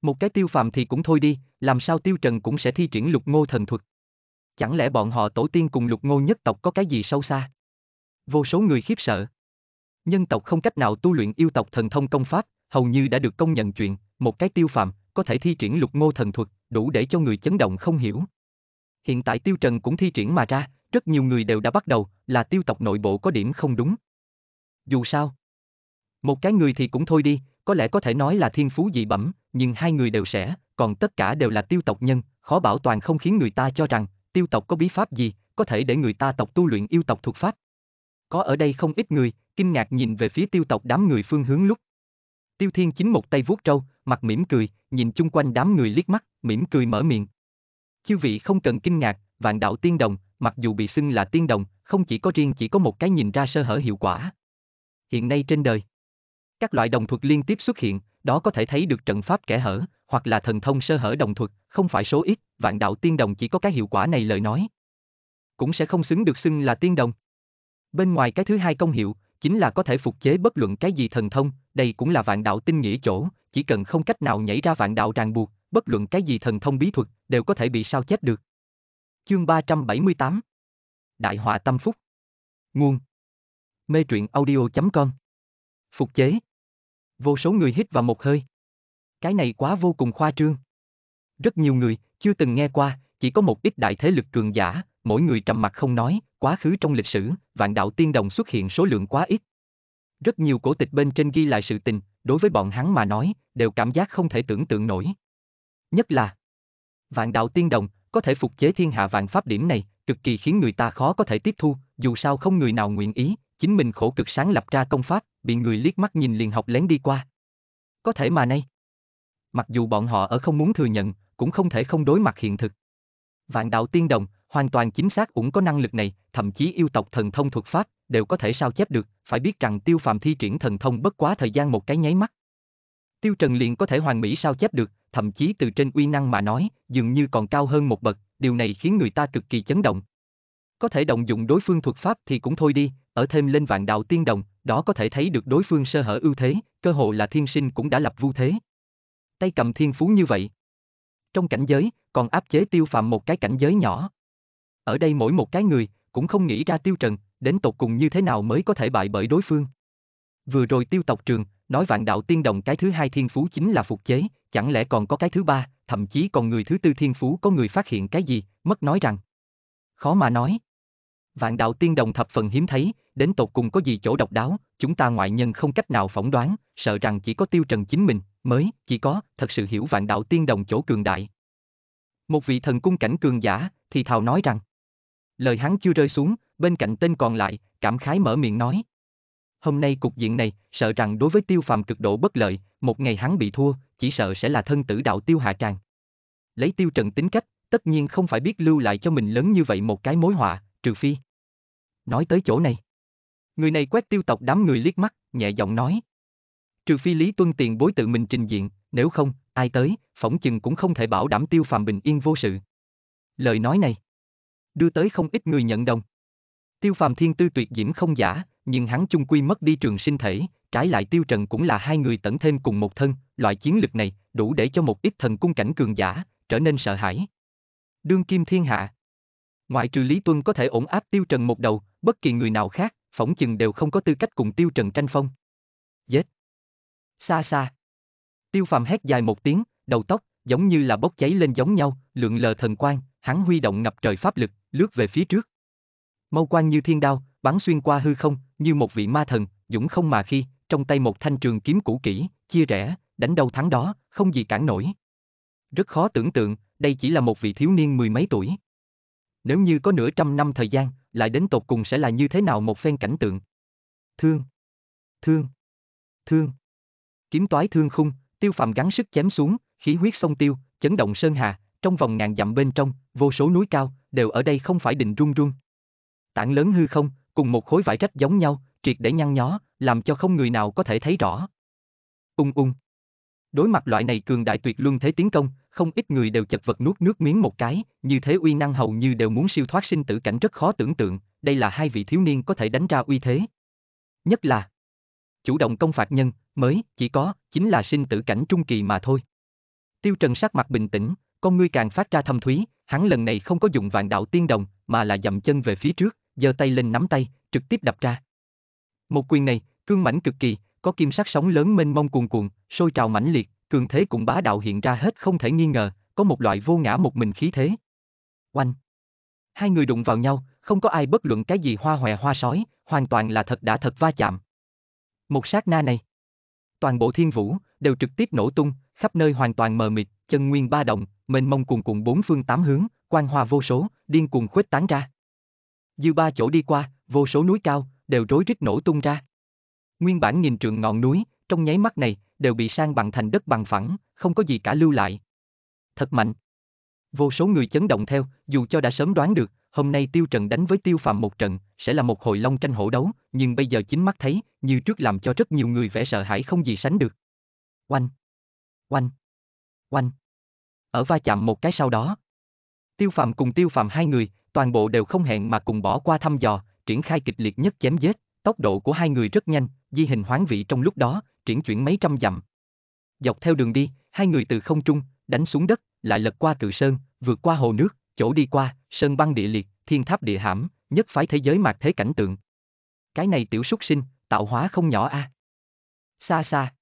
Một cái tiêu phàm thì cũng thôi đi, làm sao tiêu trần cũng sẽ thi triển lục ngô thần thuật. Chẳng lẽ bọn họ tổ tiên cùng lục ngô nhất tộc có cái gì sâu xa? Vô số người khiếp sợ. Nhân tộc không cách nào tu luyện yêu tộc thần thông công pháp, hầu như đã được công nhận chuyện, một cái tiêu phàm, có thể thi triển lục ngô thần thuật, đủ để cho người chấn động không hiểu. Hiện tại Tiêu Trần cũng thi triển mà ra, rất nhiều người đều đã bắt đầu, là tiêu tộc nội bộ có điểm không đúng. Dù sao, một cái người thì cũng thôi đi, có lẽ có thể nói là thiên phú dị bẩm, nhưng hai người đều sẽ, còn tất cả đều là tiêu tộc nhân, khó bảo toàn không khiến người ta cho rằng tiêu tộc có bí pháp gì, có thể để người ta tộc tu luyện yêu tộc thuộc pháp. Có ở đây không ít người, kinh ngạc nhìn về phía tiêu tộc đám người phương hướng lúc. Tiêu Thiên chính một tay vuốt trâu, mặt mỉm cười, nhìn chung quanh đám người liếc mắt, mỉm cười mở miệng. Chư vị không cần kinh ngạc, vạn đạo tiên đồng, mặc dù bị xưng là tiên đồng, không chỉ có riêng chỉ có một cái nhìn ra sơ hở hiệu quả. Hiện nay trên đời, các loại đồng thuật liên tiếp xuất hiện, đó có thể thấy được trận pháp kẻ hở, hoặc là thần thông sơ hở đồng thuật, không phải số ít, vạn đạo tiên đồng chỉ có cái hiệu quả này lời nói. Cũng sẽ không xứng được xưng là tiên đồng. Bên ngoài cái thứ hai công hiệu, chính là có thể phục chế bất luận cái gì thần thông, đây cũng là vạn đạo tinh nghĩa chỗ, chỉ cần không cách nào nhảy ra vạn đạo ràng buộc, bất luận cái gì thần thông bí thuật, đều có thể bị sao chết được. Chương 378 Đại họa tâm phúc Nguồn Mê truyện audio.com Phục chế Vô số người hít vào một hơi. Cái này quá vô cùng khoa trương. Rất nhiều người, chưa từng nghe qua, chỉ có một ít đại thế lực cường giả, mỗi người trầm mặt không nói, quá khứ trong lịch sử, vạn đạo tiên đồng xuất hiện số lượng quá ít. Rất nhiều cổ tịch bên trên ghi lại sự tình, đối với bọn hắn mà nói, đều cảm giác không thể tưởng tượng nổi. Nhất là Vạn đạo tiên đồng, có thể phục chế thiên hạ vạn pháp điểm này, cực kỳ khiến người ta khó có thể tiếp thu, dù sao không người nào nguyện ý, chính mình khổ cực sáng lập ra công pháp, bị người liếc mắt nhìn liền học lén đi qua. Có thể mà nay. Mặc dù bọn họ ở không muốn thừa nhận, cũng không thể không đối mặt hiện thực. Vạn đạo tiên đồng, hoàn toàn chính xác cũng có năng lực này, thậm chí yêu tộc thần thông thuật pháp, đều có thể sao chép được, phải biết rằng Tiêu Phàm thi triển thần thông bất quá thời gian một cái nháy mắt. Tiêu Trần liền có thể hoàn mỹ sao chép được, thậm chí từ trên uy năng mà nói, dường như còn cao hơn một bậc, điều này khiến người ta cực kỳ chấn động. Có thể động dụng đối phương thuật pháp thì cũng thôi đi, ở thêm lên vạn đạo tiên đồng, đó có thể thấy được đối phương sơ hở ưu thế, cơ hội là thiên sinh cũng đã lập vu thế. Tay cầm thiên phú như vậy. Trong cảnh giới, còn áp chế tiêu phàm một cái cảnh giới nhỏ. Ở đây mỗi một cái người, cũng không nghĩ ra tiêu trần, đến tột cùng như thế nào mới có thể bại bởi đối phương. Vừa rồi tiêu tộc trường, nói vạn đạo tiên đồng cái thứ hai thiên phú chính là phục chế, chẳng lẽ còn có cái thứ ba, thậm chí còn người thứ tư thiên phú có người phát hiện cái gì, mất nói rằng. Khó mà nói. Vạn đạo tiên đồng thập phần hiếm thấy, đến tột cùng có gì chỗ độc đáo, chúng ta ngoại nhân không cách nào phỏng đoán, sợ rằng chỉ có tiêu trần chính mình, mới, chỉ có, thật sự hiểu vạn đạo tiên đồng chỗ cường đại. Một vị thần cung cảnh cường giả, thì thào nói rằng. Lời hắn chưa rơi xuống, bên cạnh tên còn lại, cảm khái mở miệng nói. Hôm nay cục diện này, sợ rằng đối với tiêu phàm cực độ bất lợi, một ngày hắn bị thua, chỉ sợ sẽ là thân tử đạo tiêu hạ tràng. Lấy tiêu trần tính cách, tất nhiên không phải biết lưu lại cho mình lớn như vậy một cái mối họa, trừ phi. Nói tới chỗ này. Người này quét tiêu tộc đám người liếc mắt, nhẹ giọng nói. Trừ phi Lý Tuân tiền bối tự mình trình diện, nếu không, ai tới, phỏng chừng cũng không thể bảo đảm tiêu phàm bình yên vô sự. Lời nói này đưa tới không ít người nhận đồng. Tiêu Phàm thiên tư tuyệt diễm không giả, nhưng hắn chung quy mất đi trường sinh thể, trái lại Tiêu Trần cũng là hai người tận thêm cùng một thân, loại chiến lực này đủ để cho một ít thần cung cảnh cường giả trở nên sợ hãi. Đương kim thiên hạ. Ngoại trừ Lý Tuân có thể ổn áp Tiêu Trần một đầu, bất kỳ người nào khác, phỏng chừng đều không có tư cách cùng Tiêu Trần tranh phong. Giết. Xa xa. Tiêu Phàm hét dài một tiếng, đầu tóc giống như là bốc cháy lên giống nhau, lượng lờ thần quang, hắn huy động ngập trời pháp lực, lướt về phía trước. Mau quang như thiên đao, bắn xuyên qua hư không, như một vị ma thần, dũng không mà khi, trong tay một thanh trường kiếm cũ kỹ, chia rẽ, đánh đầu thắng đó, không gì cản nổi. Rất khó tưởng tượng, đây chỉ là một vị thiếu niên mười mấy tuổi. Nếu như có nửa trăm năm thời gian, lại đến tột cùng sẽ là như thế nào một phen cảnh tượng. Thương, thương, thương. Kiếm toái thương khung, tiêu phàm gắng sức chém xuống, khí huyết sông tiêu, chấn động sơn hà, trong vòng ngàn dặm bên trong, vô số núi cao, đều ở đây không phải định rung rung tảng lớn hư không, cùng một khối vải rách giống nhau, triệt để nhăn nhó, làm cho không người nào có thể thấy rõ. Ung ung. Đối mặt loại này cường đại tuyệt luân thế tiến công, không ít người đều chật vật nuốt nước miếng một cái, như thế uy năng hầu như đều muốn siêu thoát sinh tử cảnh rất khó tưởng tượng, đây là hai vị thiếu niên có thể đánh ra uy thế. Nhất là chủ động công phạt nhân, mới chỉ có, chính là sinh tử cảnh trung kỳ mà thôi. Tiêu Trần sắc mặt bình tĩnh, con ngươi càng phát ra thâm thúy, hắn lần này không có dùng vạn đạo tiên đồng, mà là dậm chân về phía trước, giơ tay lên nắm tay, trực tiếp đập ra. Một quyền này, cương mãnh cực kỳ, có kim sắc sóng lớn mênh mông cuồn cuộn, sôi trào mãnh liệt, cường thế cũng bá đạo hiện ra hết không thể nghi ngờ, có một loại vô ngã một mình khí thế. Oanh! Hai người đụng vào nhau, không có ai bất luận cái gì hoa hòe hoa sói, hoàn toàn là thật đã thật va chạm. Một sát na này, toàn bộ thiên vũ đều trực tiếp nổ tung, khắp nơi hoàn toàn mờ mịt, chân nguyên ba động, mênh mông cuồn cuộn bốn phương tám hướng, quang hoa vô số, điên cuồng khuếch tán ra. Dư ba chỗ đi qua, vô số núi cao, đều rối rít nổ tung ra. Nguyên bản nghìn trượng ngọn núi, trong nháy mắt này, đều bị sang bằng thành đất bằng phẳng, không có gì cả lưu lại. Thật mạnh. Vô số người chấn động theo, dù cho đã sớm đoán được, hôm nay Tiêu Trần đánh với Tiêu Phạm một trận, sẽ là một hồi long tranh hổ đấu, nhưng bây giờ chính mắt thấy, như trước làm cho rất nhiều người vẻ sợ hãi không gì sánh được. Oanh! Oanh! Oanh! Ở va chạm một cái sau đó. Tiêu Phạm cùng Tiêu Phạm hai người, toàn bộ đều không hẹn mà cùng bỏ qua thăm dò, triển khai kịch liệt nhất chém giết, tốc độ của hai người rất nhanh, di hình hoán vị trong lúc đó, triển chuyển mấy trăm dặm. Dọc theo đường đi, hai người từ không trung, đánh xuống đất, lại lật qua cự sơn, vượt qua hồ nước, chỗ đi qua, sơn băng địa liệt, thiên tháp địa hãm, nhất phái thế giới mạc thế cảnh tượng. Cái này tiểu súc sinh, tạo hóa không nhỏ a. À. Xa xa.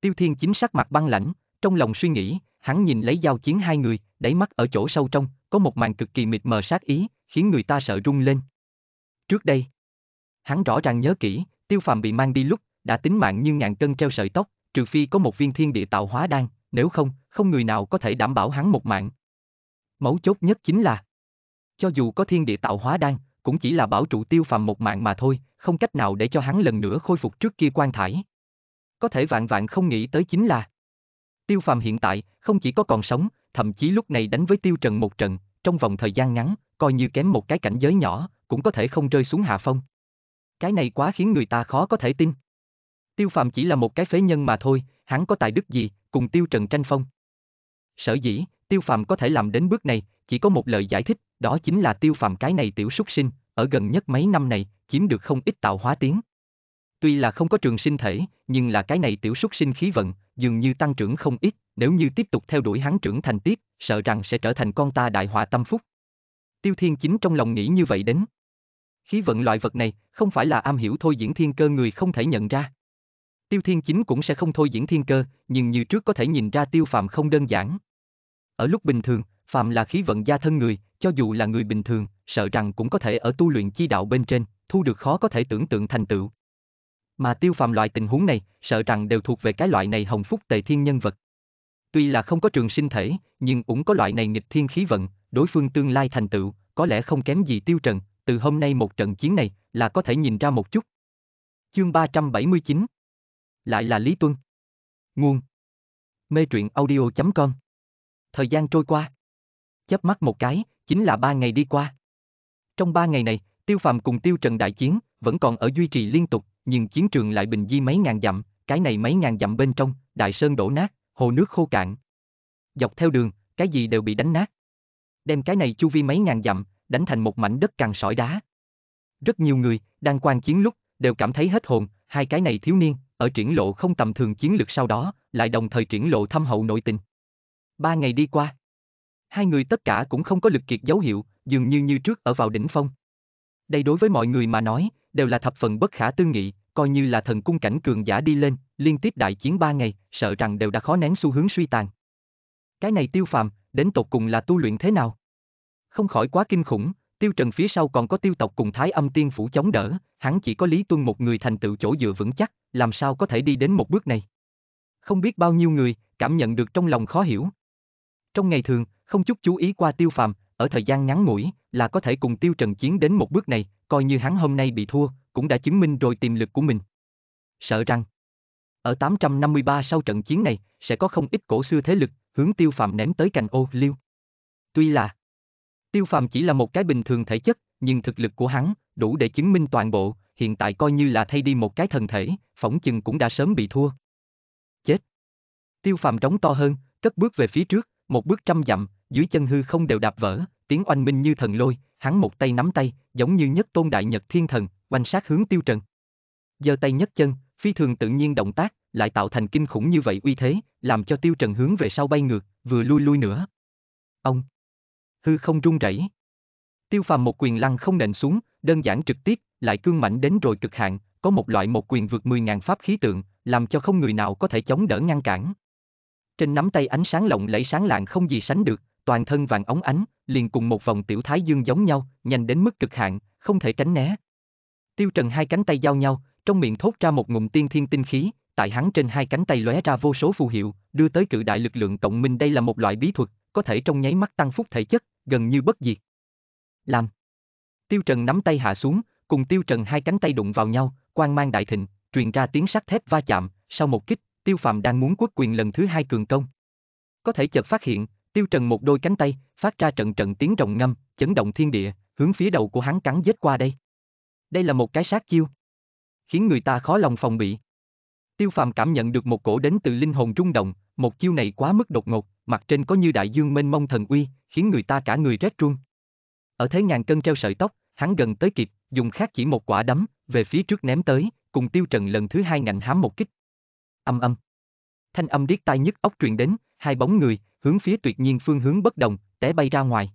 Tiêu Thiên chính sắc mặt băng lãnh, trong lòng suy nghĩ, hắn nhìn lấy dao chiến hai người, đáy mắt ở chỗ sâu trong, có một màn cực kỳ mịt mờ sát ý, khiến người ta sợ rung lên. Trước đây, hắn rõ ràng nhớ kỹ, tiêu phàm bị mang đi lúc, đã tính mạng như ngàn cân treo sợi tóc, trừ phi có một viên thiên địa tạo hóa đan, nếu không, không người nào có thể đảm bảo hắn một mạng. Mấu chốt nhất chính là, cho dù có thiên địa tạo hóa đan, cũng chỉ là bảo trụ tiêu phàm một mạng mà thôi, không cách nào để cho hắn lần nữa khôi phục trước kia quan thải. Có thể vạn vạn không nghĩ tới chính là Tiêu Phàm hiện tại không chỉ có còn sống, thậm chí lúc này đánh với Tiêu Trần một trận, trong vòng thời gian ngắn, coi như kém một cái cảnh giới nhỏ, cũng có thể không rơi xuống hạ phong. Cái này quá khiến người ta khó có thể tin. Tiêu Phàm chỉ là một cái phế nhân mà thôi, hắn có tài đức gì, cùng Tiêu Trần tranh phong. Sở dĩ, Tiêu Phàm có thể làm đến bước này, chỉ có một lời giải thích, đó chính là Tiêu Phàm cái này tiểu súc sinh, ở gần nhất mấy năm này, chiếm được không ít tạo hóa tiếng. Tuy là không có trường sinh thể, nhưng là cái này tiểu xuất sinh khí vận, dường như tăng trưởng không ít, nếu như tiếp tục theo đuổi hắn trưởng thành tiếp, sợ rằng sẽ trở thành con ta đại họa tâm phúc. Tiêu Thiên Chính trong lòng nghĩ như vậy đến. Khí vận loại vật này, không phải là am hiểu thôi diễn thiên cơ người không thể nhận ra. Tiêu Thiên Chính cũng sẽ không thôi diễn thiên cơ, nhưng như trước có thể nhìn ra tiêu Phạm không đơn giản. Ở lúc bình thường, Phạm là khí vận gia thân người, cho dù là người bình thường, sợ rằng cũng có thể ở tu luyện chi đạo bên trên, thu được khó có thể tưởng tượng thành tựu. Mà tiêu phàm loại tình huống này, sợ rằng đều thuộc về cái loại này hồng phúc tề thiên nhân vật. Tuy là không có trường sinh thể, nhưng cũng có loại này nghịch thiên khí vận, đối phương tương lai thành tựu, có lẽ không kém gì tiêu trần, từ hôm nay một trận chiến này là có thể nhìn ra một chút. Chương 379 Lại là Lý Tuân Nguồn Mê truyện audio.com Thời gian trôi qua Chớp mắt một cái, chính là ba ngày đi qua. Trong ba ngày này, Tiêu Phàm cùng Tiêu Trần đại chiến, vẫn còn ở duy trì liên tục, nhưng chiến trường lại bình di mấy ngàn dặm, cái này mấy ngàn dặm bên trong, đại sơn đổ nát, hồ nước khô cạn. Dọc theo đường, cái gì đều bị đánh nát. Đem cái này chu vi mấy ngàn dặm, đánh thành một mảnh đất cằn sỏi đá. Rất nhiều người, đang quan chiến lúc, đều cảm thấy hết hồn, hai cái này thiếu niên, ở triển lộ không tầm thường chiến lược sau đó, lại đồng thời triển lộ thâm hậu nội tình. Ba ngày đi qua, hai người tất cả cũng không có lực kiệt dấu hiệu, dường như như trước ở vào đỉnh phong. Đây đối với mọi người mà nói, đều là thập phần bất khả tư nghị, coi như là thần cung cảnh cường giả đi lên, liên tiếp đại chiến ba ngày, sợ rằng đều đã khó nén xu hướng suy tàn. Cái này tiêu phàm, đến tột cùng là tu luyện thế nào? Không khỏi quá kinh khủng, tiêu trần phía sau còn có tiêu tộc cùng thái âm tiên phủ chống đỡ, hắn chỉ có lý tuân một người thành tựu chỗ dựa vững chắc, làm sao có thể đi đến một bước này? Không biết bao nhiêu người, cảm nhận được trong lòng khó hiểu. Trong ngày thường, không chút chú ý qua tiêu phàm, ở thời gian ngắn ngủi là có thể cùng tiêu trần chiến đến một bước này, coi như hắn hôm nay bị thua, cũng đã chứng minh rồi tiềm lực của mình. Sợ rằng, ở 853 sau trận chiến này, sẽ có không ít cổ xưa thế lực, hướng tiêu phàm ném tới cành ô liêu. Tuy là, tiêu phàm chỉ là một cái bình thường thể chất, nhưng thực lực của hắn, đủ để chứng minh toàn bộ, hiện tại coi như là thay đi một cái thần thể, phỏng chừng cũng đã sớm bị thua. Chết! Tiêu phàm trống to hơn, cất bước về phía trước, một bước trăm dặm, dưới chân hư không đều đạp vỡ, tiếng oanh minh như thần lôi, hắn một tay nắm tay, giống như nhất tôn đại nhật thiên thần, oanh sát hướng tiêu trần. Giơ tay nhất chân, phi thường tự nhiên động tác, lại tạo thành kinh khủng như vậy uy thế, làm cho tiêu trần hướng về sau bay ngược, vừa lui lui nữa. Ông! Hư không rung rẩy. Tiêu phàm một quyền lăng không nện xuống, đơn giản trực tiếp, lại cương mạnh đến rồi cực hạn, có một loại một quyền vượt 10.000 pháp khí tượng, làm cho không người nào có thể chống đỡ ngăn cản. Trên nắm tay ánh sáng lộng lẫy sáng lạng không gì sánh được, toàn thân vàng óng ánh, liền cùng một vòng tiểu thái dương giống nhau, nhanh đến mức cực hạn, không thể tránh né. Tiêu Trần hai cánh tay giao nhau, trong miệng thốt ra một ngụm tiên thiên tinh khí, tại hắn trên hai cánh tay lóe ra vô số phù hiệu, đưa tới cự đại lực lượng cộng minh đây là một loại bí thuật, có thể trong nháy mắt tăng phúc thể chất, gần như bất diệt. Làm. Tiêu Trần nắm tay hạ xuống, cùng Tiêu Trần hai cánh tay đụng vào nhau, quang mang đại thịnh, truyền ra tiếng sắt thép va chạm, sau một kích, Tiêu Phàm đang muốn quốc quyền lần thứ hai cường công. Có thể chợt phát hiện, Tiêu Trần một đôi cánh tay, phát ra trận trận tiếng rồng ngâm, chấn động thiên địa, hướng phía đầu của hắn cắn giết qua đây. Đây là một cái sát chiêu, khiến người ta khó lòng phòng bị. Tiêu Phàm cảm nhận được một cổ đến từ linh hồn rung động, một chiêu này quá mức đột ngột, mặt trên có như đại dương mênh mông thần uy, khiến người ta cả người rét run. Ở thế ngàn cân treo sợi tóc, hắn gần tới kịp, dùng khác chỉ một quả đấm, về phía trước ném tới, cùng Tiêu Trần lần thứ hai ngạnh hám một kích. Âm âm. Thanh âm điếc tai nhức ốc truyền đến, hai bóng người, hướng phía tuyệt nhiên phương hướng bất đồng, té bay ra ngoài.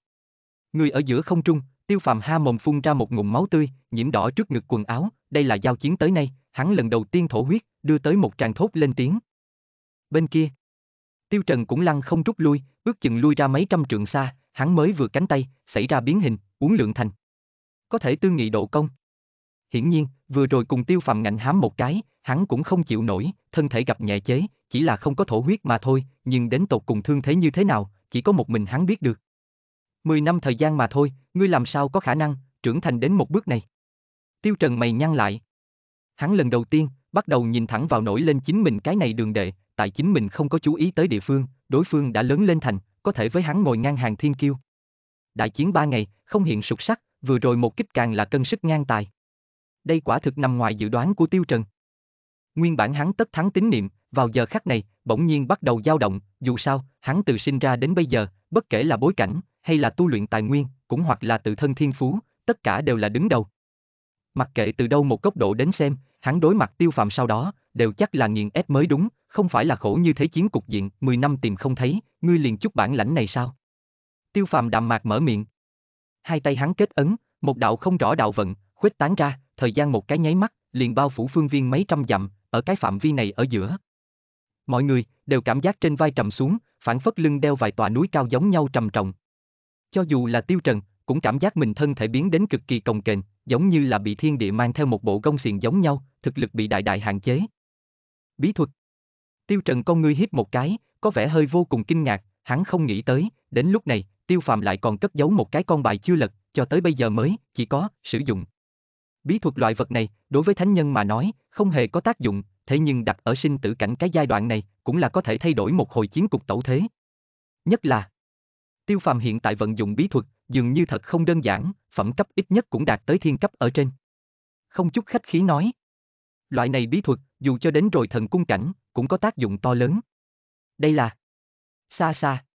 Người ở giữa không trung, tiêu phàm ha mồm phun ra một ngụm máu tươi, nhiễm đỏ trước ngực quần áo, đây là giao chiến tới nay, hắn lần đầu tiên thổ huyết, đưa tới một tràng thốt lên tiếng. Bên kia, tiêu trần cũng lăng không rút lui, ước chừng lui ra mấy trăm trượng xa, hắn mới vừa cánh tay, xảy ra biến hình, uống lượng thành. Có thể tương nghị độ công. Hiển nhiên, vừa rồi cùng tiêu phàm ngạnh hám một cái, hắn cũng không chịu nổi, thân thể gặp nhẹ chế, chỉ là không có thổ huyết mà thôi, nhưng đến tột cùng thương thế như thế nào, chỉ có một mình hắn biết được. Mười năm thời gian mà thôi, ngươi làm sao có khả năng trưởng thành đến một bước này. Tiêu Trần mày nhăn lại. Hắn lần đầu tiên, bắt đầu nhìn thẳng vào nổi lên chính mình cái này đường đệ, tại chính mình không có chú ý tới địa phương, đối phương đã lớn lên thành, có thể với hắn ngồi ngang hàng thiên kiêu. Đại chiến ba ngày, không hiện sụt sắc, vừa rồi một kích càng là cân sức ngang tài. Đây quả thực nằm ngoài dự đoán của Tiêu Trần. Nguyên bản hắn tất thắng tín niệm, vào giờ khắc này, bỗng nhiên bắt đầu dao động, dù sao, hắn từ sinh ra đến bây giờ, bất kể là bối cảnh, hay là tu luyện tài nguyên, cũng hoặc là tự thân thiên phú, tất cả đều là đứng đầu. Mặc kệ từ đâu một góc độ đến xem, hắn đối mặt tiêu phạm sau đó, đều chắc là nghiền ép mới đúng, không phải là khổ như thế chiến cục diện, 10 năm tìm không thấy, ngươi liền chút bản lãnh này sao? Tiêu phàm đạm mạc mở miệng. Hai tay hắn kết ấn, một đạo không rõ đạo vận, khuếch tán ra, thời gian một cái nháy mắt, liền bao phủ phương viên mấy trăm dặm, ở cái phạm vi này ở giữa, Mọi người đều cảm giác trên vai trầm xuống, phản phất lưng đeo vài tòa núi cao giống nhau trầm trọng. Cho dù là Tiêu Trần, cũng cảm giác mình thân thể biến đến cực kỳ cồng kềnh, giống như là bị thiên địa mang theo một bộ gông xiềng giống nhau, thực lực bị đại đại hạn chế. Bí thuật. Tiêu Trần con ngươi híp một cái, có vẻ hơi vô cùng kinh ngạc, hắn không nghĩ tới, đến lúc này, Tiêu Phàm lại còn cất giấu một cái con bài chưa lật, cho tới bây giờ mới chỉ có sử dụng. Bí thuật loại vật này, đối với thánh nhân mà nói, không hề có tác dụng, thế nhưng đặt ở sinh tử cảnh cái giai đoạn này cũng là có thể thay đổi một hồi chiến cục tẩu thế. Nhất là, tiêu phàm hiện tại vận dụng bí thuật, dường như thật không đơn giản, phẩm cấp ít nhất cũng đạt tới thiên cấp ở trên. Không chút khách khí nói. Loại này bí thuật, dù cho đến rồi thần cung cảnh, cũng có tác dụng to lớn. Đây là xa xa.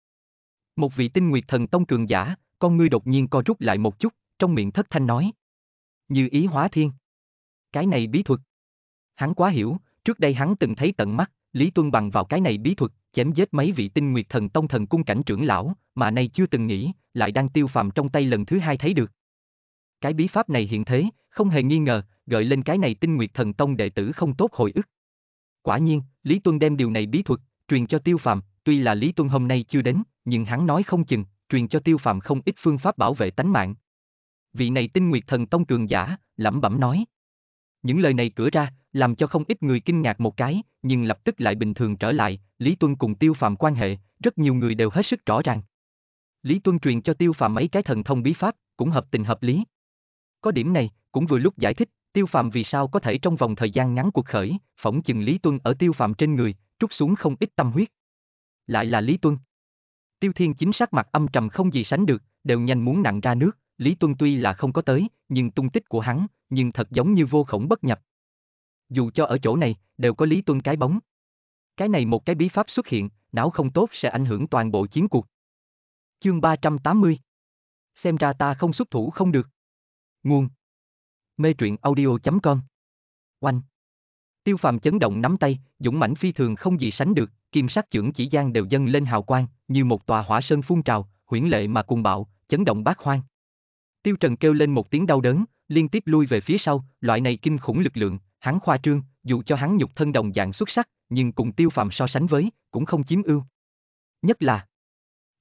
Một vị tinh nguyệt thần tông cường giả, con ngươi đột nhiên co rút lại một chút, trong miệng thất thanh nói. Như ý hóa thiên. Cái này bí thuật. Hắn quá hiểu, Trước đây hắn từng thấy tận mắt, Lý Tuân bằng vào cái này bí thuật, chém giết mấy vị tinh nguyệt thần tông thần cung cảnh trưởng lão, mà nay chưa từng nghĩ, lại đang tiêu phàm trong tay lần thứ hai thấy được. Cái bí pháp này hiện thế, không hề nghi ngờ, gợi lên cái này tinh nguyệt thần tông đệ tử không tốt hồi ức. Quả nhiên, Lý Tuân đem điều này bí thuật, truyền cho tiêu phàm, tuy là Lý Tuân hôm nay chưa đến, nhưng hắn nói không chừng, truyền cho tiêu phàm không ít phương pháp bảo vệ tánh mạng. Vị này tinh nguyệt thần tông cường giả, lẩm bẩm nói. Những lời này cửa ra, làm cho không ít người kinh ngạc một cái, nhưng lập tức lại bình thường trở lại, Lý Tuân cùng Tiêu Phạm quan hệ, rất nhiều người đều hết sức rõ ràng. Lý Tuân truyền cho Tiêu Phạm mấy cái thần thông bí pháp, cũng hợp tình hợp lý. Có điểm này, cũng vừa lúc giải thích, Tiêu Phạm vì sao có thể trong vòng thời gian ngắn cuộc khởi, phỏng chừng Lý Tuân ở Tiêu Phạm trên người, trút xuống không ít tâm huyết. Lại là Lý Tuân. Tiêu Thiên chính sắc mặt âm trầm không gì sánh được, đều nhanh muốn nặng ra nước, Lý Tuân tuy là không có tới, nhưng tung tích của hắn, nhưng thật giống như vô khổng bất nhập, dù cho ở chỗ này, đều có Lý Tuân cái bóng. Cái này một cái bí pháp xuất hiện, não không tốt sẽ ảnh hưởng toàn bộ chiến cuộc. Chương 380 Xem ra ta không xuất thủ không được. Nguồn Mê truyện audio.com Oanh Tiêu phàm chấn động nắm tay, dũng mãnh phi thường không gì sánh được, kim sắc trưởng chỉ gian đều dâng lên hào quang, như một tòa hỏa sơn phun trào, huyễn lệ mà cùng bạo, chấn động bát hoang. Tiêu Trần kêu lên một tiếng đau đớn, liên tiếp lui về phía sau, loại này kinh khủng lực lượng, Hắn khoa trương, dù cho hắn nhục thân đồng dạng xuất sắc, nhưng cùng tiêu phàm so sánh với, cũng không chiếm ưu. Nhất là,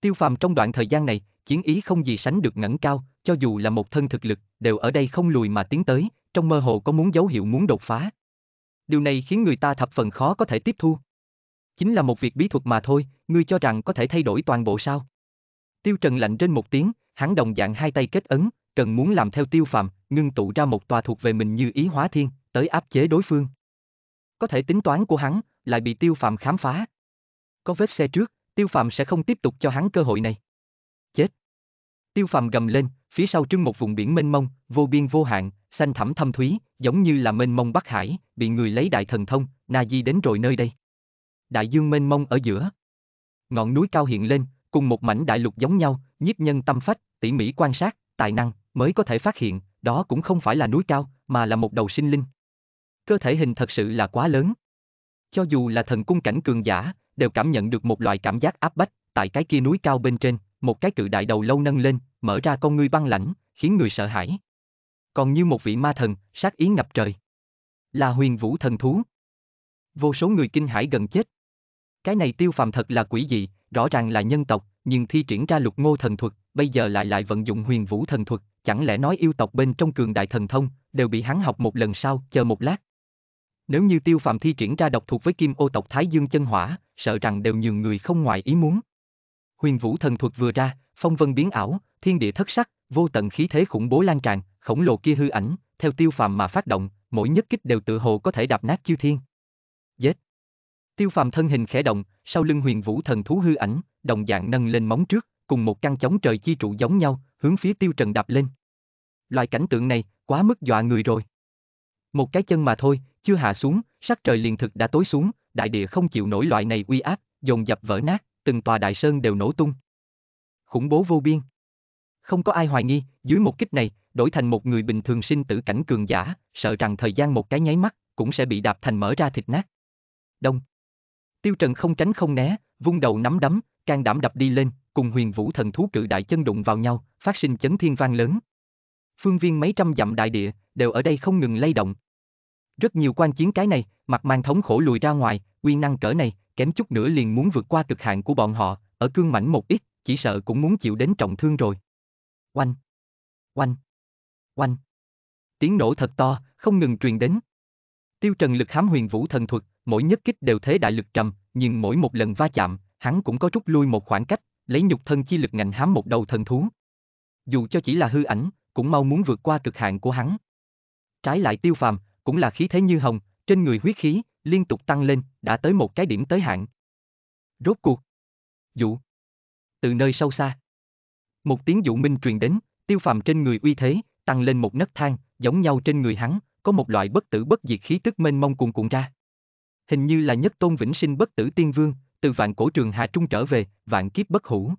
tiêu phàm trong đoạn thời gian này, chiến ý không gì sánh được ngẩng cao, cho dù là một thân thực lực, đều ở đây không lùi mà tiến tới, trong mơ hồ có muốn dấu hiệu muốn đột phá. Điều này khiến người ta thập phần khó có thể tiếp thu. Chính là một việc bí thuật mà thôi, ngươi cho rằng có thể thay đổi toàn bộ sao? Tiêu Trần lạnh trên một tiếng, hắn đồng dạng hai tay kết ấn, cần muốn làm theo tiêu phàm, ngưng tụ ra một tòa thuộc về mình như ý hóa thiên, tới áp chế đối phương. Có thể tính toán của hắn lại bị tiêu phàm khám phá. Có vết xe trước, tiêu phàm sẽ không tiếp tục cho hắn cơ hội này. Chết! Tiêu phàm gầm lên, phía sau trưng một vùng biển mênh mông, vô biên vô hạn, xanh thẳm thâm thúy, giống như là mênh mông Bắc Hải, bị người lấy đại thần thông, Na Di đến rồi nơi đây. Đại dương mênh mông ở giữa. Ngọn núi cao hiện lên, cùng một mảnh đại lục giống nhau, nhiếp nhân tâm phách, tỉ mỉ quan sát, tài năng, mới có thể phát hiện, đó cũng không phải là núi cao, mà là một đầu sinh linh. Cơ thể hình thật sự là quá lớn. Cho dù là thần cung cảnh cường giả, đều cảm nhận được một loại cảm giác áp bách, tại cái kia núi cao bên trên, một cái cự đại đầu lâu nâng lên, mở ra con ngươi băng lãnh, khiến người sợ hãi. Còn như một vị ma thần, sát ý ngập trời. Là huyền vũ thần thú. Vô số người kinh hãi gần chết. Cái này tiêu phàm thật là quỷ dị, rõ ràng là nhân tộc, nhưng thi triển ra lục ngô thần thuật, bây giờ lại lại vận dụng huyền vũ thần thuật, chẳng lẽ nói yêu tộc bên trong cường đại thần thông, đều bị hắn học một lần sau, chờ một lát. Nếu như tiêu phạm thi triển ra độc thuộc với kim ô tộc Thái Dương chân hỏa, sợ rằng đều nhường người không ngoài ý muốn. Huyền vũ thần thuật vừa ra, phong vân biến ảo, thiên địa thất sắc, vô tận khí thế khủng bố lan tràn, khổng lồ kia hư ảnh, theo tiêu phàm mà phát động, mỗi nhất kích đều tự hồ có thể đạp nát chư thiên. Giết! Tiêu phàm thân hình khẽ động, sau lưng huyền vũ thần thú hư ảnh, đồng dạng nâng lên móng trước, cùng một căn chống trời chi trụ giống nhau, hướng phía tiêu trần đạp lên. Loại cảnh tượng này, quá mức dọa người rồi. Một cái chân mà thôi, chưa hạ xuống, sắc trời liền thực đã tối xuống, đại địa không chịu nổi loại này uy áp, dồn dập vỡ nát, từng tòa đại sơn đều nổ tung. Khủng bố vô biên. Không có ai hoài nghi, dưới một kích này, đổi thành một người bình thường sinh tử cảnh cường giả, sợ rằng thời gian một cái nháy mắt, cũng sẽ bị đạp thành mở ra thịt nát. Đông. Tiêu Trần không tránh không né, vung đầu nắm đấm, can đảm đập đi lên, cùng huyền vũ thần thú cự đại chân đụng vào nhau, phát sinh chấn thiên vang lớn. Phương viên mấy trăm dặm đại địa, đều ở đây không ngừng lay động, rất nhiều quan chiến cái này, mặt mang thống khổ lùi ra ngoài, uy năng cỡ này, kém chút nữa liền muốn vượt qua cực hạn của bọn họ, ở cương mảnh một ít, chỉ sợ cũng muốn chịu đến trọng thương rồi. Oanh! Oanh! Oanh! Tiếng nổ thật to, không ngừng truyền đến. Tiêu Trần lực hám huyền vũ thần thuật, mỗi nhất kích đều thế đại lực trầm, nhưng mỗi một lần va chạm, hắn cũng có rút lui một khoảng cách, lấy nhục thân chi lực ngành hám một đầu thần thú. Dù cho chỉ là hư ảnh, cũng mau muốn vượt qua cực hạn của hắn. Trái lại tiêu phàm, cũng là khí thế như hồng, trên người huyết khí, liên tục tăng lên, đã tới một cái điểm tới hạn. Rốt cuộc. Dụ. Từ nơi sâu xa. Một tiếng dụ minh truyền đến, tiêu phàm trên người uy thế, tăng lên một nấc thang, giống nhau trên người hắn, có một loại bất tử bất diệt khí tức mênh mông cuồn cuộn ra. Hình như là nhất tôn vĩnh sinh bất tử tiên vương, từ vạn cổ trường Hà Trung trở về, vạn kiếp bất hủ.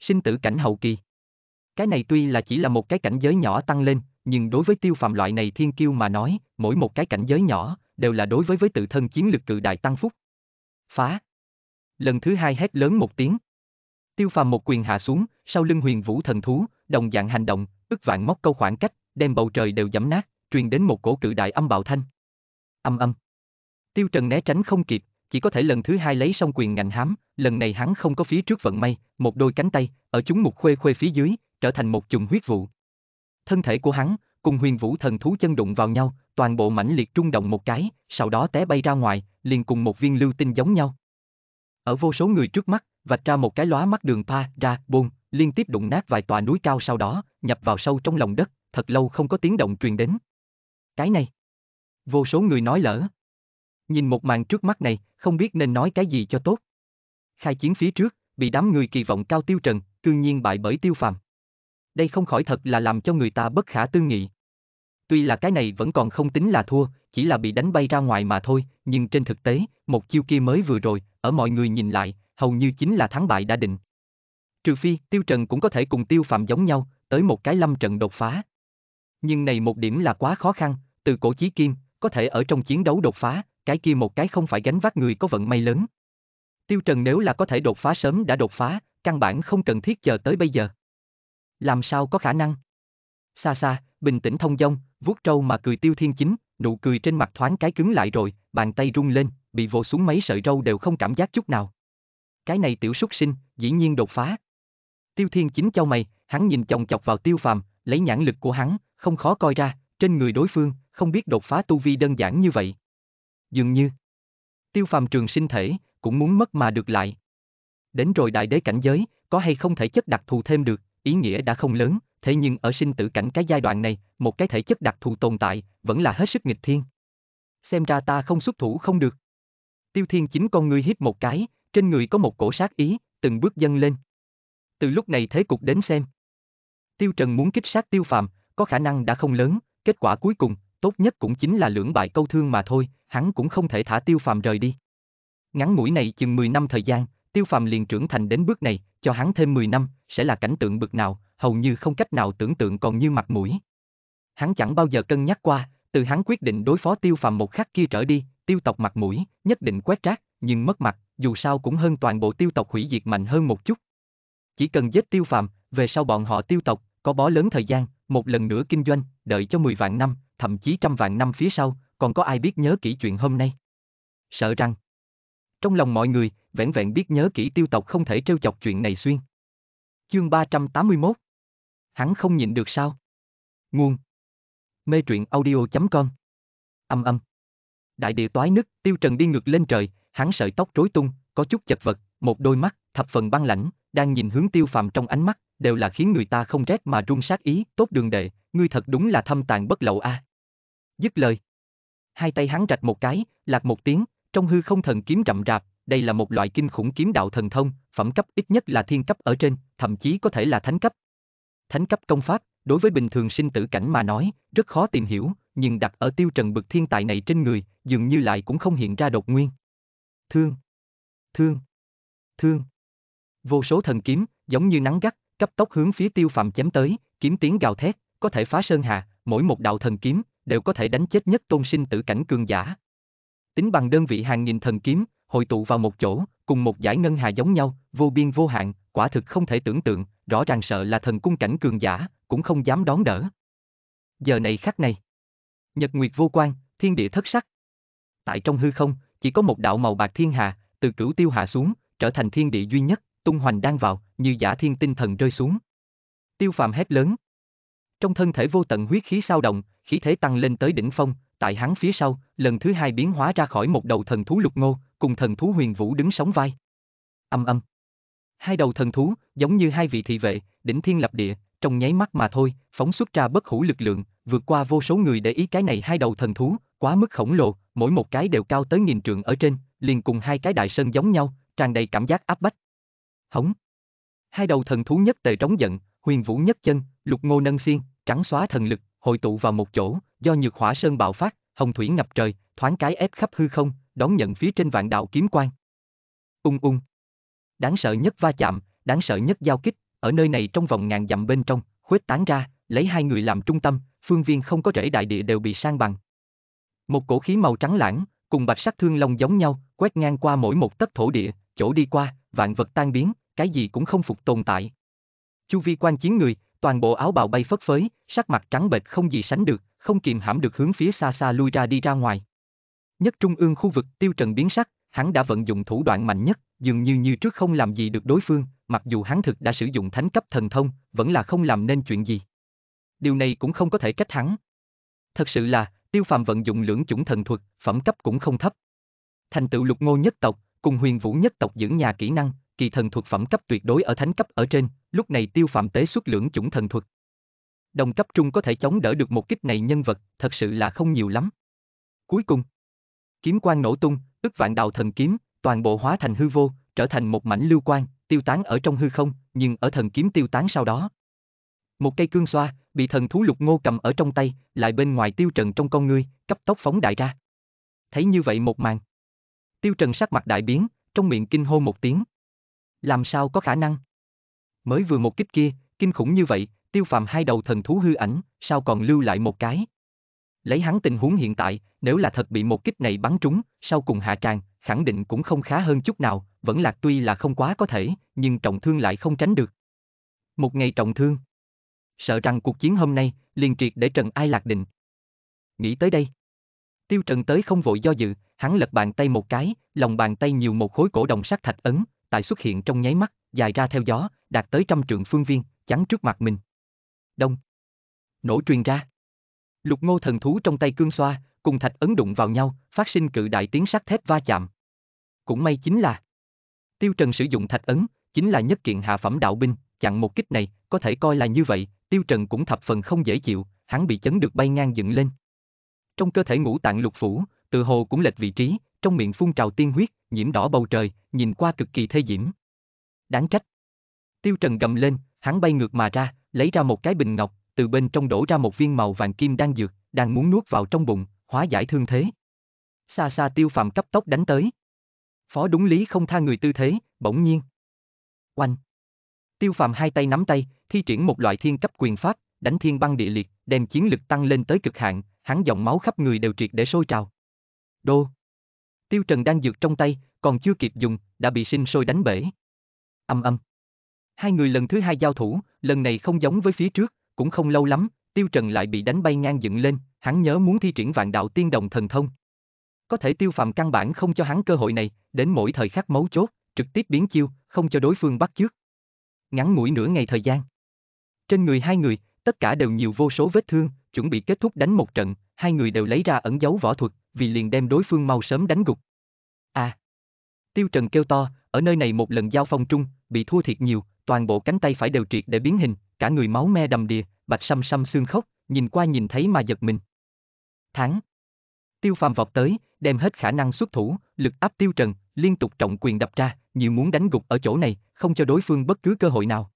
Sinh tử cảnh hậu kỳ. Cái này tuy là chỉ là một cái cảnh giới nhỏ tăng lên, nhưng đối với tiêu phàm loại này thiên kiêu mà nói, mỗi một cái cảnh giới nhỏ, đều là đối với với tự thân chiến lực cự đại tăng phúc. Phá! Lần thứ hai hét lớn một tiếng. Tiêu phàm một quyền hạ xuống, sau lưng huyền vũ thần thú, đồng dạng hành động, ức vạn móc câu khoảng cách, đem bầu trời đều giẫm nát, truyền đến một cổ cự đại âm bạo thanh. Âm âm. Tiêu Trần né tránh không kịp, chỉ có thể lần thứ hai lấy xong quyền ngạnh hám, lần này hắn không có phía trước vận may, một đôi cánh tay, ở chúng mục khuê khuê phía dưới, trở thành một chùm huyết vụ thân thể của hắn, cùng huyền vũ thần thú chân đụng vào nhau, toàn bộ mãnh liệt trung động một cái, sau đó té bay ra ngoài, liền cùng một viên lưu tinh giống nhau. Ở vô số người trước mắt, vạch ra một cái lóa mắt đường pa ra, bùn, liên tiếp đụng nát vài tòa núi cao sau đó, nhập vào sâu trong lòng đất, thật lâu không có tiếng động truyền đến. Cái này. Vô số người nói lỡ. Nhìn một màn trước mắt này, không biết nên nói cái gì cho tốt. Khai chiến phía trước, bị đám người kỳ vọng cao tiêu trần, cương nhiên bại bởi tiêu phàm đây không khỏi thật là làm cho người ta bất khả tư nghị. Tuy là cái này vẫn còn không tính là thua, chỉ là bị đánh bay ra ngoài mà thôi, nhưng trên thực tế, một chiêu kia mới vừa rồi, ở mọi người nhìn lại, hầu như chính là thắng bại đã định. Trừ phi, Tiêu Trần cũng có thể cùng Tiêu Phạm giống nhau, tới một cái lâm trận đột phá. Nhưng này một điểm là quá khó khăn, từ cổ chí kim, có thể ở trong chiến đấu đột phá, cái kia một cái không phải gánh vác người có vận may lớn. Tiêu Trần nếu là có thể đột phá sớm đã đột phá, căn bản không cần thiết chờ tới bây giờ. Làm sao có khả năng? Xa xa, bình tĩnh thông dong, vuốt trâu mà cười tiêu thiên chính, nụ cười trên mặt thoáng cái cứng lại rồi, bàn tay rung lên, bị vồ xuống mấy sợi râu đều không cảm giác chút nào. Cái này tiểu súc sinh, dĩ nhiên đột phá. Tiêu thiên chính cho mày, hắn nhìn chòng chọc vào tiêu phàm, lấy nhãn lực của hắn, không khó coi ra, trên người đối phương, không biết đột phá tu vi đơn giản như vậy. Dường như, tiêu phàm trường sinh thể, cũng muốn mất mà được lại. Đến rồi đại đế cảnh giới, có hay không thể chất đặc thù thêm được ý nghĩa đã không lớn, thế nhưng ở sinh tử cảnh cái giai đoạn này, một cái thể chất đặc thù tồn tại, vẫn là hết sức nghịch thiên. Xem ra ta không xuất thủ không được. Tiêu Thiên chính con ngươi hiếp một cái, trên người có một cổ sát ý, từng bước dâng lên. Từ lúc này thế cục đến xem. Tiêu Trần muốn kích sát Tiêu Phạm, có khả năng đã không lớn, kết quả cuối cùng, tốt nhất cũng chính là lưỡng bại câu thương mà thôi, hắn cũng không thể thả Tiêu Phạm rời đi. Ngắn mũi này chừng 10 năm thời gian, Tiêu Phạm liền trưởng thành đến bước này, cho hắn thêm 10 năm, sẽ là cảnh tượng bực nào, hầu như không cách nào tưởng tượng còn như mặt mũi. Hắn chẳng bao giờ cân nhắc qua, từ hắn quyết định đối phó tiêu phàm một khắc kia trở đi, tiêu tộc mặt mũi, nhất định quét rác, nhưng mất mặt, dù sao cũng hơn toàn bộ tiêu tộc hủy diệt mạnh hơn một chút. Chỉ cần giết tiêu phàm, về sau bọn họ tiêu tộc, có bó lớn thời gian, một lần nữa kinh doanh, đợi cho 10 vạn năm, thậm chí trăm vạn năm phía sau, còn có ai biết nhớ kỹ chuyện hôm nay. Sợ rằng, trong lòng mọi người, vẻn vẹn biết nhớ kỹ tiêu tộc không thể trêu chọc chuyện này xuyên. Chương 381 Hắn không nhịn được sao? Nguồn Mê truyện audio.com Âm âm Đại địa toái nứt, tiêu trần đi ngược lên trời, hắn sợi tóc rối tung, có chút chật vật, một đôi mắt, thập phần băng lãnh, đang nhìn hướng tiêu phàm trong ánh mắt, đều là khiến người ta không rét mà run sát ý, tốt đường đệ, ngươi thật đúng là thâm tàn bất lậu a. À. Dứt lời. Hai tay hắn rạch một cái, lạc một tiếng, trong hư không thần kiếm rậm rạp, đây là một loại kinh khủng kiếm đạo thần thông, phẩm cấp ít nhất là thiên cấp ở trên, thậm chí có thể là thánh cấp. Thánh cấp công pháp, đối với bình thường sinh tử cảnh mà nói, rất khó tìm hiểu, nhưng đặt ở tiêu trần bực thiên tài này trên người, dường như lại cũng không hiện ra đột nguyên. Thương, thương, thương. Vô số thần kiếm, giống như nắng gắt, cấp tốc hướng phía tiêu phạm chém tới, kiếm tiếng gào thét, có thể phá sơn hà, mỗi một đạo thần kiếm, đều có thể đánh chết nhất tôn sinh tử cảnh cường giả. Tính bằng đơn vị hàng nghìn thần kiếm, hội tụ vào một chỗ, cùng một giải ngân hà giống nhau, vô biên vô hạn, quả thực không thể tưởng tượng, rõ ràng sợ là thần cung cảnh cường giả, cũng không dám đón đỡ. Giờ này khắc này, nhật nguyệt vô quan, thiên địa thất sắc. Tại trong hư không, chỉ có một đạo màu bạc thiên hà, từ cửu tiêu hạ xuống, trở thành thiên địa duy nhất, tung hoành đang vào, như giả thiên tinh thần rơi xuống. Tiêu phàm hét lớn. Trong thân thể vô tận huyết khí sao động, khí thế tăng lên tới đỉnh phong, tại hắn phía sau, lần thứ hai biến hóa ra khỏi một đầu thần thú lục ngô, cùng thần thú huyền vũ đứng sóng vai. Âm âm. Hai đầu thần thú, giống như hai vị thị vệ, đỉnh thiên lập địa, trong nháy mắt mà thôi, phóng xuất ra bất hủ lực lượng, vượt qua vô số người để ý cái này hai đầu thần thú, quá mức khổng lồ, mỗi một cái đều cao tới nghìn trượng ở trên, liền cùng hai cái đại sơn giống nhau, tràn đầy cảm giác áp bách. Hống. Hai đầu thần thú nhất tề trống giận, huyền vũ nhất chân, lục ngô nâng xiên, trắng xóa thần lực, hội tụ vào một chỗ, do nhược hỏa sơn bạo phát, hồng thủy ngập trời, thoáng cái ép khắp hư không, đón nhận phía trên vạn đạo kiếm quan, Ung ung. Đáng sợ nhất va chạm, đáng sợ nhất giao kích, ở nơi này trong vòng ngàn dặm bên trong, khuếch tán ra, lấy hai người làm trung tâm, phương viên không có rễ đại địa đều bị sang bằng. Một cổ khí màu trắng lãng, cùng bạch sắc thương long giống nhau, quét ngang qua mỗi một tấc thổ địa, chỗ đi qua, vạn vật tan biến, cái gì cũng không phục tồn tại. Chu vi quan chiến người, toàn bộ áo bào bay phất phới, sắc mặt trắng bệch không gì sánh được, không kìm hãm được hướng phía xa xa lui ra đi ra ngoài nhất trung ương khu vực tiêu trần biến sắc, hắn đã vận dụng thủ đoạn mạnh nhất, dường như như trước không làm gì được đối phương, mặc dù hắn thực đã sử dụng thánh cấp thần thông, vẫn là không làm nên chuyện gì. Điều này cũng không có thể trách hắn. Thật sự là, tiêu phàm vận dụng lưỡng chủng thần thuật, phẩm cấp cũng không thấp. Thành tựu lục ngô nhất tộc, cùng huyền vũ nhất tộc giữ nhà kỹ năng, kỳ thần thuật phẩm cấp tuyệt đối ở thánh cấp ở trên, lúc này tiêu phàm tế xuất lưỡng chủng thần thuật. Đồng cấp trung có thể chống đỡ được một kích này nhân vật, thật sự là không nhiều lắm. Cuối cùng, kiếm quang nổ tung, ức vạn đạo thần kiếm, toàn bộ hóa thành hư vô, trở thành một mảnh lưu quang, tiêu tán ở trong hư không, nhưng ở thần kiếm tiêu tán sau đó. Một cây cương xoa, bị thần thú lục ngô cầm ở trong tay, lại bên ngoài tiêu trần trong con ngươi, cấp tốc phóng đại ra. Thấy như vậy một màn. Tiêu trần sắc mặt đại biến, trong miệng kinh hô một tiếng. Làm sao có khả năng? Mới vừa một kích kia, kinh khủng như vậy, tiêu phàm hai đầu thần thú hư ảnh, sao còn lưu lại một cái? Lấy hắn tình huống hiện tại, nếu là thật bị một kích này bắn trúng, sau cùng hạ tràng, khẳng định cũng không khá hơn chút nào, vẫn lạc tuy là không quá có thể, nhưng trọng thương lại không tránh được. Một ngày trọng thương. Sợ rằng cuộc chiến hôm nay, liền triệt để Trần Ai lạc định. Nghĩ tới đây. Tiêu Trần tới không vội do dự, hắn lật bàn tay một cái, lòng bàn tay nhiều một khối cổ đồng sắc thạch ấn, tại xuất hiện trong nháy mắt, dài ra theo gió, đạt tới trăm trượng phương viên, chắn trước mặt mình. Đông. Nổ truyền ra. Lục ngô thần thú trong tay cương xoa, cùng thạch ấn đụng vào nhau, phát sinh cự đại tiếng sắt thép va chạm. Cũng may chính là Tiêu Trần sử dụng thạch ấn, chính là nhất kiện hạ phẩm đạo binh, chặn một kích này, có thể coi là như vậy, Tiêu Trần cũng thập phần không dễ chịu, hắn bị chấn được bay ngang dựng lên. Trong cơ thể ngũ tạng lục phủ, từ hồ cũng lệch vị trí, trong miệng phun trào tiên huyết, nhiễm đỏ bầu trời, nhìn qua cực kỳ thê diễm. Đáng trách. Tiêu Trần gầm lên, hắn bay ngược mà ra, lấy ra một cái bình ngọc, từ bên trong đổ ra một viên màu vàng kim đang dược, đang muốn nuốt vào trong bụng, hóa giải thương thế. Xa xa tiêu phàm cấp tốc đánh tới. Phó đúng lý không tha người tư thế, bỗng nhiên. Oanh. Tiêu phàm hai tay nắm tay, thi triển một loại thiên cấp quyền pháp, đánh thiên băng địa liệt, đem chiến lực tăng lên tới cực hạn, hắn dòng máu khắp người đều triệt để sôi trào. Đô. Tiêu trần đang dược trong tay, còn chưa kịp dùng, đã bị sinh sôi đánh bể. Âm âm. Hai người lần thứ hai giao thủ, lần này không giống với phía trước, cũng không lâu lắm, Tiêu Trần lại bị đánh bay ngang dựng lên, hắn nhớ muốn thi triển vạn đạo tiên đồng thần thông. Có thể tiêu phàm căn bản không cho hắn cơ hội này, đến mỗi thời khắc mấu chốt, trực tiếp biến chiêu, không cho đối phương bắt trước. Ngắn mũi nửa ngày thời gian. Trên người hai người, tất cả đều nhiều vô số vết thương, chuẩn bị kết thúc đánh một trận, hai người đều lấy ra ẩn giấu võ thuật, vì liền đem đối phương mau sớm đánh gục. À! Tiêu Trần kêu to, ở nơi này một lần giao phong trung, bị thua thiệt nhiều, toàn bộ cánh tay phải đều triệt để biến hình, cả người máu me đầm đìa, bạch xăm xăm xương khóc, nhìn qua nhìn thấy mà giật mình. thắng. Tiêu phàm vọt tới, đem hết khả năng xuất thủ, lực áp tiêu trần, liên tục trọng quyền đập ra, như muốn đánh gục ở chỗ này, không cho đối phương bất cứ cơ hội nào.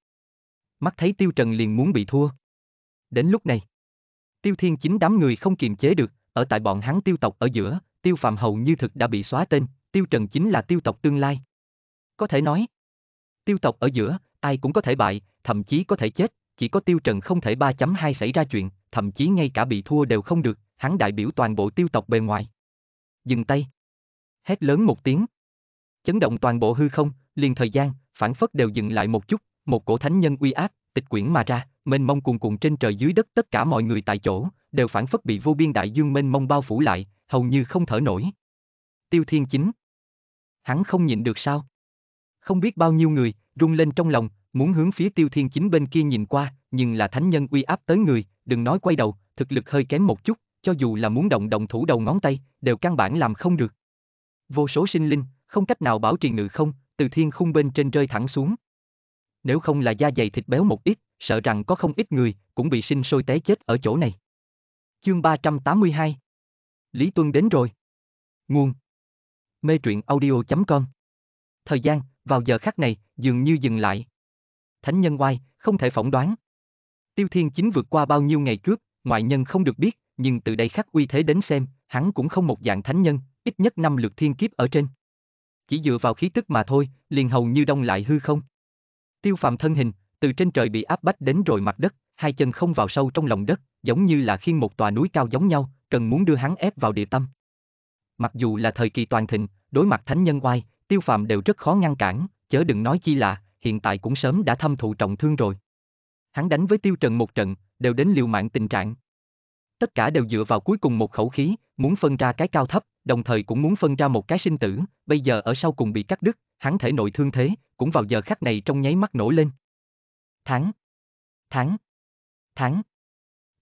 Mắt thấy tiêu trần liền muốn bị thua. Đến lúc này, tiêu thiên chính đám người không kiềm chế được, ở tại bọn hắn tiêu tộc ở giữa, tiêu phàm hầu như thực đã bị xóa tên, tiêu trần chính là tiêu tộc tương lai. Có thể nói, tiêu tộc ở giữa, ai cũng có thể bại, thậm chí có thể chết, chỉ có tiêu trần không thể 3.2 xảy ra chuyện, thậm chí ngay cả bị thua đều không được, hắn đại biểu toàn bộ tiêu tộc bề ngoài. Dừng tay. Hét lớn một tiếng. Chấn động toàn bộ hư không, liền thời gian, phản phất đều dừng lại một chút, một cổ thánh nhân uy áp, tịch quyển mà ra, mênh mông cuồn cuộn trên trời dưới đất tất cả mọi người tại chỗ, đều phản phất bị vô biên đại dương mênh mông bao phủ lại, hầu như không thở nổi. Tiêu Thiên Chính. Hắn không nhịn được sao? Không biết bao nhiêu người, rung lên trong lòng, muốn hướng phía tiêu thiên chính bên kia nhìn qua, nhưng là thánh nhân uy áp tới người, đừng nói quay đầu, thực lực hơi kém một chút, cho dù là muốn động động thủ đầu ngón tay, đều căn bản làm không được. Vô số sinh linh, không cách nào bảo trì ngự không, từ thiên khung bên trên rơi thẳng xuống. Nếu không là da dày thịt béo một ít, sợ rằng có không ít người cũng bị sinh sôi té chết ở chỗ này. Chương 382 Lý Tuân đến rồi. Nguồn Mê truyện audio.com Thời gian, vào giờ khắc này, dường như dừng lại thánh nhân oai, không thể phỏng đoán. Tiêu Thiên Chính vượt qua bao nhiêu ngày cướp, ngoại nhân không được biết, nhưng từ đây khắc uy thế đến xem, hắn cũng không một dạng thánh nhân, ít nhất năm lượt thiên kiếp ở trên. Chỉ dựa vào khí tức mà thôi, liền hầu như đông lại hư không. Tiêu Phạm thân hình, từ trên trời bị áp bách đến rồi mặt đất, hai chân không vào sâu trong lòng đất, giống như là khiên một tòa núi cao giống nhau, cần muốn đưa hắn ép vào địa tâm. Mặc dù là thời kỳ toàn thịnh, đối mặt thánh nhân oai, tiêu Phạm đều rất khó ngăn cản, chớ đừng nói chi là, hiện tại cũng sớm đã thâm thụ trọng thương rồi. Hắn đánh với Tiêu Trần một trận, đều đến liều mạng tình trạng. Tất cả đều dựa vào cuối cùng một khẩu khí, muốn phân ra cái cao thấp, đồng thời cũng muốn phân ra một cái sinh tử, bây giờ ở sau cùng bị cắt đứt, hắn thể nội thương thế, cũng vào giờ khắc này trong nháy mắt nổi lên. Thắng, thắng, thắng.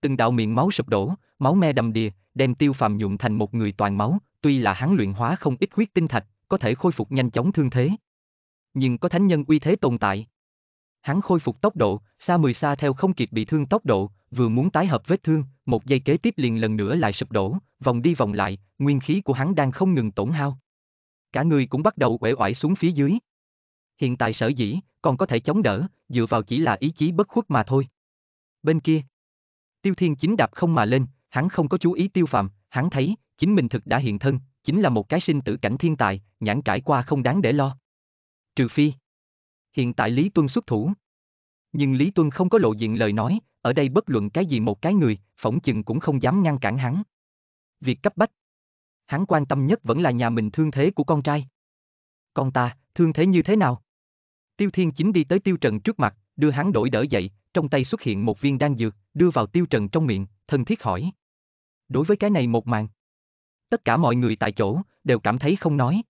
Từng đạo miệng máu sụp đổ, máu me đầm đìa, đem tiêu phàm nhuộm thành một người toàn máu, tuy là hắn luyện hóa không ít huyết tinh thạch, có thể khôi phục nhanh chóng thương thế nhưng có thánh nhân uy thế tồn tại. Hắn khôi phục tốc độ, xa mười xa theo không kịp bị thương tốc độ, vừa muốn tái hợp vết thương, một giây kế tiếp liền lần nữa lại sụp đổ, vòng đi vòng lại, nguyên khí của hắn đang không ngừng tổn hao. Cả người cũng bắt đầu uể oải xuống phía dưới. Hiện tại sở dĩ, còn có thể chống đỡ, dựa vào chỉ là ý chí bất khuất mà thôi. Bên kia, Tiêu Thiên chính đạp không mà lên, hắn không có chú ý tiêu phạm, hắn thấy, chính mình thực đã hiện thân, chính là một cái sinh tử cảnh thiên tài, nhãn trải qua không đáng để lo trừ phi. Hiện tại Lý Tuân xuất thủ. Nhưng Lý Tuân không có lộ diện lời nói, ở đây bất luận cái gì một cái người, phỏng chừng cũng không dám ngăn cản hắn. Việc cấp bách. Hắn quan tâm nhất vẫn là nhà mình thương thế của con trai. Con ta, thương thế như thế nào? Tiêu Thiên Chính đi tới Tiêu Trần trước mặt, đưa hắn đổi đỡ dậy, trong tay xuất hiện một viên đan dược, đưa vào Tiêu Trần trong miệng, thân thiết hỏi. Đối với cái này một màn, tất cả mọi người tại chỗ đều cảm thấy không nói.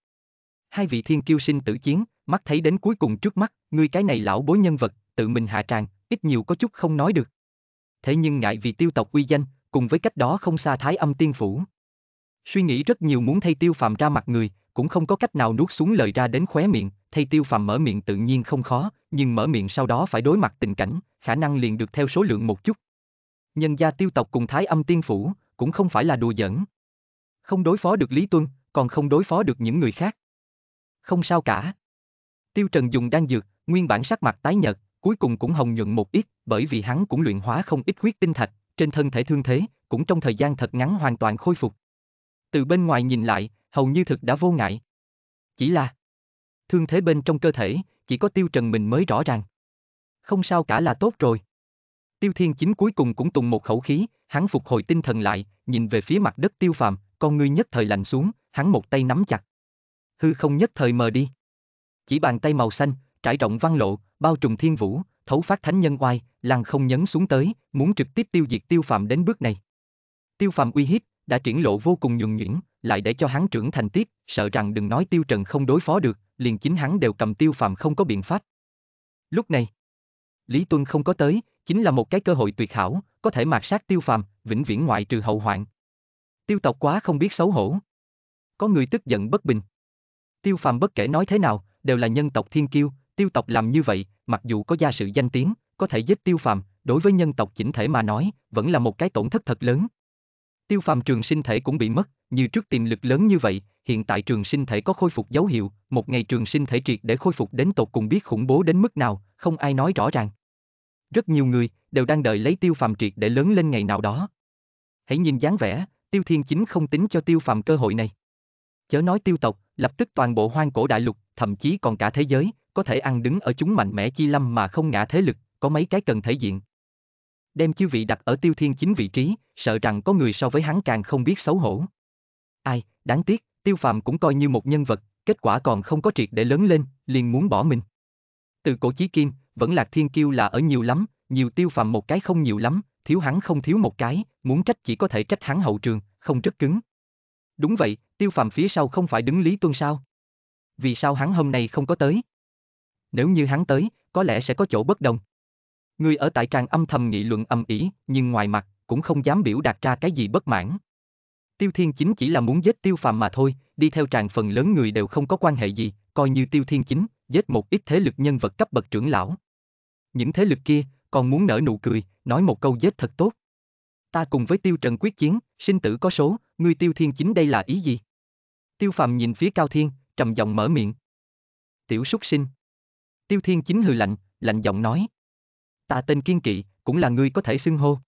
Hai vị thiên kiêu sinh tử chiến, mắt thấy đến cuối cùng trước mắt, ngươi cái này lão bối nhân vật, tự mình hạ tràng, ít nhiều có chút không nói được. Thế nhưng ngại vì tiêu tộc uy danh, cùng với cách đó không xa thái âm tiên phủ. Suy nghĩ rất nhiều muốn thay tiêu phàm ra mặt người, cũng không có cách nào nuốt xuống lời ra đến khóe miệng, thay tiêu phàm mở miệng tự nhiên không khó, nhưng mở miệng sau đó phải đối mặt tình cảnh, khả năng liền được theo số lượng một chút. Nhân gia tiêu tộc cùng thái âm tiên phủ, cũng không phải là đùa giỡn. Không đối phó được Lý Tuân, còn không đối phó được những người khác. Không sao cả, Tiêu Trần dùng đan dược, nguyên bản sắc mặt tái nhợt, cuối cùng cũng hồng nhuận một ít, bởi vì hắn cũng luyện hóa không ít huyết tinh thạch, trên thân thể thương thế, cũng trong thời gian thật ngắn hoàn toàn khôi phục. Từ bên ngoài nhìn lại, hầu như thực đã vô ngại. Chỉ là thương thế bên trong cơ thể, chỉ có Tiêu Trần mình mới rõ ràng. Không sao cả là tốt rồi. Tiêu Thiên Chính cuối cùng cũng tùng một khẩu khí, hắn phục hồi tinh thần lại, nhìn về phía mặt đất Tiêu Phàm, con ngươi nhất thời lạnh xuống, hắn một tay nắm chặt. Hư không nhất thời mờ đi chỉ bàn tay màu xanh, trải rộng văn lộ, bao trùm thiên vũ, thấu phát thánh nhân oai, làng không nhấn xuống tới, muốn trực tiếp tiêu diệt tiêu phạm đến bước này. Tiêu phạm uy hiếp, đã triển lộ vô cùng nhường nhuyễn, lại để cho hắn trưởng thành tiếp, sợ rằng đừng nói tiêu trần không đối phó được, liền chính hắn đều cầm tiêu phạm không có biện pháp. Lúc này, Lý Tuân không có tới, chính là một cái cơ hội tuyệt hảo, có thể mạt sát tiêu phạm vĩnh viễn ngoại trừ hậu hoạn. Tiêu tộc quá không biết xấu hổ. Có người tức giận bất bình. Tiêu phạm bất kể nói thế nào, đều là nhân tộc thiên kiêu, tiêu tộc làm như vậy, mặc dù có gia sự danh tiếng, có thể giết tiêu phàm, đối với nhân tộc chỉnh thể mà nói, vẫn là một cái tổn thất thật lớn. Tiêu phàm trường sinh thể cũng bị mất, như trước tiềm lực lớn như vậy, hiện tại trường sinh thể có khôi phục dấu hiệu, một ngày trường sinh thể triệt để khôi phục đến tột cùng biết khủng bố đến mức nào, không ai nói rõ ràng. Rất nhiều người đều đang đợi lấy tiêu phàm triệt để lớn lên ngày nào đó. Hãy nhìn dáng vẻ, tiêu thiên chính không tính cho tiêu phàm cơ hội này. Chớ nói tiêu tộc, lập tức toàn bộ hoang cổ đại lục, thậm chí còn cả thế giới, có thể ăn đứng ở chúng mạnh mẽ chi lâm mà không ngã thế lực, có mấy cái cần thể diện. Đem chư vị đặt ở tiêu thiên chính vị trí, sợ rằng có người so với hắn càng không biết xấu hổ. Ai, đáng tiếc, tiêu phàm cũng coi như một nhân vật, kết quả còn không có triệt để lớn lên, liền muốn bỏ mình. Từ cổ chí kim, vẫn lạc thiên kiêu là ở nhiều lắm, nhiều tiêu phàm một cái không nhiều lắm, thiếu hắn không thiếu một cái, muốn trách chỉ có thể trách hắn hậu trường, không rất cứng. Đúng vậy, tiêu phàm phía sau không phải đứng Lý Tuân sao? vì sao hắn hôm nay không có tới? Nếu như hắn tới, có lẽ sẽ có chỗ bất đồng. Người ở tại tràng âm thầm nghị luận âm ỉ, nhưng ngoài mặt, cũng không dám biểu đạt ra cái gì bất mãn. Tiêu Thiên Chính chỉ là muốn giết Tiêu Phàm mà thôi, đi theo tràng phần lớn người đều không có quan hệ gì, coi như Tiêu Thiên Chính, giết một ít thế lực nhân vật cấp bậc trưởng lão. Những thế lực kia, còn muốn nở nụ cười, nói một câu giết thật tốt. Ta cùng với Tiêu Trần quyết chiến, sinh tử có số, ngươi Tiêu Thiên Chính đây là ý gì? Tiêu Phàm nhìn phía Cao Thiên, trầm giọng mở miệng. Tiểu súc sinh. Tiêu Thiên Chính hừ lạnh, lạnh giọng nói. Ta tên Kiên Kỵ, cũng là người có thể xưng hô.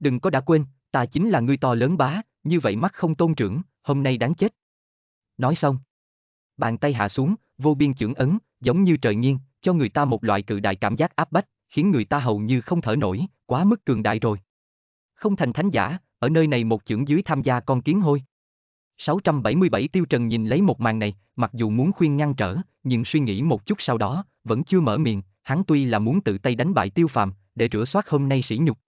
Đừng có đã quên, ta chính là người to lớn bá, như vậy mắt không tôn trưởng, hôm nay đáng chết. Nói xong. Bàn tay hạ xuống, vô biên chưởng ấn, giống như trời nghiêng, cho người ta một loại cự đại cảm giác áp bách, khiến người ta hầu như không thở nổi, quá mức cường đại rồi. Không thành thánh giả, ở nơi này một chưởng dưới tham gia con kiến hôi. 677 Tiêu Trần nhìn lấy một màn này, mặc dù muốn khuyên ngăn trở, nhưng suy nghĩ một chút sau đó, vẫn chưa mở miệng, hắn tuy là muốn tự tay đánh bại Tiêu Phàm, để rửa soát hôm nay sỉ nhục.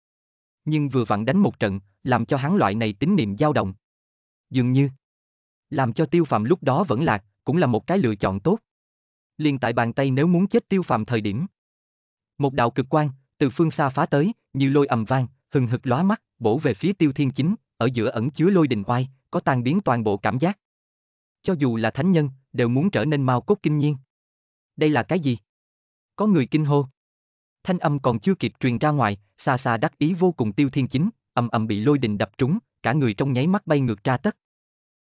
Nhưng vừa vặn đánh một trận, làm cho hắn loại này tín niệm dao động. Dường như, làm cho Tiêu Phàm lúc đó vẫn lạc, cũng là một cái lựa chọn tốt. Liên tại bàn tay nếu muốn chết Tiêu Phàm thời điểm. Một đạo cực quan, từ phương xa phá tới, như lôi ầm vang, hừng hực lóa mắt, bổ về phía Tiêu Thiên Chính, ở giữa ẩn chứa lôi đình oai, có tan biến toàn bộ cảm giác. Cho dù là thánh nhân, đều muốn trở nên mau cốt kinh nhiên. Đây là cái gì? Có người kinh hô. Thanh âm còn chưa kịp truyền ra ngoài, xa xa đắc ý vô cùng tiêu thiên chính, âm âm bị lôi đình đập trúng, cả người trong nháy mắt bay ngược ra tất.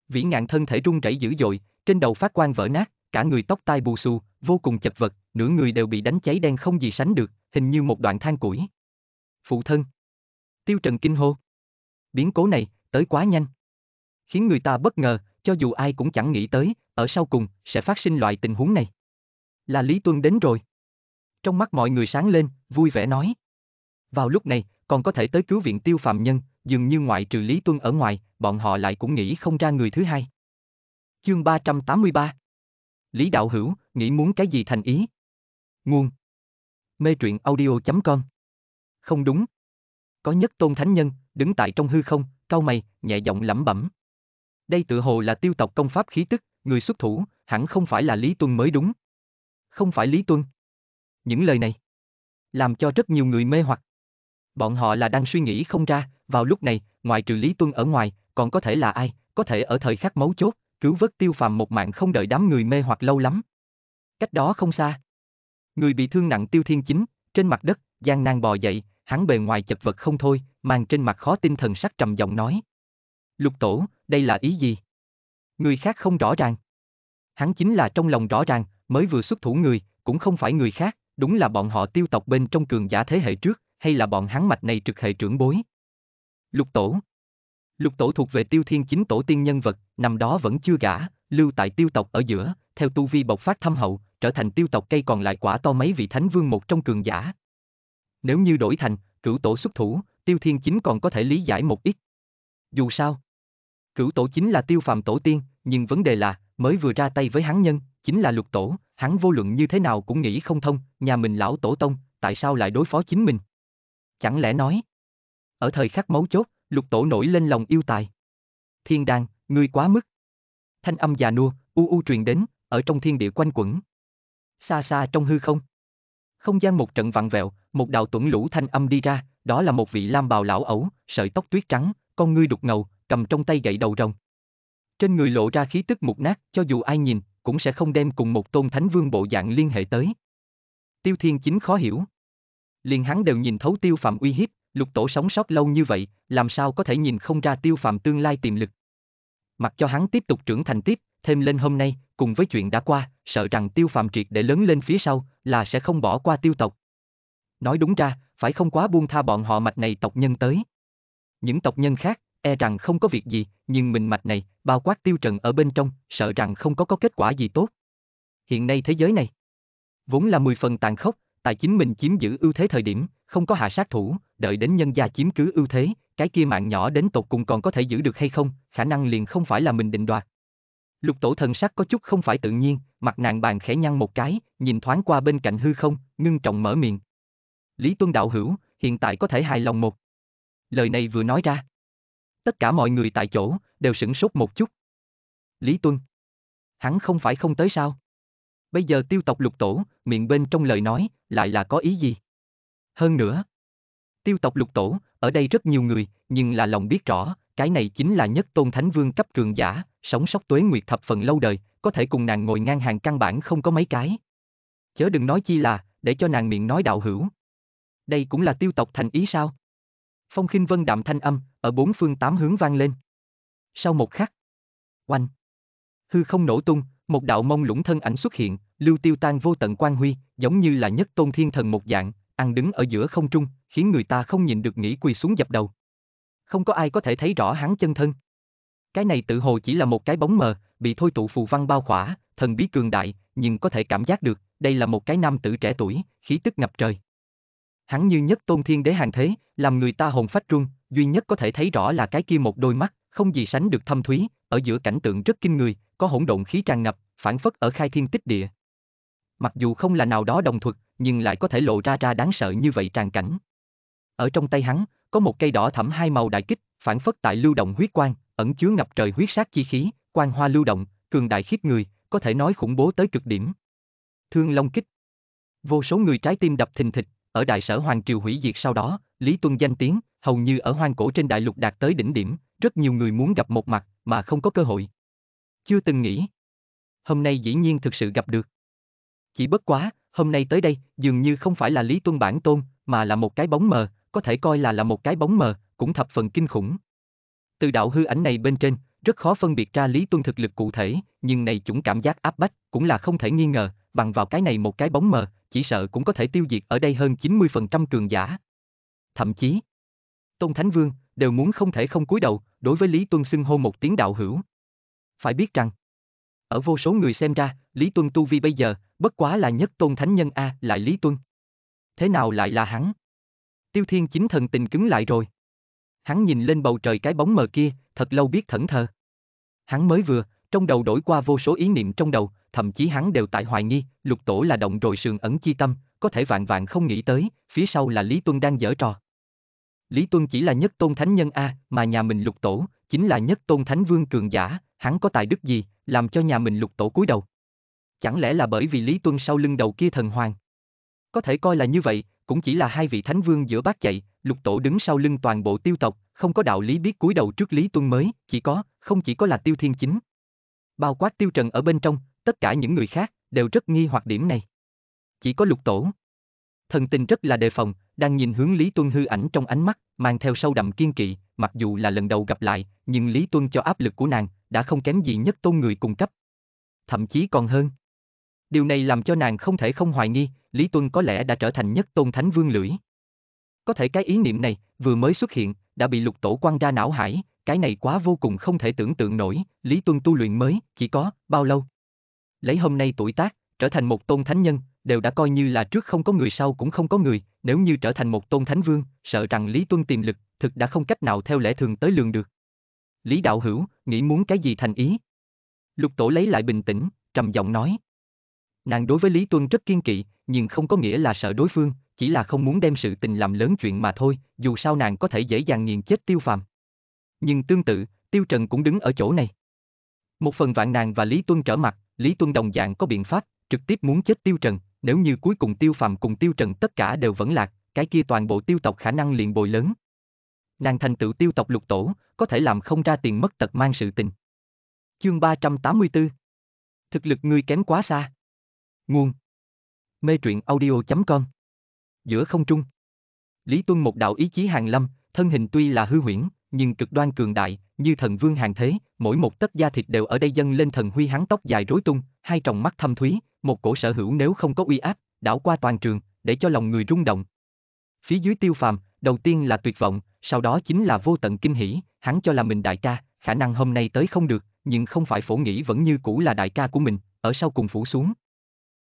Vĩ ngạn thân thể run rẩy dữ dội, trên đầu phát quang vỡ nát, cả người tóc tai bù xù, vô cùng chật vật, nửa người đều bị đánh cháy đen không gì sánh được, hình như một đoạn than củi. Phụ thân. Tiêu Trần kinh hô. Biến cố này, tới quá nhanh khiến người ta bất ngờ, cho dù ai cũng chẳng nghĩ tới, ở sau cùng, sẽ phát sinh loại tình huống này. Là Lý Tuân đến rồi. Trong mắt mọi người sáng lên, vui vẻ nói. Vào lúc này, còn có thể tới cứu viện tiêu phạm nhân, dường như ngoại trừ Lý Tuân ở ngoài, bọn họ lại cũng nghĩ không ra người thứ hai. Chương 383 Lý Đạo Hữu, nghĩ muốn cái gì thành ý? Nguồn Mê truyện audio.com Không đúng. Có nhất tôn thánh nhân, đứng tại trong hư không, cau mày, nhẹ giọng lẩm bẩm. Đây tự hồ là tiêu tộc công pháp khí tức, người xuất thủ, hẳn không phải là Lý Tuân mới đúng. Không phải Lý Tuân. Những lời này làm cho rất nhiều người mê hoặc. Bọn họ là đang suy nghĩ không ra, vào lúc này, ngoài trừ Lý Tuân ở ngoài, còn có thể là ai, có thể ở thời khắc mấu chốt, cứu vớt tiêu phàm một mạng không đợi đám người mê hoặc lâu lắm. Cách đó không xa. Người bị thương nặng tiêu thiên chính, trên mặt đất, gian nan bò dậy, hắn bề ngoài chật vật không thôi, mang trên mặt khó tin thần sắc trầm giọng nói. Lục tổ, đây là ý gì? Người khác không rõ ràng. Hắn chính là trong lòng rõ ràng, mới vừa xuất thủ người, cũng không phải người khác, đúng là bọn họ tiêu tộc bên trong cường giả thế hệ trước, hay là bọn hắn mạch này trực hệ trưởng bối. Lục tổ Lục tổ thuộc về tiêu thiên chính tổ tiên nhân vật, năm đó vẫn chưa gã, lưu tại tiêu tộc ở giữa, theo tu vi bộc phát thâm hậu, trở thành tiêu tộc cây còn lại quả to mấy vị thánh vương một trong cường giả. Nếu như đổi thành, cửu tổ xuất thủ, tiêu thiên chính còn có thể lý giải một ít, dù sao. Cửu tổ chính là tiêu phàm tổ tiên, nhưng vấn đề là, mới vừa ra tay với hắn nhân, chính là lục tổ, hắn vô luận như thế nào cũng nghĩ không thông, nhà mình lão tổ tông, tại sao lại đối phó chính mình? Chẳng lẽ nói, ở thời khắc máu chốt, lục tổ nổi lên lòng yêu tài. Thiên đàng, ngươi quá mức. Thanh âm già nua, u u truyền đến, ở trong thiên địa quanh quẩn. Xa xa trong hư không. Không gian một trận vặn vẹo, một đạo tuẫn lũ thanh âm đi ra, đó là một vị lam bào lão ẩu, sợi tóc tuyết trắng, con ngươi đục ngầu, cầm trong tay gậy đầu rồng. Trên người lộ ra khí tức mục nát, cho dù ai nhìn, cũng sẽ không đem cùng một tôn thánh vương bộ dạng liên hệ tới. Tiêu Thiên Chính khó hiểu. Liền hắn đều nhìn thấu Tiêu Phạm uy hiếp, lục tổ sống sót lâu như vậy, làm sao có thể nhìn không ra Tiêu Phạm tương lai tiềm lực. Mặc cho hắn tiếp tục trưởng thành tiếp, thêm lên hôm nay, cùng với chuyện đã qua, sợ rằng Tiêu Phạm triệt để lớn lên phía sau, là sẽ không bỏ qua tiêu tộc. Nói đúng ra, phải không quá buông tha bọn họ mạch này tộc nhân tới những tộc nhân khác, e rằng không có việc gì, nhưng mình mạch này, bao quát tiêu trần ở bên trong, sợ rằng không có có kết quả gì tốt. Hiện nay thế giới này, vốn là 10 phần tàn khốc, tài chính mình chiếm giữ ưu thế thời điểm, không có hạ sát thủ, đợi đến nhân gia chiếm cứ ưu thế, cái kia mạng nhỏ đến tột cùng còn có thể giữ được hay không, khả năng liền không phải là mình định đoạt. Lục tổ thần sắc có chút không phải tự nhiên, mặt nàng bàn khẽ nhăn một cái, nhìn thoáng qua bên cạnh hư không, ngưng trọng mở miệng. Lý Tuân đạo hữu, hiện tại có thể hài lòng một lời này vừa nói ra. Tất cả mọi người tại chỗ, đều sửng sốt một chút. Lý Tuân. Hắn không phải không tới sao? Bây giờ tiêu tộc lục tổ, miệng bên trong lời nói, lại là có ý gì? Hơn nữa. Tiêu tộc lục tổ, ở đây rất nhiều người, nhưng là lòng biết rõ, cái này chính là nhất tôn thánh vương cấp cường giả, sống sóc tuế nguyệt thập phần lâu đời, có thể cùng nàng ngồi ngang hàng căn bản không có mấy cái. Chớ đừng nói chi là, để cho nàng miệng nói đạo hữu. Đây cũng là tiêu tộc thành ý sao? Phong khinh vân đạm thanh âm, ở bốn phương tám hướng vang lên. Sau một khắc, oanh, hư không nổ tung, một đạo mông lũng thân ảnh xuất hiện, lưu tiêu tan vô tận quan huy, giống như là nhất tôn thiên thần một dạng, ăn đứng ở giữa không trung, khiến người ta không nhìn được nghĩ quỳ xuống dập đầu. Không có ai có thể thấy rõ hắn chân thân. Cái này tự hồ chỉ là một cái bóng mờ, bị thôi tụ phù văn bao khỏa, thần bí cường đại, nhưng có thể cảm giác được, đây là một cái nam tử trẻ tuổi, khí tức ngập trời hắn như nhất tôn thiên đế hàng thế, làm người ta hồn phách run, duy nhất có thể thấy rõ là cái kia một đôi mắt, không gì sánh được thâm thúy, ở giữa cảnh tượng rất kinh người, có hỗn độn khí tràn ngập, phản phất ở khai thiên tích địa. Mặc dù không là nào đó đồng thuật, nhưng lại có thể lộ ra ra đáng sợ như vậy tràn cảnh. Ở trong tay hắn, có một cây đỏ thẫm hai màu đại kích, phản phất tại lưu động huyết quang, ẩn chứa ngập trời huyết sát chi khí, quang hoa lưu động, cường đại khiếp người, có thể nói khủng bố tới cực điểm. Thương Long kích. Vô số người trái tim đập thình thịch, ở đại sở Hoàng Triều hủy diệt sau đó, Lý Tuân danh tiếng, hầu như ở hoang cổ trên đại lục đạt tới đỉnh điểm, rất nhiều người muốn gặp một mặt mà không có cơ hội. Chưa từng nghĩ. Hôm nay dĩ nhiên thực sự gặp được. Chỉ bất quá, hôm nay tới đây, dường như không phải là Lý Tuân bản tôn, mà là một cái bóng mờ, có thể coi là là một cái bóng mờ, cũng thập phần kinh khủng. Từ đạo hư ảnh này bên trên, rất khó phân biệt ra Lý Tuân thực lực cụ thể, nhưng này chủng cảm giác áp bách cũng là không thể nghi ngờ, bằng vào cái này một cái bóng mờ, chỉ sợ cũng có thể tiêu diệt ở đây hơn 90% cường giả. Thậm chí, Tôn Thánh Vương đều muốn không thể không cúi đầu đối với Lý Tuân xưng hô một tiếng đạo hữu. Phải biết rằng, ở vô số người xem ra, Lý Tuân tu vi bây giờ, bất quá là nhất Tôn Thánh Nhân A lại Lý Tuân. Thế nào lại là hắn? Tiêu Thiên chính thần tình cứng lại rồi. Hắn nhìn lên bầu trời cái bóng mờ kia, thật lâu biết thẫn thờ. Hắn mới vừa, trong đầu đổi qua vô số ý niệm trong đầu, thậm chí hắn đều tại hoài nghi, lục tổ là động rồi sườn ẩn chi tâm, có thể vạn vạn không nghĩ tới, phía sau là Lý Tuân đang dở trò. Lý Tuân chỉ là nhất tôn thánh nhân A, mà nhà mình lục tổ, chính là nhất tôn thánh vương cường giả, hắn có tài đức gì, làm cho nhà mình lục tổ cúi đầu. Chẳng lẽ là bởi vì Lý Tuân sau lưng đầu kia thần hoàng? Có thể coi là như vậy, cũng chỉ là hai vị thánh vương giữa bác chạy, lục tổ đứng sau lưng toàn bộ tiêu tộc, không có đạo lý biết cúi đầu trước Lý Tuân mới, chỉ có, không chỉ có là tiêu thiên chính. Bao quát tiêu trần ở bên trong, tất cả những người khác đều rất nghi hoặc điểm này. Chỉ có lục tổ. Thần tình rất là đề phòng, đang nhìn hướng Lý Tuân hư ảnh trong ánh mắt, mang theo sâu đậm kiên kỵ, mặc dù là lần đầu gặp lại, nhưng Lý Tuân cho áp lực của nàng đã không kém gì nhất tôn người cung cấp. Thậm chí còn hơn. Điều này làm cho nàng không thể không hoài nghi, Lý Tuân có lẽ đã trở thành nhất tôn thánh vương lưỡi. Có thể cái ý niệm này vừa mới xuất hiện, đã bị lục tổ quăng ra não hải, cái này quá vô cùng không thể tưởng tượng nổi, Lý Tuân tu luyện mới, chỉ có, bao lâu? lấy hôm nay tuổi tác, trở thành một tôn thánh nhân, đều đã coi như là trước không có người sau cũng không có người, nếu như trở thành một tôn thánh vương, sợ rằng Lý Tuân tiềm lực, thực đã không cách nào theo lẽ thường tới lường được. Lý Đạo Hữu, nghĩ muốn cái gì thành ý? Lục Tổ lấy lại bình tĩnh, trầm giọng nói. Nàng đối với Lý Tuân rất kiên kỵ, nhưng không có nghĩa là sợ đối phương, chỉ là không muốn đem sự tình làm lớn chuyện mà thôi, dù sao nàng có thể dễ dàng nghiền chết tiêu phàm. Nhưng tương tự, Tiêu Trần cũng đứng ở chỗ này. Một phần vạn nàng và Lý Tuân trở mặt, Lý Tuân đồng dạng có biện pháp, trực tiếp muốn chết Tiêu Trần, nếu như cuối cùng Tiêu Phàm cùng Tiêu Trần tất cả đều vẫn lạc, cái kia toàn bộ tiêu tộc khả năng liền bồi lớn. Nàng thành tựu tiêu tộc lục tổ, có thể làm không ra tiền mất tật mang sự tình. Chương 384 Thực lực ngươi kém quá xa. Nguồn Mê truyện audio.com Giữa không trung Lý Tuân một đạo ý chí hàng lâm, thân hình tuy là hư huyễn, nhưng cực đoan cường đại, như thần vương hàng thế, mỗi một tấc da thịt đều ở đây dâng lên thần huy hắn tóc dài rối tung, hai tròng mắt thâm thúy, một cổ sở hữu nếu không có uy áp, đảo qua toàn trường, để cho lòng người rung động. Phía dưới tiêu phàm, đầu tiên là tuyệt vọng, sau đó chính là vô tận kinh hỉ, hắn cho là mình đại ca, khả năng hôm nay tới không được, nhưng không phải phổ nghĩ vẫn như cũ là đại ca của mình, ở sau cùng phủ xuống.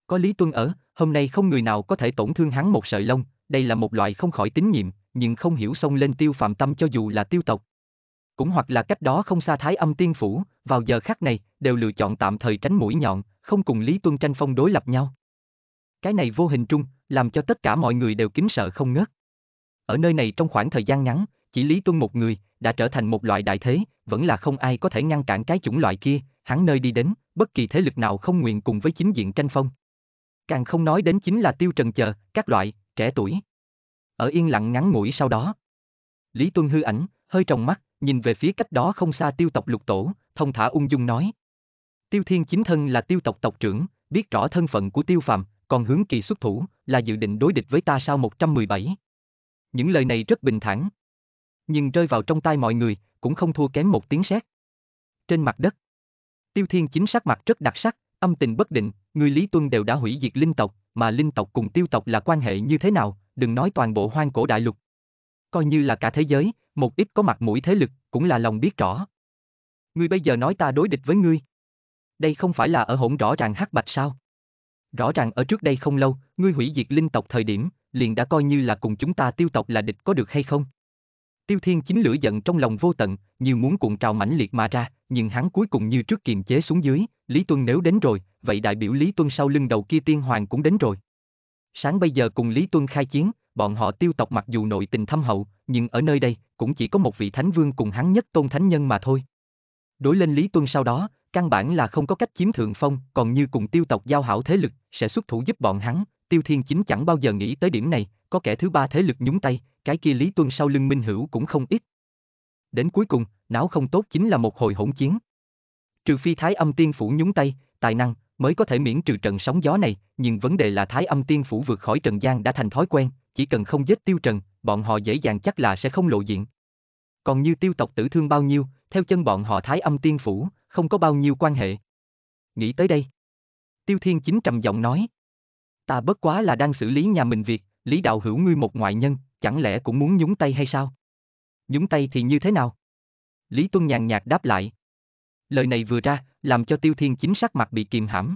Có Lý Tuân ở, hôm nay không người nào có thể tổn thương hắn một sợi lông, đây là một loại không khỏi tín nhiệm, nhưng không hiểu xông lên tiêu phạm tâm cho dù là tiêu tộc. Cũng hoặc là cách đó không xa thái âm tiên phủ, vào giờ khác này, đều lựa chọn tạm thời tránh mũi nhọn, không cùng Lý Tuân tranh phong đối lập nhau. Cái này vô hình trung, làm cho tất cả mọi người đều kính sợ không ngớt. Ở nơi này trong khoảng thời gian ngắn, chỉ Lý Tuân một người, đã trở thành một loại đại thế, vẫn là không ai có thể ngăn cản cái chủng loại kia, hắn nơi đi đến, bất kỳ thế lực nào không nguyện cùng với chính diện tranh phong. Càng không nói đến chính là tiêu trần chờ, các loại, trẻ tuổi ở yên lặng ngắn ngủi sau đó. Lý Tuân hư ảnh, hơi trồng mắt, nhìn về phía cách đó không xa tiêu tộc lục tổ, thông thả ung dung nói. Tiêu Thiên chính thân là tiêu tộc tộc trưởng, biết rõ thân phận của tiêu phàm, còn hướng kỳ xuất thủ, là dự định đối địch với ta sao 117. Những lời này rất bình thản. Nhưng rơi vào trong tai mọi người, cũng không thua kém một tiếng sét. Trên mặt đất, Tiêu Thiên chính sắc mặt rất đặc sắc, âm tình bất định, người Lý Tuân đều đã hủy diệt linh tộc, mà linh tộc cùng tiêu tộc là quan hệ như thế nào, đừng nói toàn bộ hoang cổ đại lục. Coi như là cả thế giới, một ít có mặt mũi thế lực, cũng là lòng biết rõ. Ngươi bây giờ nói ta đối địch với ngươi. Đây không phải là ở hỗn rõ ràng hắc bạch sao? Rõ ràng ở trước đây không lâu, ngươi hủy diệt linh tộc thời điểm, liền đã coi như là cùng chúng ta tiêu tộc là địch có được hay không? Tiêu Thiên chính lửa giận trong lòng vô tận, như muốn cuộn trào mãnh liệt mà ra, nhưng hắn cuối cùng như trước kiềm chế xuống dưới, Lý Tuân nếu đến rồi, vậy đại biểu Lý Tuân sau lưng đầu kia tiên hoàng cũng đến rồi sáng bây giờ cùng Lý Tuân khai chiến, bọn họ tiêu tộc mặc dù nội tình thâm hậu, nhưng ở nơi đây cũng chỉ có một vị thánh vương cùng hắn nhất tôn thánh nhân mà thôi. Đối lên Lý Tuân sau đó, căn bản là không có cách chiếm thượng phong, còn như cùng tiêu tộc giao hảo thế lực, sẽ xuất thủ giúp bọn hắn, tiêu thiên chính chẳng bao giờ nghĩ tới điểm này, có kẻ thứ ba thế lực nhúng tay, cái kia Lý Tuân sau lưng Minh Hữu cũng không ít. Đến cuối cùng, não không tốt chính là một hồi hỗn chiến. Trừ phi thái âm tiên phủ nhúng tay, tài năng, mới có thể miễn trừ trận sóng gió này, nhưng vấn đề là thái âm tiên phủ vượt khỏi trần gian đã thành thói quen, chỉ cần không giết tiêu trần, bọn họ dễ dàng chắc là sẽ không lộ diện. Còn như tiêu tộc tử thương bao nhiêu, theo chân bọn họ thái âm tiên phủ, không có bao nhiêu quan hệ. Nghĩ tới đây. Tiêu thiên chính trầm giọng nói. Ta bất quá là đang xử lý nhà mình việc, lý đạo hữu ngươi một ngoại nhân, chẳng lẽ cũng muốn nhúng tay hay sao? Nhúng tay thì như thế nào? Lý Tuân nhàn nhạt đáp lại. Lời này vừa ra, làm cho Tiêu Thiên chính sắc mặt bị kìm hãm.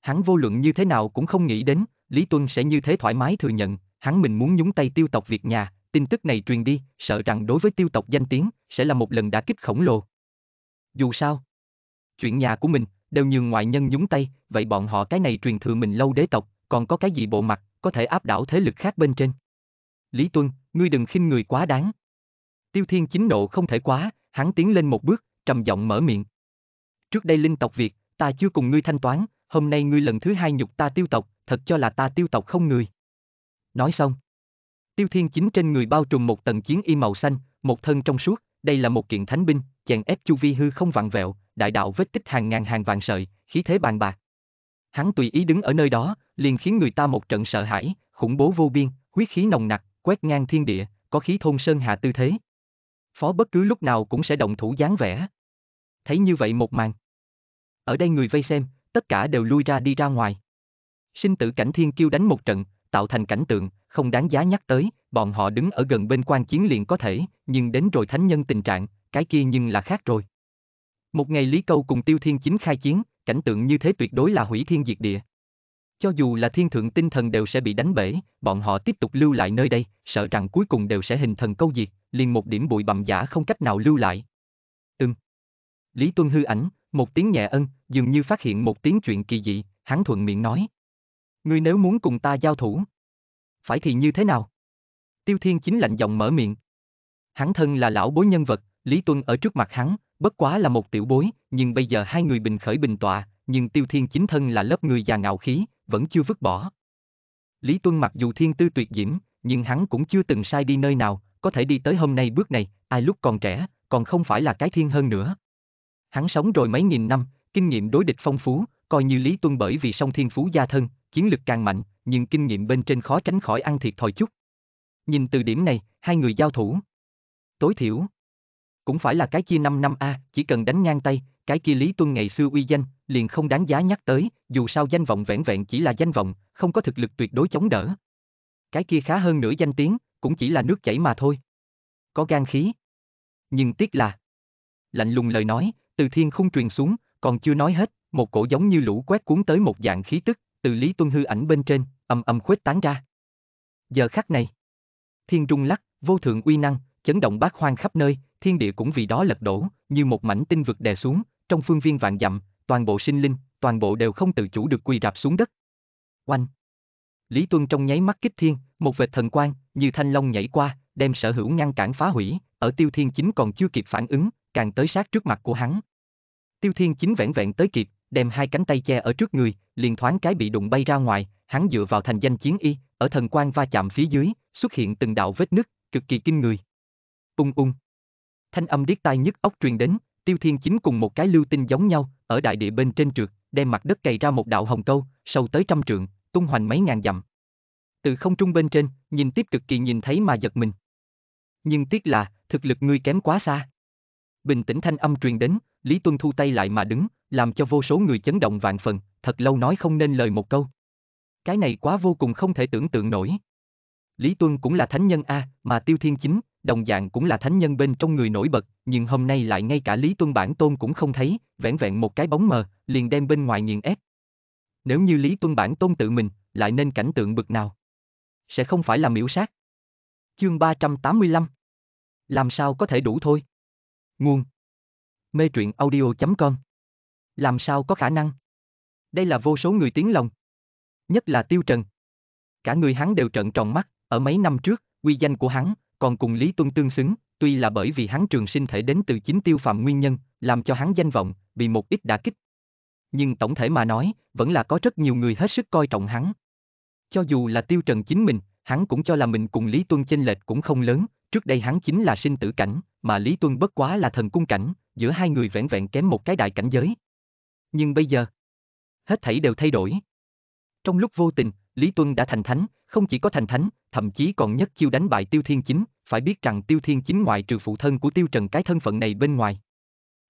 Hắn vô luận như thế nào cũng không nghĩ đến, Lý Tuân sẽ như thế thoải mái thừa nhận, hắn mình muốn nhúng tay tiêu tộc việc nhà, tin tức này truyền đi, sợ rằng đối với tiêu tộc danh tiếng, sẽ là một lần đã kích khổng lồ. Dù sao, chuyện nhà của mình, đều như ngoại nhân nhúng tay, vậy bọn họ cái này truyền thừa mình lâu đế tộc, còn có cái gì bộ mặt, có thể áp đảo thế lực khác bên trên. Lý Tuân, ngươi đừng khinh người quá đáng. Tiêu Thiên chính nộ không thể quá, hắn tiến lên một bước, trầm giọng mở miệng. Trước đây linh tộc Việt, ta chưa cùng ngươi thanh toán, hôm nay ngươi lần thứ hai nhục ta tiêu tộc, thật cho là ta tiêu tộc không người. Nói xong. Tiêu thiên chính trên người bao trùm một tầng chiến y màu xanh, một thân trong suốt, đây là một kiện thánh binh, chèn ép chu vi hư không vặn vẹo, đại đạo vết tích hàng ngàn hàng vạn sợi, khí thế bàn bạc. Hắn tùy ý đứng ở nơi đó, liền khiến người ta một trận sợ hãi, khủng bố vô biên, huyết khí nồng nặc, quét ngang thiên địa, có khí thôn sơn hạ tư thế. Phó bất cứ lúc nào cũng sẽ động thủ dáng vẻ thấy như vậy một màn. Ở đây người vây xem, tất cả đều lui ra đi ra ngoài. Sinh tử cảnh thiên kiêu đánh một trận, tạo thành cảnh tượng, không đáng giá nhắc tới, bọn họ đứng ở gần bên quan chiến liền có thể, nhưng đến rồi thánh nhân tình trạng, cái kia nhưng là khác rồi. Một ngày Lý Câu cùng Tiêu Thiên Chính khai chiến, cảnh tượng như thế tuyệt đối là hủy thiên diệt địa. Cho dù là thiên thượng tinh thần đều sẽ bị đánh bể, bọn họ tiếp tục lưu lại nơi đây, sợ rằng cuối cùng đều sẽ hình thần câu diệt, liền một điểm bụi bặm giả không cách nào lưu lại. Lý Tuân hư ảnh, một tiếng nhẹ ân, dường như phát hiện một tiếng chuyện kỳ dị, hắn thuận miệng nói. Ngươi nếu muốn cùng ta giao thủ, phải thì như thế nào? Tiêu Thiên chính lạnh giọng mở miệng. Hắn thân là lão bối nhân vật, Lý Tuân ở trước mặt hắn, bất quá là một tiểu bối, nhưng bây giờ hai người bình khởi bình tọa, nhưng Tiêu Thiên chính thân là lớp người già ngạo khí, vẫn chưa vứt bỏ. Lý Tuân mặc dù thiên tư tuyệt diễm, nhưng hắn cũng chưa từng sai đi nơi nào, có thể đi tới hôm nay bước này, ai lúc còn trẻ, còn không phải là cái thiên hơn nữa hắn sống rồi mấy nghìn năm, kinh nghiệm đối địch phong phú, coi như Lý Tuân bởi vì song thiên phú gia thân, chiến lực càng mạnh, nhưng kinh nghiệm bên trên khó tránh khỏi ăn thiệt thòi chút. Nhìn từ điểm này, hai người giao thủ. Tối thiểu. Cũng phải là cái chia 5 năm A, chỉ cần đánh ngang tay, cái kia Lý Tuân ngày xưa uy danh, liền không đáng giá nhắc tới, dù sao danh vọng vẻn vẹn chỉ là danh vọng, không có thực lực tuyệt đối chống đỡ. Cái kia khá hơn nửa danh tiếng, cũng chỉ là nước chảy mà thôi. Có gan khí. Nhưng tiếc là... Lạnh lùng lời nói, từ thiên không truyền xuống, còn chưa nói hết, một cổ giống như lũ quét cuốn tới một dạng khí tức, từ Lý Tuân hư ảnh bên trên, âm âm khuếch tán ra. Giờ khắc này, thiên trung lắc, vô thượng uy năng, chấn động bát hoang khắp nơi, thiên địa cũng vì đó lật đổ, như một mảnh tinh vực đè xuống, trong phương viên vạn dặm, toàn bộ sinh linh, toàn bộ đều không tự chủ được quỳ rạp xuống đất. Oanh! Lý Tuân trong nháy mắt kích thiên, một vệt thần quang, như thanh long nhảy qua, đem sở hữu ngăn cản phá hủy, ở tiêu thiên chính còn chưa kịp phản ứng, càng tới sát trước mặt của hắn. Tiêu Thiên Chính vẹn vẹn tới kịp, đem hai cánh tay che ở trước người, liền thoáng cái bị đụng bay ra ngoài, hắn dựa vào thành danh chiến y, ở thần quan va chạm phía dưới, xuất hiện từng đạo vết nứt, cực kỳ kinh người. Ung ung. Thanh âm điếc tai nhất ốc truyền đến, Tiêu Thiên Chính cùng một cái lưu tinh giống nhau, ở đại địa bên trên trượt, đem mặt đất cày ra một đạo hồng câu, sâu tới trăm trượng, tung hoành mấy ngàn dặm. Từ không trung bên trên, nhìn tiếp cực kỳ nhìn thấy mà giật mình. Nhưng tiếc là, thực lực ngươi kém quá xa bình tĩnh thanh âm truyền đến, Lý Tuân thu tay lại mà đứng, làm cho vô số người chấn động vạn phần, thật lâu nói không nên lời một câu. Cái này quá vô cùng không thể tưởng tượng nổi. Lý Tuân cũng là thánh nhân A, mà Tiêu Thiên Chính, đồng dạng cũng là thánh nhân bên trong người nổi bật, nhưng hôm nay lại ngay cả Lý Tuân bản tôn cũng không thấy, vẻn vẹn một cái bóng mờ, liền đem bên ngoài nghiền ép. Nếu như Lý Tuân bản tôn tự mình, lại nên cảnh tượng bực nào? Sẽ không phải là miễu sát. Chương 385 Làm sao có thể đủ thôi? Nguồn Mê truyện audio.com Làm sao có khả năng? Đây là vô số người tiếng lòng. Nhất là Tiêu Trần. Cả người hắn đều trợn tròn mắt, ở mấy năm trước, uy danh của hắn còn cùng Lý Tuân tương xứng, tuy là bởi vì hắn trường sinh thể đến từ chính tiêu phạm nguyên nhân, làm cho hắn danh vọng, bị một ít đả kích. Nhưng tổng thể mà nói, vẫn là có rất nhiều người hết sức coi trọng hắn. Cho dù là Tiêu Trần chính mình, hắn cũng cho là mình cùng Lý Tuân chênh lệch cũng không lớn, Trước đây hắn chính là sinh tử cảnh, mà Lý Tuân bất quá là thần cung cảnh, giữa hai người vẹn vẹn kém một cái đại cảnh giới. Nhưng bây giờ, hết thảy đều thay đổi. Trong lúc vô tình, Lý Tuân đã thành thánh, không chỉ có thành thánh, thậm chí còn nhất chiêu đánh bại Tiêu Thiên Chính, phải biết rằng Tiêu Thiên Chính ngoài trừ phụ thân của Tiêu Trần cái thân phận này bên ngoài.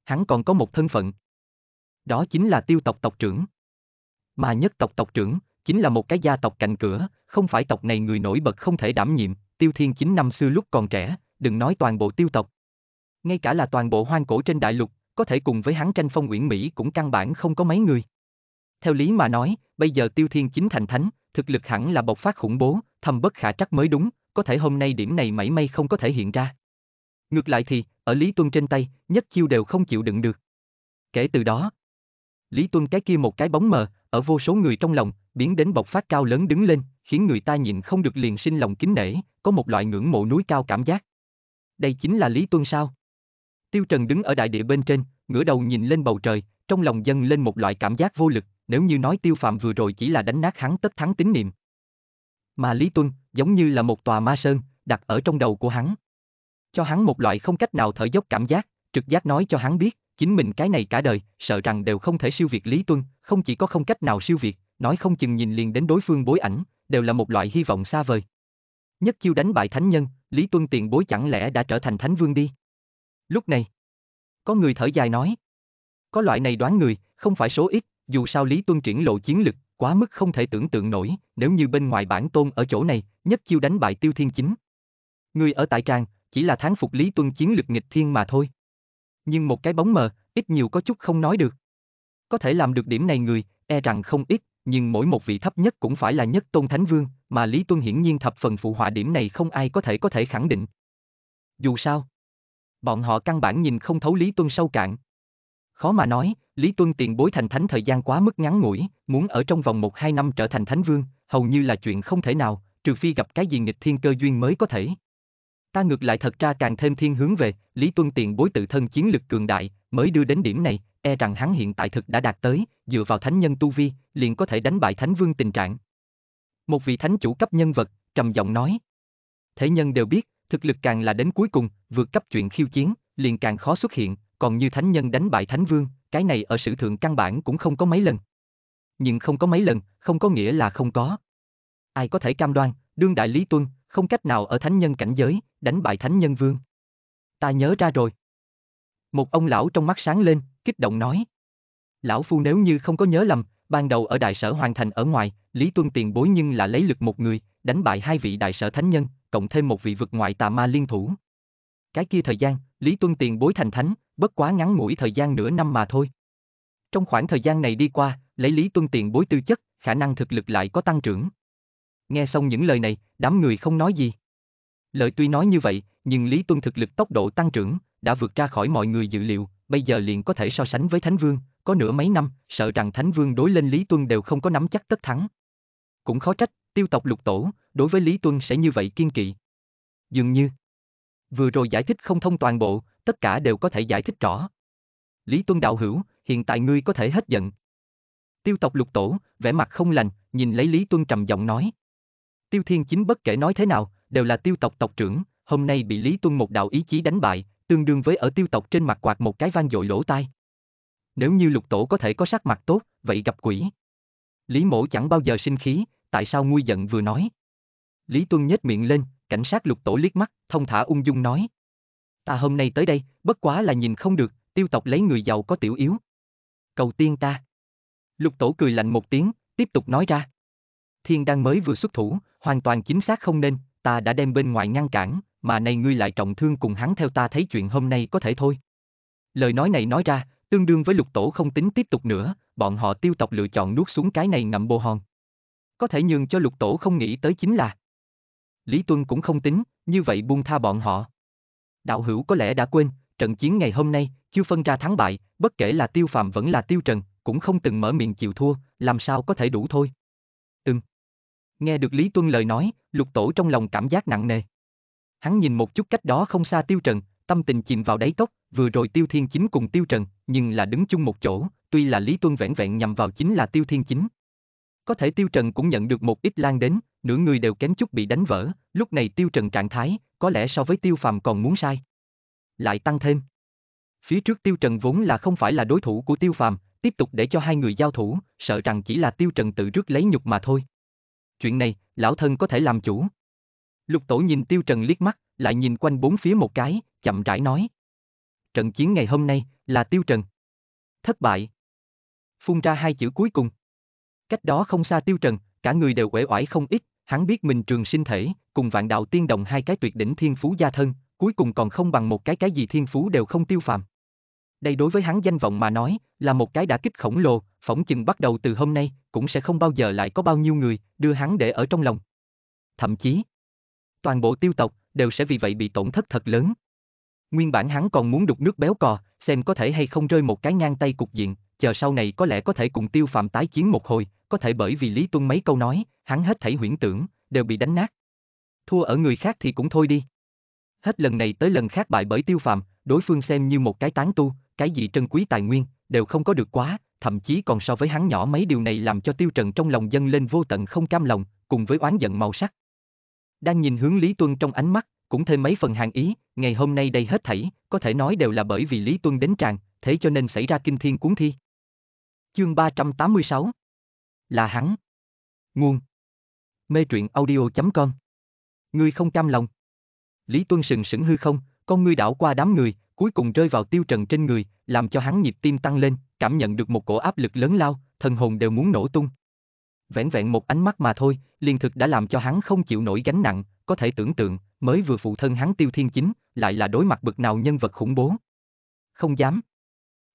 Hắn còn có một thân phận. Đó chính là tiêu tộc tộc trưởng. Mà nhất tộc tộc trưởng, chính là một cái gia tộc cạnh cửa, không phải tộc này người nổi bật không thể đảm nhiệm, tiêu thiên chính năm xưa lúc còn trẻ, đừng nói toàn bộ tiêu tộc. Ngay cả là toàn bộ hoang cổ trên đại lục, có thể cùng với hắn tranh phong uyển Mỹ cũng căn bản không có mấy người. Theo lý mà nói, bây giờ tiêu thiên chính thành thánh, thực lực hẳn là bộc phát khủng bố, thầm bất khả trắc mới đúng, có thể hôm nay điểm này mảy may không có thể hiện ra. Ngược lại thì, ở Lý Tuân trên tay, nhất chiêu đều không chịu đựng được. Kể từ đó, Lý Tuân cái kia một cái bóng mờ, ở vô số người trong lòng, biến đến bộc phát cao lớn đứng lên, khiến người ta nhìn không được liền sinh lòng kính nể, có một loại ngưỡng mộ núi cao cảm giác. Đây chính là Lý Tuân sao? Tiêu Trần đứng ở đại địa bên trên, ngửa đầu nhìn lên bầu trời, trong lòng dâng lên một loại cảm giác vô lực, nếu như nói Tiêu Phạm vừa rồi chỉ là đánh nát hắn tất thắng tín niệm. Mà Lý Tuân, giống như là một tòa ma sơn, đặt ở trong đầu của hắn. Cho hắn một loại không cách nào thở dốc cảm giác, trực giác nói cho hắn biết, chính mình cái này cả đời, sợ rằng đều không thể siêu việt Lý Tuân, không chỉ có không cách nào siêu việt, nói không chừng nhìn liền đến đối phương bối ảnh, đều là một loại hy vọng xa vời. Nhất chiêu đánh bại thánh nhân, Lý Tuân tiền bối chẳng lẽ đã trở thành thánh vương đi? Lúc này, có người thở dài nói, có loại này đoán người, không phải số ít, dù sao Lý Tuân triển lộ chiến lực, quá mức không thể tưởng tượng nổi, nếu như bên ngoài bản tôn ở chỗ này, nhất chiêu đánh bại Tiêu Thiên Chính. Người ở tại tràng, chỉ là tháng phục Lý Tuân chiến lực nghịch thiên mà thôi. Nhưng một cái bóng mờ, ít nhiều có chút không nói được. Có thể làm được điểm này người, e rằng không ít, nhưng mỗi một vị thấp nhất cũng phải là nhất tôn thánh vương, mà Lý Tuân hiển nhiên thập phần phụ họa điểm này không ai có thể có thể khẳng định. Dù sao, bọn họ căn bản nhìn không thấu Lý Tuân sâu cạn. Khó mà nói, Lý Tuân tiền bối thành thánh thời gian quá mức ngắn ngủi, muốn ở trong vòng 1-2 năm trở thành thánh vương, hầu như là chuyện không thể nào, trừ phi gặp cái gì nghịch thiên cơ duyên mới có thể. Ta ngược lại thật ra càng thêm thiên hướng về, Lý Tuân tiền bối tự thân chiến lực cường đại, mới đưa đến điểm này, e rằng hắn hiện tại thực đã đạt tới, dựa vào thánh nhân tu vi, liền có thể đánh bại thánh vương tình trạng. Một vị thánh chủ cấp nhân vật, trầm giọng nói. Thế nhân đều biết, thực lực càng là đến cuối cùng, vượt cấp chuyện khiêu chiến, liền càng khó xuất hiện, còn như thánh nhân đánh bại thánh vương, cái này ở sử thượng căn bản cũng không có mấy lần. Nhưng không có mấy lần, không có nghĩa là không có. Ai có thể cam đoan, đương đại Lý Tuân, không cách nào ở thánh nhân cảnh giới, đánh bại thánh nhân vương. Ta nhớ ra rồi. Một ông lão trong mắt sáng lên, kích động nói. Lão Phu nếu như không có nhớ lầm, ban đầu ở đại sở hoàn thành ở ngoài, Lý Tuân tiền bối nhưng là lấy lực một người, đánh bại hai vị đại sở thánh nhân, cộng thêm một vị vực ngoại tà ma liên thủ. Cái kia thời gian, Lý Tuân tiền bối thành thánh, bất quá ngắn ngủi thời gian nửa năm mà thôi. Trong khoảng thời gian này đi qua, lấy Lý Tuân tiền bối tư chất, khả năng thực lực lại có tăng trưởng. Nghe xong những lời này, đám người không nói gì. Lời tuy nói như vậy, nhưng Lý Tuân thực lực tốc độ tăng trưởng đã vượt ra khỏi mọi người dự liệu, bây giờ liền có thể so sánh với Thánh Vương, có nửa mấy năm, sợ rằng Thánh Vương đối lên Lý Tuân đều không có nắm chắc tất thắng. Cũng khó trách, tiêu tộc lục tổ, đối với Lý Tuân sẽ như vậy kiên kỵ. Dường như, vừa rồi giải thích không thông toàn bộ, tất cả đều có thể giải thích rõ. Lý Tuân đạo hữu, hiện tại ngươi có thể hết giận. Tiêu tộc lục tổ, vẻ mặt không lành, nhìn lấy Lý Tuân trầm giọng nói. Tiêu Thiên Chính bất kể nói thế nào, đều là tiêu tộc tộc trưởng, hôm nay bị Lý Tuân một đạo ý chí đánh bại, tương đương với ở tiêu tộc trên mặt quạt một cái vang dội lỗ tai. Nếu như lục tổ có thể có sắc mặt tốt, vậy gặp quỷ. Lý mổ chẳng bao giờ sinh khí, tại sao nguôi giận vừa nói. Lý Tuân nhếch miệng lên, cảnh sát lục tổ liếc mắt, thông thả ung dung nói. Ta hôm nay tới đây, bất quá là nhìn không được, tiêu tộc lấy người giàu có tiểu yếu. Cầu tiên ta. Lục tổ cười lạnh một tiếng, tiếp tục nói ra. Thiên đang mới vừa xuất thủ, hoàn toàn chính xác không nên, ta đã đem bên ngoài ngăn cản, mà nay ngươi lại trọng thương cùng hắn theo ta thấy chuyện hôm nay có thể thôi. Lời nói này nói ra, tương đương với lục tổ không tính tiếp tục nữa, bọn họ tiêu tộc lựa chọn nuốt xuống cái này ngậm bồ hòn. Có thể nhường cho lục tổ không nghĩ tới chính là. Lý Tuân cũng không tính, như vậy buông tha bọn họ. Đạo hữu có lẽ đã quên, trận chiến ngày hôm nay, chưa phân ra thắng bại, bất kể là tiêu phàm vẫn là tiêu trần, cũng không từng mở miệng chịu thua, làm sao có thể đủ thôi. Từng. Nghe được Lý Tuân lời nói, lục tổ trong lòng cảm giác nặng nề. Hắn nhìn một chút cách đó không xa Tiêu Trần, tâm tình chìm vào đáy cốc, vừa rồi Tiêu Thiên Chính cùng Tiêu Trần, nhưng là đứng chung một chỗ, tuy là Lý Tuân vẹn vẹn nhằm vào chính là Tiêu Thiên Chính. Có thể Tiêu Trần cũng nhận được một ít lan đến, nửa người đều kém chút bị đánh vỡ, lúc này Tiêu Trần trạng thái, có lẽ so với Tiêu Phàm còn muốn sai. Lại tăng thêm. Phía trước Tiêu Trần vốn là không phải là đối thủ của Tiêu Phàm, tiếp tục để cho hai người giao thủ, sợ rằng chỉ là Tiêu Trần tự rước lấy nhục mà thôi. Chuyện này, lão thân có thể làm chủ. Lục Tổ nhìn Tiêu Trần liếc mắt, lại nhìn quanh bốn phía một cái, chậm rãi nói. Trận chiến ngày hôm nay là Tiêu Trần. Thất bại. Phun ra hai chữ cuối cùng. Cách đó không xa Tiêu Trần, cả người đều uể oải không ít, hắn biết mình trường sinh thể, cùng vạn đạo tiên đồng hai cái tuyệt đỉnh thiên phú gia thân, cuối cùng còn không bằng một cái cái gì thiên phú đều không tiêu phàm. Đây đối với hắn danh vọng mà nói, là một cái đã kích khổng lồ, phỏng chừng bắt đầu từ hôm nay, cũng sẽ không bao giờ lại có bao nhiêu người đưa hắn để ở trong lòng. Thậm chí, toàn bộ tiêu tộc đều sẽ vì vậy bị tổn thất thật lớn. Nguyên bản hắn còn muốn đục nước béo cò, xem có thể hay không rơi một cái ngang tay cục diện, chờ sau này có lẽ có thể cùng tiêu phạm tái chiến một hồi, có thể bởi vì Lý Tuân mấy câu nói, hắn hết thảy huyễn tưởng, đều bị đánh nát. Thua ở người khác thì cũng thôi đi. Hết lần này tới lần khác bại bởi tiêu phạm, đối phương xem như một cái tán tu, cái gì trân quý tài nguyên, đều không có được quá, thậm chí còn so với hắn nhỏ mấy điều này làm cho tiêu trần trong lòng dâng lên vô tận không cam lòng, cùng với oán giận màu sắc. Đang nhìn hướng Lý Tuân trong ánh mắt, cũng thêm mấy phần hàng ý, ngày hôm nay đây hết thảy, có thể nói đều là bởi vì Lý Tuân đến tràn, thế cho nên xảy ra kinh thiên cuốn thi. Chương 386 Là hắn Nguồn Mê truyện audio.com Ngươi không cam lòng Lý Tuân sừng sững hư không, con ngươi đảo qua đám người, cuối cùng rơi vào tiêu trần trên người, làm cho hắn nhịp tim tăng lên, cảm nhận được một cổ áp lực lớn lao, thần hồn đều muốn nổ tung, vẻn vẹn một ánh mắt mà thôi, liền thực đã làm cho hắn không chịu nổi gánh nặng, có thể tưởng tượng, mới vừa phụ thân hắn Tiêu Thiên Chính, lại là đối mặt bực nào nhân vật khủng bố. Không dám.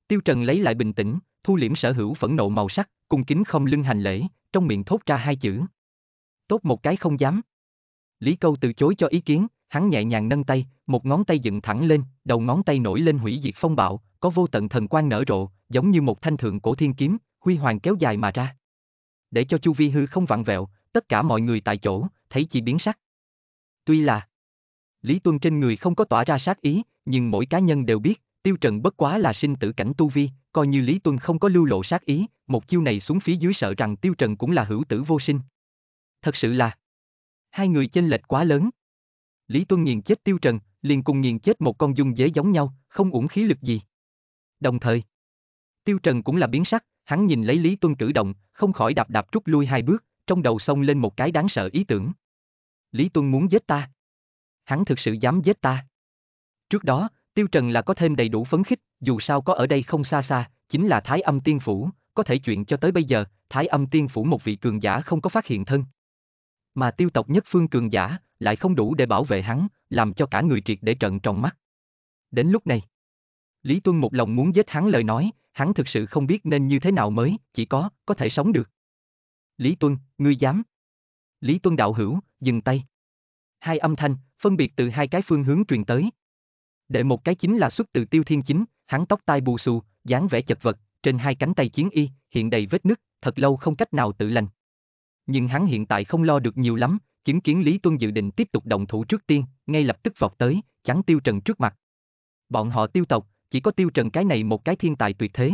Tiêu Trần lấy lại bình tĩnh, thu liễm sở hữu phẫn nộ màu sắc, cung kính không lưng hành lễ, trong miệng thốt ra hai chữ. Tốt một cái không dám. Lý Câu từ chối cho ý kiến, hắn nhẹ nhàng nâng tay, một ngón tay dựng thẳng lên, đầu ngón tay nổi lên hủy diệt phong bạo, có vô tận thần quang nở rộ, giống như một thanh thượng cổ thiên kiếm, huy hoàng kéo dài mà ra để cho chu vi hư không vặn vẹo, tất cả mọi người tại chỗ, thấy chỉ biến sắc. Tuy là Lý Tuân trên người không có tỏa ra sát ý, nhưng mỗi cá nhân đều biết, Tiêu Trần bất quá là sinh tử cảnh tu vi, coi như Lý Tuân không có lưu lộ sát ý, một chiêu này xuống phía dưới sợ rằng Tiêu Trần cũng là hữu tử vô sinh. Thật sự là hai người chênh lệch quá lớn. Lý Tuân nghiền chết Tiêu Trần, liền cùng nghiền chết một con dung dế giống nhau, không uổng khí lực gì. Đồng thời, Tiêu Trần cũng là biến sắc, hắn nhìn lấy Lý Tuân cử động, không khỏi đạp đạp rút lui hai bước, trong đầu xông lên một cái đáng sợ ý tưởng. Lý Tuân muốn giết ta. Hắn thực sự dám giết ta. Trước đó, Tiêu Trần là có thêm đầy đủ phấn khích, dù sao có ở đây không xa xa, chính là Thái Âm Tiên Phủ, có thể chuyện cho tới bây giờ, Thái Âm Tiên Phủ một vị cường giả không có phát hiện thân. Mà tiêu tộc nhất phương cường giả, lại không đủ để bảo vệ hắn, làm cho cả người triệt để trận tròn mắt. Đến lúc này, Lý Tuân một lòng muốn giết hắn lời nói, hắn thực sự không biết nên như thế nào mới, chỉ có, có thể sống được. Lý Tuân, ngươi dám. Lý Tuân đạo hữu, dừng tay. Hai âm thanh, phân biệt từ hai cái phương hướng truyền tới. Đệ một cái chính là xuất từ tiêu thiên chính, hắn tóc tai bù xù, dáng vẻ chật vật, trên hai cánh tay chiến y, hiện đầy vết nứt, thật lâu không cách nào tự lành. Nhưng hắn hiện tại không lo được nhiều lắm, chứng kiến Lý Tuân dự định tiếp tục động thủ trước tiên, ngay lập tức vọt tới, chắn tiêu trần trước mặt. Bọn họ tiêu tộc, chỉ có tiêu trần cái này một cái thiên tài tuyệt thế.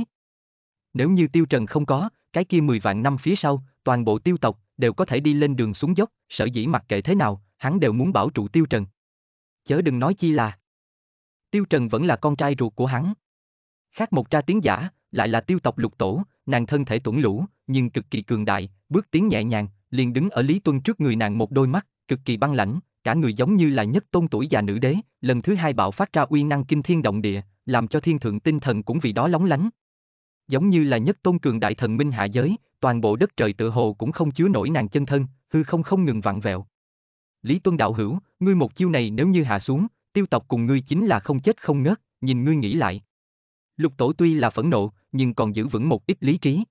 Nếu như tiêu trần không có, cái kia 10 vạn năm phía sau, toàn bộ tiêu tộc đều có thể đi lên đường xuống dốc, sở dĩ mặc kệ thế nào, hắn đều muốn bảo trụ tiêu trần. Chớ đừng nói chi là. Tiêu trần vẫn là con trai ruột của hắn. Khác một tra tiếng giả, lại là tiêu tộc lục tổ, nàng thân thể tuẩn lũ, nhưng cực kỳ cường đại, bước tiến nhẹ nhàng, liền đứng ở Lý Tuân trước người nàng một đôi mắt, cực kỳ băng lãnh, cả người giống như là nhất tôn tuổi già nữ đế, lần thứ hai bạo phát ra uy năng kinh thiên động địa, làm cho thiên thượng tinh thần cũng vì đó lóng lánh. Giống như là nhất tôn cường đại thần minh hạ giới, toàn bộ đất trời tự hồ cũng không chứa nổi nàng chân thân, hư không không ngừng vặn vẹo. Lý Tuân đạo hữu, ngươi một chiêu này nếu như hạ xuống, tiêu tộc cùng ngươi chính là không chết không ngớt, nhìn ngươi nghĩ lại. Lục tổ tuy là phẫn nộ, nhưng còn giữ vững một ít lý trí.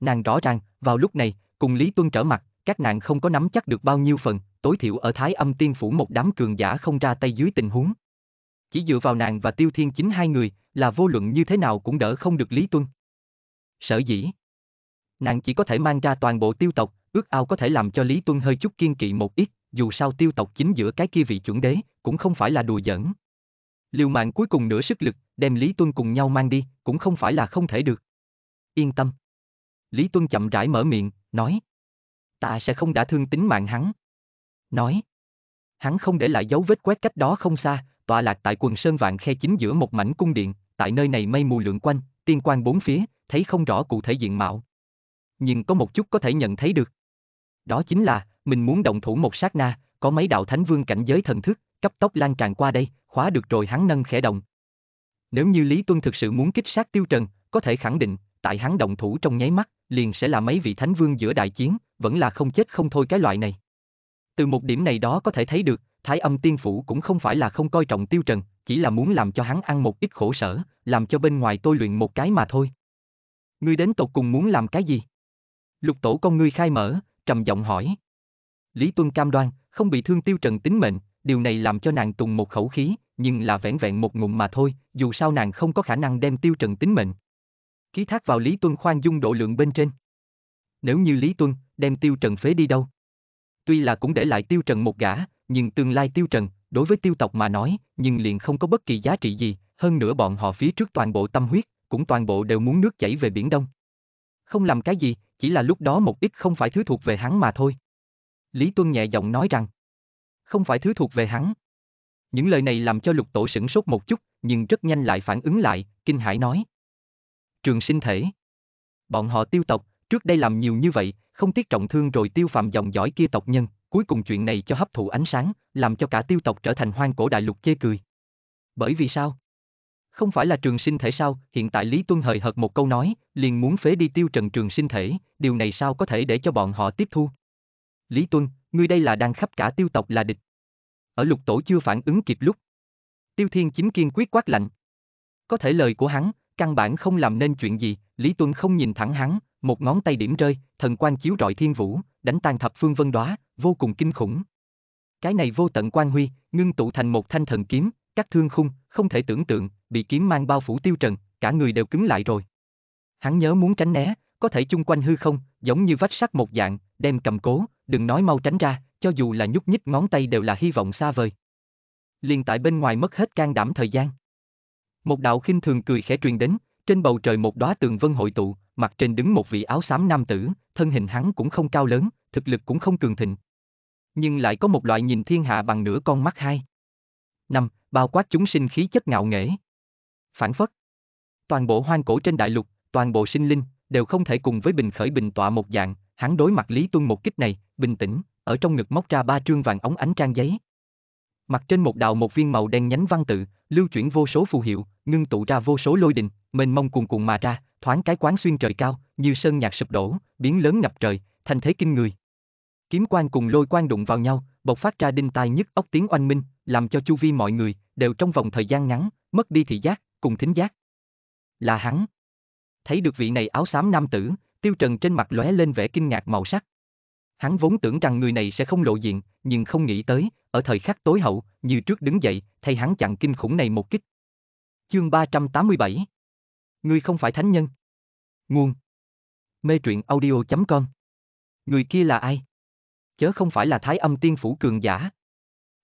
Nàng rõ ràng, vào lúc này, cùng Lý Tuân trở mặt, các nàng không có nắm chắc được bao nhiêu phần, tối thiểu ở Thái Âm Tiên Phủ một đám cường giả không ra tay dưới tình huống chỉ dựa vào nàng và Tiêu Thiên chính hai người, là vô luận như thế nào cũng đỡ không được Lý Tuân. Sở dĩ, nàng chỉ có thể mang ra toàn bộ tiêu tộc, ước ao có thể làm cho Lý Tuân hơi chút kiên kỵ một ít, dù sao tiêu tộc chính giữa cái kia vị chuẩn đế, cũng không phải là đùa giỡn. Liều mạng cuối cùng nửa sức lực, đem Lý Tuân cùng nhau mang đi, cũng không phải là không thể được. Yên tâm. Lý Tuân chậm rãi mở miệng, nói. Ta sẽ không đã thương tính mạng hắn. Nói. Hắn không để lại dấu vết quét cách đó không xa, tọa lạc tại quần sơn vạn khe chính giữa một mảnh cung điện, tại nơi này mây mù lượn quanh, tiên quan bốn phía, thấy không rõ cụ thể diện mạo. Nhưng có một chút có thể nhận thấy được. Đó chính là, mình muốn động thủ một sát na, có mấy đạo thánh vương cảnh giới thần thức, cấp tốc lan tràn qua đây, khóa được rồi hắn nâng khẽ động. Nếu như Lý Tuân thực sự muốn kích sát Tiêu Trần, có thể khẳng định, tại hắn động thủ trong nháy mắt, liền sẽ là mấy vị thánh vương giữa đại chiến, vẫn là không chết không thôi cái loại này. Từ một điểm này đó có thể thấy được, Thái âm tiên phủ cũng không phải là không coi trọng tiêu trần, chỉ là muốn làm cho hắn ăn một ít khổ sở, làm cho bên ngoài tôi luyện một cái mà thôi. Ngươi đến tột cùng muốn làm cái gì? Lục tổ con ngươi khai mở, trầm giọng hỏi. Lý Tuân cam đoan, không bị thương tiêu trần tính mệnh, điều này làm cho nàng tùng một khẩu khí, nhưng là vẻn vẹn một ngụm mà thôi, dù sao nàng không có khả năng đem tiêu trần tính mệnh. Ký thác vào Lý Tuân khoan dung độ lượng bên trên. Nếu như Lý Tuân, đem tiêu trần phế đi đâu? Tuy là cũng để lại tiêu trần một gã, nhưng tương lai tiêu trần, đối với tiêu tộc mà nói, nhưng liền không có bất kỳ giá trị gì, hơn nữa bọn họ phía trước toàn bộ tâm huyết, cũng toàn bộ đều muốn nước chảy về biển đông. Không làm cái gì, chỉ là lúc đó một ít không phải thứ thuộc về hắn mà thôi. Lý Tuân nhẹ giọng nói rằng, không phải thứ thuộc về hắn. Những lời này làm cho lục tổ sửng sốt một chút, nhưng rất nhanh lại phản ứng lại, kinh hãi nói. Trường sinh thể. Bọn họ tiêu tộc, trước đây làm nhiều như vậy, không tiếc trọng thương rồi tiêu phạm dòng dõi kia tộc nhân, Cuối cùng chuyện này cho hấp thụ ánh sáng, làm cho cả tiêu tộc trở thành hoang cổ đại lục chê cười. Bởi vì sao? Không phải là trường sinh thể sao, hiện tại Lý Tuân hời hợt một câu nói, liền muốn phế đi tiêu trần trường sinh thể, điều này sao có thể để cho bọn họ tiếp thu? Lý Tuân, ngươi đây là đang khắp cả tiêu tộc là địch. Ở lục tổ chưa phản ứng kịp lúc. Tiêu Thiên Chính kiên quyết quát lạnh. Có thể lời của hắn, căn bản không làm nên chuyện gì, Lý Tuân không nhìn thẳng hắn, một ngón tay điểm rơi, thần quang chiếu rọi thiên vũ, đánh tan thập phương vân đóa, vô cùng kinh khủng. Cái này vô tận quang huy, ngưng tụ thành một thanh thần kiếm, cắt thương khung, không thể tưởng tượng, bị kiếm mang bao phủ tiêu trần, cả người đều cứng lại rồi. Hắn nhớ muốn tránh né, có thể chung quanh hư không, giống như vách sắt một dạng, đem cầm cố, đừng nói mau tránh ra, cho dù là nhúc nhích ngón tay đều là hy vọng xa vời. Liên tại bên ngoài mất hết can đảm thời gian. Một đạo khinh thường cười khẽ truyền đến, trên bầu trời một đóa tường vân hội tụ, mặt trên đứng một vị áo xám nam tử, thân hình hắn cũng không cao lớn, thực lực cũng không cường thịnh. Nhưng lại có một loại nhìn thiên hạ bằng nửa con mắt hai. Năm, bao quát chúng sinh khí chất ngạo nghễ. Phản phất. Toàn bộ hoang cổ trên đại lục, toàn bộ sinh linh, đều không thể cùng với bình khởi bình tọa một dạng, hắn đối mặt Lý Tuân một kích này, bình tĩnh, ở trong ngực móc ra ba trương vàng ống ánh trang giấy. Mặt trên một đạo một viên màu đen nhánh văn tự, lưu chuyển vô số phù hiệu, ngưng tụ ra vô số lôi đình, mênh mông cuồn cuộn mà ra, thoáng cái quán xuyên trời cao, như sơn nhạc sụp đổ, biến lớn ngập trời, thành thế kinh người. Kiếm quan cùng lôi quan đụng vào nhau, bộc phát ra đinh tai nhức óc tiếng oanh minh, làm cho chu vi mọi người đều trong vòng thời gian ngắn mất đi thị giác, cùng thính giác. Là hắn. Thấy được vị này áo xám nam tử, Tiêu Trần trên mặt lóe lên vẻ kinh ngạc màu sắc. Hắn vốn tưởng rằng người này sẽ không lộ diện, nhưng không nghĩ tới, ở thời khắc tối hậu, như trước đứng dậy, thay hắn chặn kinh khủng này một kích. Chương 387 Ngươi không phải thánh nhân. Nguồn. Mê truyện audio.com Người kia là ai? Chớ không phải là thái âm tiên phủ cường giả.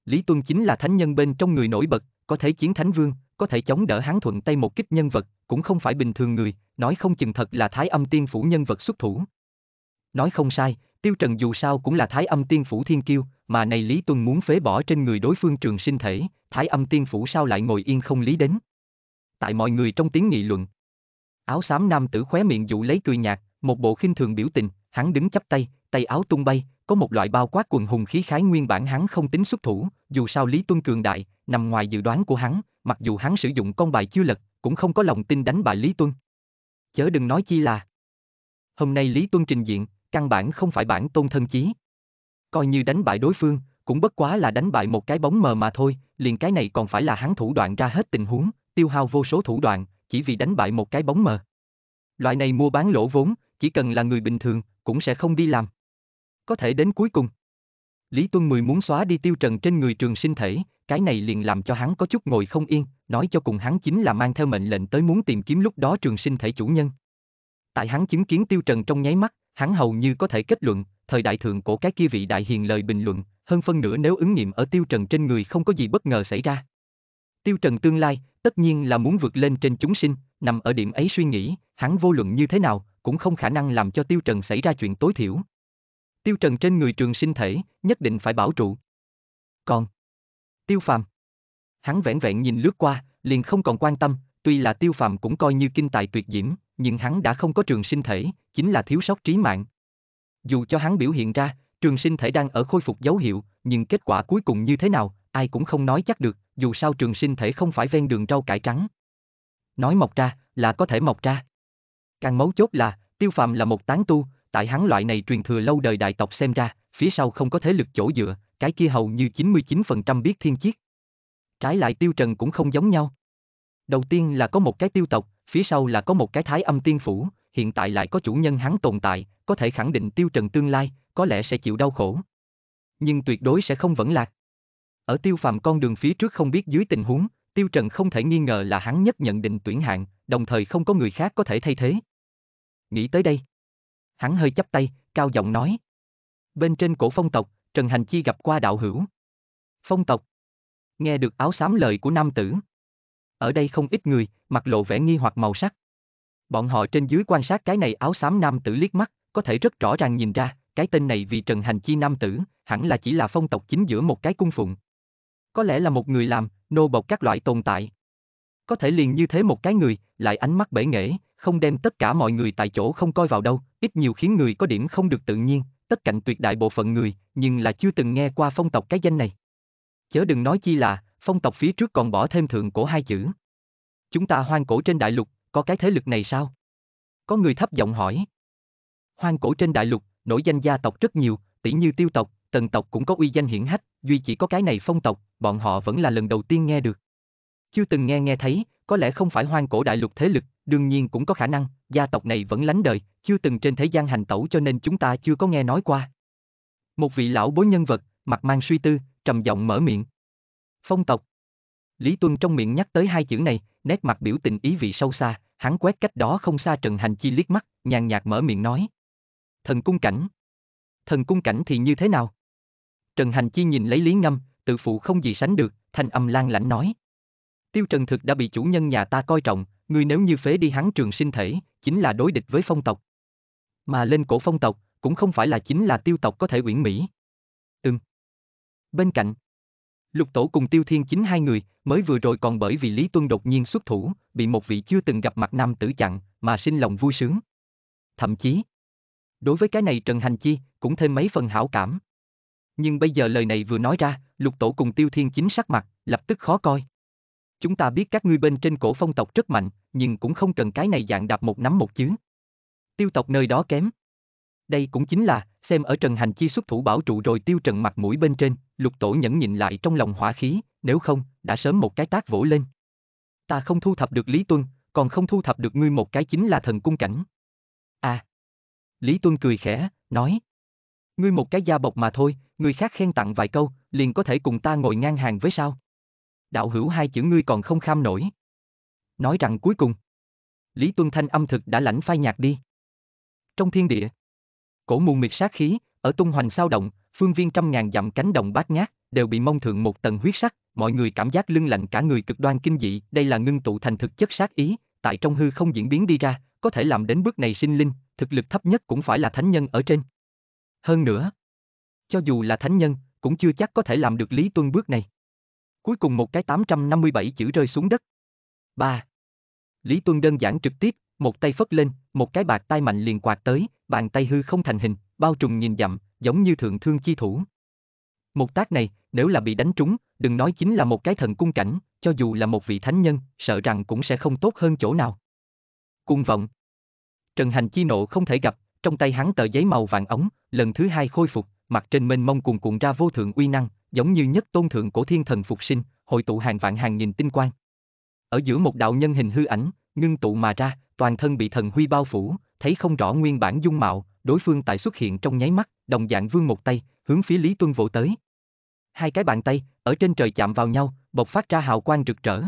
Lý Tuân chính là thánh nhân bên trong người nổi bật, có thể chiến thánh vương, có thể chống đỡ hán thuận tay một kích nhân vật, cũng không phải bình thường người, nói không chừng thật là thái âm tiên phủ nhân vật xuất thủ. Nói không sai, Tiêu Trần dù sao cũng là thái âm tiên phủ thiên kiêu, mà này Lý Tuân muốn phế bỏ trên người đối phương trường sinh thể, thái âm tiên phủ sao lại ngồi yên không lý đến. Tại mọi người trong tiếng nghị luận, Áo xám nam tử khóe miệng dụ lấy cười nhạt, một bộ khinh thường biểu tình, hắn đứng chắp tay, tay áo tung bay, có một loại bao quát quần hùng khí khái nguyên bản hắn không tính xuất thủ, dù sao Lý Tuân cường đại, nằm ngoài dự đoán của hắn, mặc dù hắn sử dụng con bài chưa lật, cũng không có lòng tin đánh bại Lý Tuân. Chớ đừng nói chi là. Hôm nay Lý Tuân trình diện, căn bản không phải bản tôn thân chí. Coi như đánh bại đối phương, cũng bất quá là đánh bại một cái bóng mờ mà thôi, liền cái này còn phải là hắn thủ đoạn ra hết tình huống, tiêu hao vô số thủ đoạn, chỉ vì đánh bại một cái bóng mờ. Loại này mua bán lỗ vốn, chỉ cần là người bình thường, cũng sẽ không đi làm. Có thể đến cuối cùng. Lý Tuân Mười muốn xóa đi tiêu trần trên người trường sinh thể, cái này liền làm cho hắn có chút ngồi không yên, nói cho cùng hắn chính là mang theo mệnh lệnh tới muốn tìm kiếm lúc đó trường sinh thể chủ nhân. Tại hắn chứng kiến tiêu trần trong nháy mắt, hắn hầu như có thể kết luận, thời đại thượng cổ cái kia vị đại hiền lời bình luận, hơn phân nửa nếu ứng nghiệm ở tiêu trần trên người không có gì bất ngờ xảy ra. Tiêu Trần tương lai, tất nhiên là muốn vượt lên trên chúng sinh, nằm ở điểm ấy suy nghĩ, hắn vô luận như thế nào, cũng không khả năng làm cho Tiêu Trần xảy ra chuyện tối thiểu. Tiêu Trần trên người trường sinh thể, nhất định phải bảo trụ. Còn, Tiêu Phàm, hắn vẹn vẹn nhìn lướt qua, liền không còn quan tâm, tuy là Tiêu Phàm cũng coi như kinh tài tuyệt diễm, nhưng hắn đã không có trường sinh thể, chính là thiếu sót trí mạng. Dù cho hắn biểu hiện ra, trường sinh thể đang ở khôi phục dấu hiệu, nhưng kết quả cuối cùng như thế nào, ai cũng không nói chắc được dù sao trường sinh thể không phải ven đường rau cải trắng. Nói mọc ra, là có thể mọc ra. Càng mấu chốt là, tiêu phàm là một tán tu, tại hắn loại này truyền thừa lâu đời đại tộc xem ra, phía sau không có thế lực chỗ dựa, cái kia hầu như 99% biết thiên chiết. Trái lại tiêu trần cũng không giống nhau. Đầu tiên là có một cái tiêu tộc, phía sau là có một cái thái âm tiên phủ, hiện tại lại có chủ nhân hắn tồn tại, có thể khẳng định tiêu trần tương lai, có lẽ sẽ chịu đau khổ. Nhưng tuyệt đối sẽ không vẫn lạc. Ở tiêu phàm con đường phía trước không biết dưới tình huống, tiêu trần không thể nghi ngờ là hắn nhất nhận định tuyển hạng, đồng thời không có người khác có thể thay thế. Nghĩ tới đây. Hắn hơi chắp tay, cao giọng nói. Bên trên cổ phong tộc, Trần Hành Chi gặp qua đạo hữu. Phong tộc. Nghe được áo xám lời của nam tử. Ở đây không ít người, mặt lộ vẻ nghi hoặc màu sắc. Bọn họ trên dưới quan sát cái này áo xám nam tử liếc mắt, có thể rất rõ ràng nhìn ra, cái tên này vì Trần Hành Chi nam tử, hẳn là chỉ là phong tộc chính giữa một cái cung phụng có lẽ là một người làm, nô bộc các loại tồn tại. Có thể liền như thế một cái người, lại ánh mắt bể nghệ, không đem tất cả mọi người tại chỗ không coi vào đâu, ít nhiều khiến người có điểm không được tự nhiên, tất cạnh tuyệt đại bộ phận người, nhưng là chưa từng nghe qua phong tộc cái danh này. Chớ đừng nói chi là, phong tộc phía trước còn bỏ thêm thượng cổ hai chữ. Chúng ta hoang cổ trên đại lục, có cái thế lực này sao? Có người thấp giọng hỏi. Hoang cổ trên đại lục, nổi danh gia tộc rất nhiều, tỷ như tiêu tộc, tần tộc cũng có uy danh hiển hách, duy chỉ có cái này phong tộc, bọn họ vẫn là lần đầu tiên nghe được. Chưa từng nghe nghe thấy, có lẽ không phải hoang cổ đại lục thế lực, đương nhiên cũng có khả năng, gia tộc này vẫn lánh đời, chưa từng trên thế gian hành tẩu cho nên chúng ta chưa có nghe nói qua. Một vị lão bối nhân vật, mặt mang suy tư, trầm giọng mở miệng. Phong tộc. Lý Tuân trong miệng nhắc tới hai chữ này, nét mặt biểu tình ý vị sâu xa, hắn quét cách đó không xa Trần Hành Chi liếc mắt, nhàn nhạt mở miệng nói. Thần cung cảnh. Thần cung cảnh thì như thế nào? Trần Hành Chi nhìn lấy Lý Ngâm, tự phụ không gì sánh được, thanh âm lan lãnh nói. Tiêu Trần Thực đã bị chủ nhân nhà ta coi trọng, ngươi nếu như phế đi hắn trường sinh thể, chính là đối địch với phong tộc. Mà lên cổ phong tộc, cũng không phải là chính là tiêu tộc có thể uyển mỹ. Ừm. Bên cạnh, Lục Tổ cùng Tiêu Thiên chính hai người, mới vừa rồi còn bởi vì Lý Tuân đột nhiên xuất thủ, bị một vị chưa từng gặp mặt nam tử chặn, mà sinh lòng vui sướng. Thậm chí, đối với cái này Trần Hành Chi, cũng thêm mấy phần hảo cảm. Nhưng bây giờ lời này vừa nói ra, lục tổ cùng tiêu thiên chính sắc mặt, lập tức khó coi. Chúng ta biết các ngươi bên trên cổ phong tộc rất mạnh, nhưng cũng không cần cái này dạng đạp một nắm một chứ. Tiêu tộc nơi đó kém. Đây cũng chính là, xem ở Trần Hành Chi xuất thủ bảo trụ rồi tiêu trần mặt mũi bên trên, lục tổ nhẫn nhịn lại trong lòng hỏa khí, nếu không, đã sớm một cái tác vỗ lên. Ta không thu thập được Lý Tuân, còn không thu thập được ngươi một cái chính là thần cung cảnh. À. Lý Tuân cười khẽ, nói. Ngươi một cái da bọc mà thôi, người khác khen tặng vài câu, liền có thể cùng ta ngồi ngang hàng với sao? Đạo hữu hai chữ ngươi còn không kham nổi. Nói rằng cuối cùng, Lý Tuân Thanh âm thực đã lãnh phai nhạc đi. Trong thiên địa, cổ mù miệt sát khí, ở tung hoành sao động, phương viên trăm ngàn dặm cánh đồng bát ngát, đều bị mông thượng một tầng huyết sắc, mọi người cảm giác lưng lạnh cả người cực đoan kinh dị, đây là ngưng tụ thành thực chất sát ý, tại trong hư không diễn biến đi ra, có thể làm đến bước này sinh linh, thực lực thấp nhất cũng phải là thánh nhân ở trên. Hơn nữa, cho dù là thánh nhân, cũng chưa chắc có thể làm được Lý Tuân bước này. Cuối cùng một cái 857 chữ rơi xuống đất. 3. Lý Tuân đơn giản trực tiếp, một tay phất lên, một cái bạc tay mạnh liền quạt tới, bàn tay hư không thành hình, bao trùm nhìn dặm, giống như thượng thương chi thủ. Một tác này, nếu là bị đánh trúng, đừng nói chính là một cái thần cung cảnh, cho dù là một vị thánh nhân, sợ rằng cũng sẽ không tốt hơn chỗ nào. Cung vọng. Trần Hành chi nộ không thể gặp, trong tay hắn tờ giấy màu vàng ống, lần thứ hai khôi phục, mặt trên mênh mông cuồn cuộn ra vô thượng uy năng, giống như nhất tôn thượng cổ thiên thần phục sinh, hội tụ hàng vạn hàng nghìn tinh quang. Ở giữa một đạo nhân hình hư ảnh, ngưng tụ mà ra, toàn thân bị thần huy bao phủ, thấy không rõ nguyên bản dung mạo, đối phương tại xuất hiện trong nháy mắt, đồng dạng vương một tay, hướng phía Lý Tuân vỗ tới. Hai cái bàn tay, ở trên trời chạm vào nhau, bộc phát ra hào quang rực rỡ.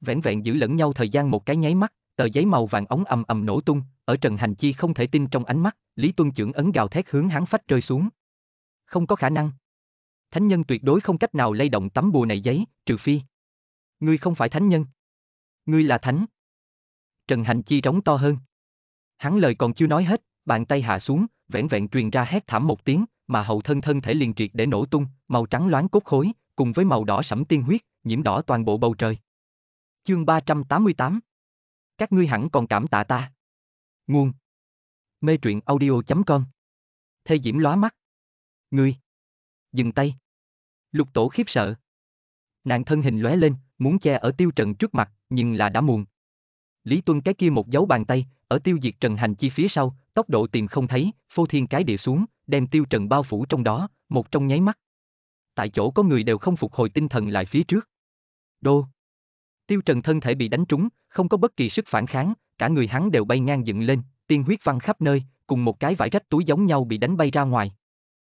Vẹn vẹn giữ lẫn nhau thời gian một cái nháy mắt, tờ giấy màu vàng ống ầm ầm nổ tung, ở Trần Hành Chi không thể tin trong ánh mắt, Lý Tuân trưởng ấn gào thét hướng hắn phách rơi xuống. Không có khả năng. Thánh nhân tuyệt đối không cách nào lay động tấm bùa này giấy, trừ phi. Ngươi không phải thánh nhân. Ngươi là thánh. Trần Hành Chi rống to hơn. Hắn lời còn chưa nói hết, bàn tay hạ xuống, vẻn vẹn truyền ra hét thảm một tiếng, mà hậu thân thân thể liền triệt để nổ tung, màu trắng loáng cốt khối, cùng với màu đỏ sẫm tiên huyết, nhiễm đỏ toàn bộ bầu trời. Chương 388 Các ngươi hẳn còn cảm tạ ta. Nguồn Mê truyện audio.com Thê Diễm lóa mắt Ngươi Dừng tay Lục tổ khiếp sợ nạn thân hình lóe lên, muốn che ở tiêu trần trước mặt, nhưng là đã muộn. Lý Tuân cái kia một dấu bàn tay, ở tiêu diệt trần hành chi phía sau, tốc độ tìm không thấy, phô thiên cái địa xuống, đem tiêu trần bao phủ trong đó, một trong nháy mắt. Tại chỗ có người đều không phục hồi tinh thần lại phía trước. Đô. Tiêu trần thân thể bị đánh trúng, không có bất kỳ sức phản kháng, cả người hắn đều bay ngang dựng lên, tiên huyết văng khắp nơi, cùng một cái vải rách túi giống nhau bị đánh bay ra ngoài.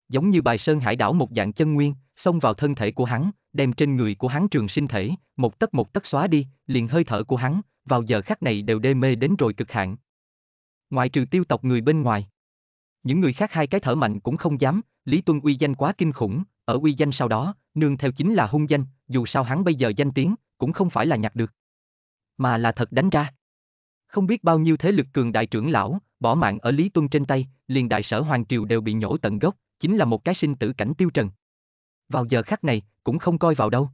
Giống như bài sơn hải đảo một dạng chân nguyên, xông vào thân thể của hắn, đem trên người của hắn trường sinh thể, một tấc một tấc xóa đi, liền hơi thở của hắn, vào giờ khắc này đều đê mê đến rồi cực hạn. Ngoại trừ tiêu tộc người bên ngoài. Những người khác hai cái thở mạnh cũng không dám, Lý Tuân uy danh quá kinh khủng, ở uy danh sau đó, nương theo chính là hung danh, dù sao hắn bây giờ danh tiếng, cũng không phải là nhặt được. Mà là thật đánh ra. Không biết bao nhiêu thế lực cường đại trưởng lão, bỏ mạng ở Lý Tuân trên tay, liền đại sở Hoàng Triều đều bị nhổ tận gốc, chính là một cái sinh tử cảnh tiêu trần. Vào giờ khắc này, cũng không coi vào đâu.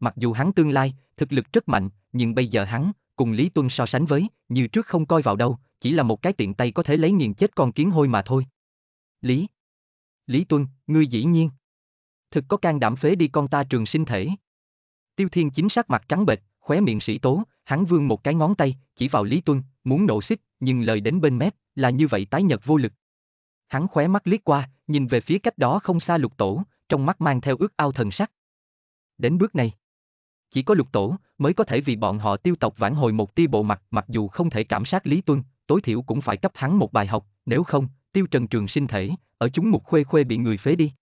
Mặc dù hắn tương lai, thực lực rất mạnh, nhưng bây giờ hắn, cùng Lý Tuân so sánh với, như trước không coi vào đâu, chỉ là một cái tiện tay có thể lấy nghiền chết con kiến hôi mà thôi. Lý Lý Tuân, ngươi dĩ nhiên. Thực có can đảm phế đi con ta trường sinh thể. Tiêu Thiên chính sát mặt trắng bệch, khóe miệng sĩ tố, hắn vương một cái ngón tay, chỉ vào Lý Tuân, muốn nổ xích, nhưng lời đến bên mép, là như vậy tái nhật vô lực. Hắn khóe mắt liếc qua, nhìn về phía cách đó không xa lục tổ, trong mắt mang theo ước ao thần sắc. Đến bước này, chỉ có lục tổ mới có thể vì bọn họ tiêu tộc vãn hồi một tia bộ mặt mặc dù không thể cảm sát Lý Tuân, tối thiểu cũng phải cấp hắn một bài học, nếu không, tiêu trần trường sinh thể, ở chúng mục khuê khuê bị người phế đi.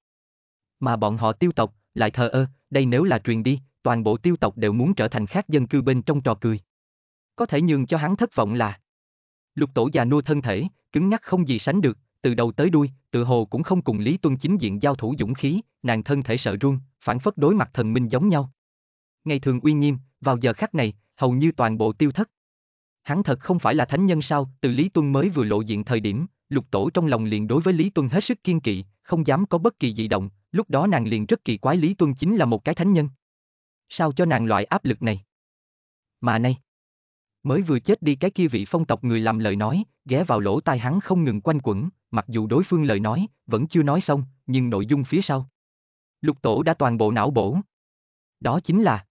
Mà bọn họ tiêu tộc, lại thờ ơ, đây nếu là truyền đi, toàn bộ tiêu tộc đều muốn trở thành khác dân cư bên trong trò cười. Có thể nhường cho hắn thất vọng là Lục tổ già nua thân thể, cứng nhắc không gì sánh được, từ đầu tới đuôi, tự hồ cũng không cùng Lý Tuân chính diện giao thủ dũng khí, nàng thân thể sợ run, phản phất đối mặt thần minh giống nhau. Ngày thường uy nghiêm, vào giờ khắc này, hầu như toàn bộ tiêu thất. Hắn thật không phải là thánh nhân sao, từ Lý Tuân mới vừa lộ diện thời điểm, lục tổ trong lòng liền đối với Lý Tuân hết sức kiên kỵ, không dám có bất kỳ dị động, lúc đó nàng liền rất kỳ quái Lý Tuân chính là một cái thánh nhân sao cho nàng loại áp lực này? Mà nay, mới vừa chết đi cái kia vị phong tộc người làm lời nói, ghé vào lỗ tai hắn không ngừng quanh quẩn, mặc dù đối phương lời nói vẫn chưa nói xong, nhưng nội dung phía sau. Lục tổ đã toàn bộ não bổ. Đó chính là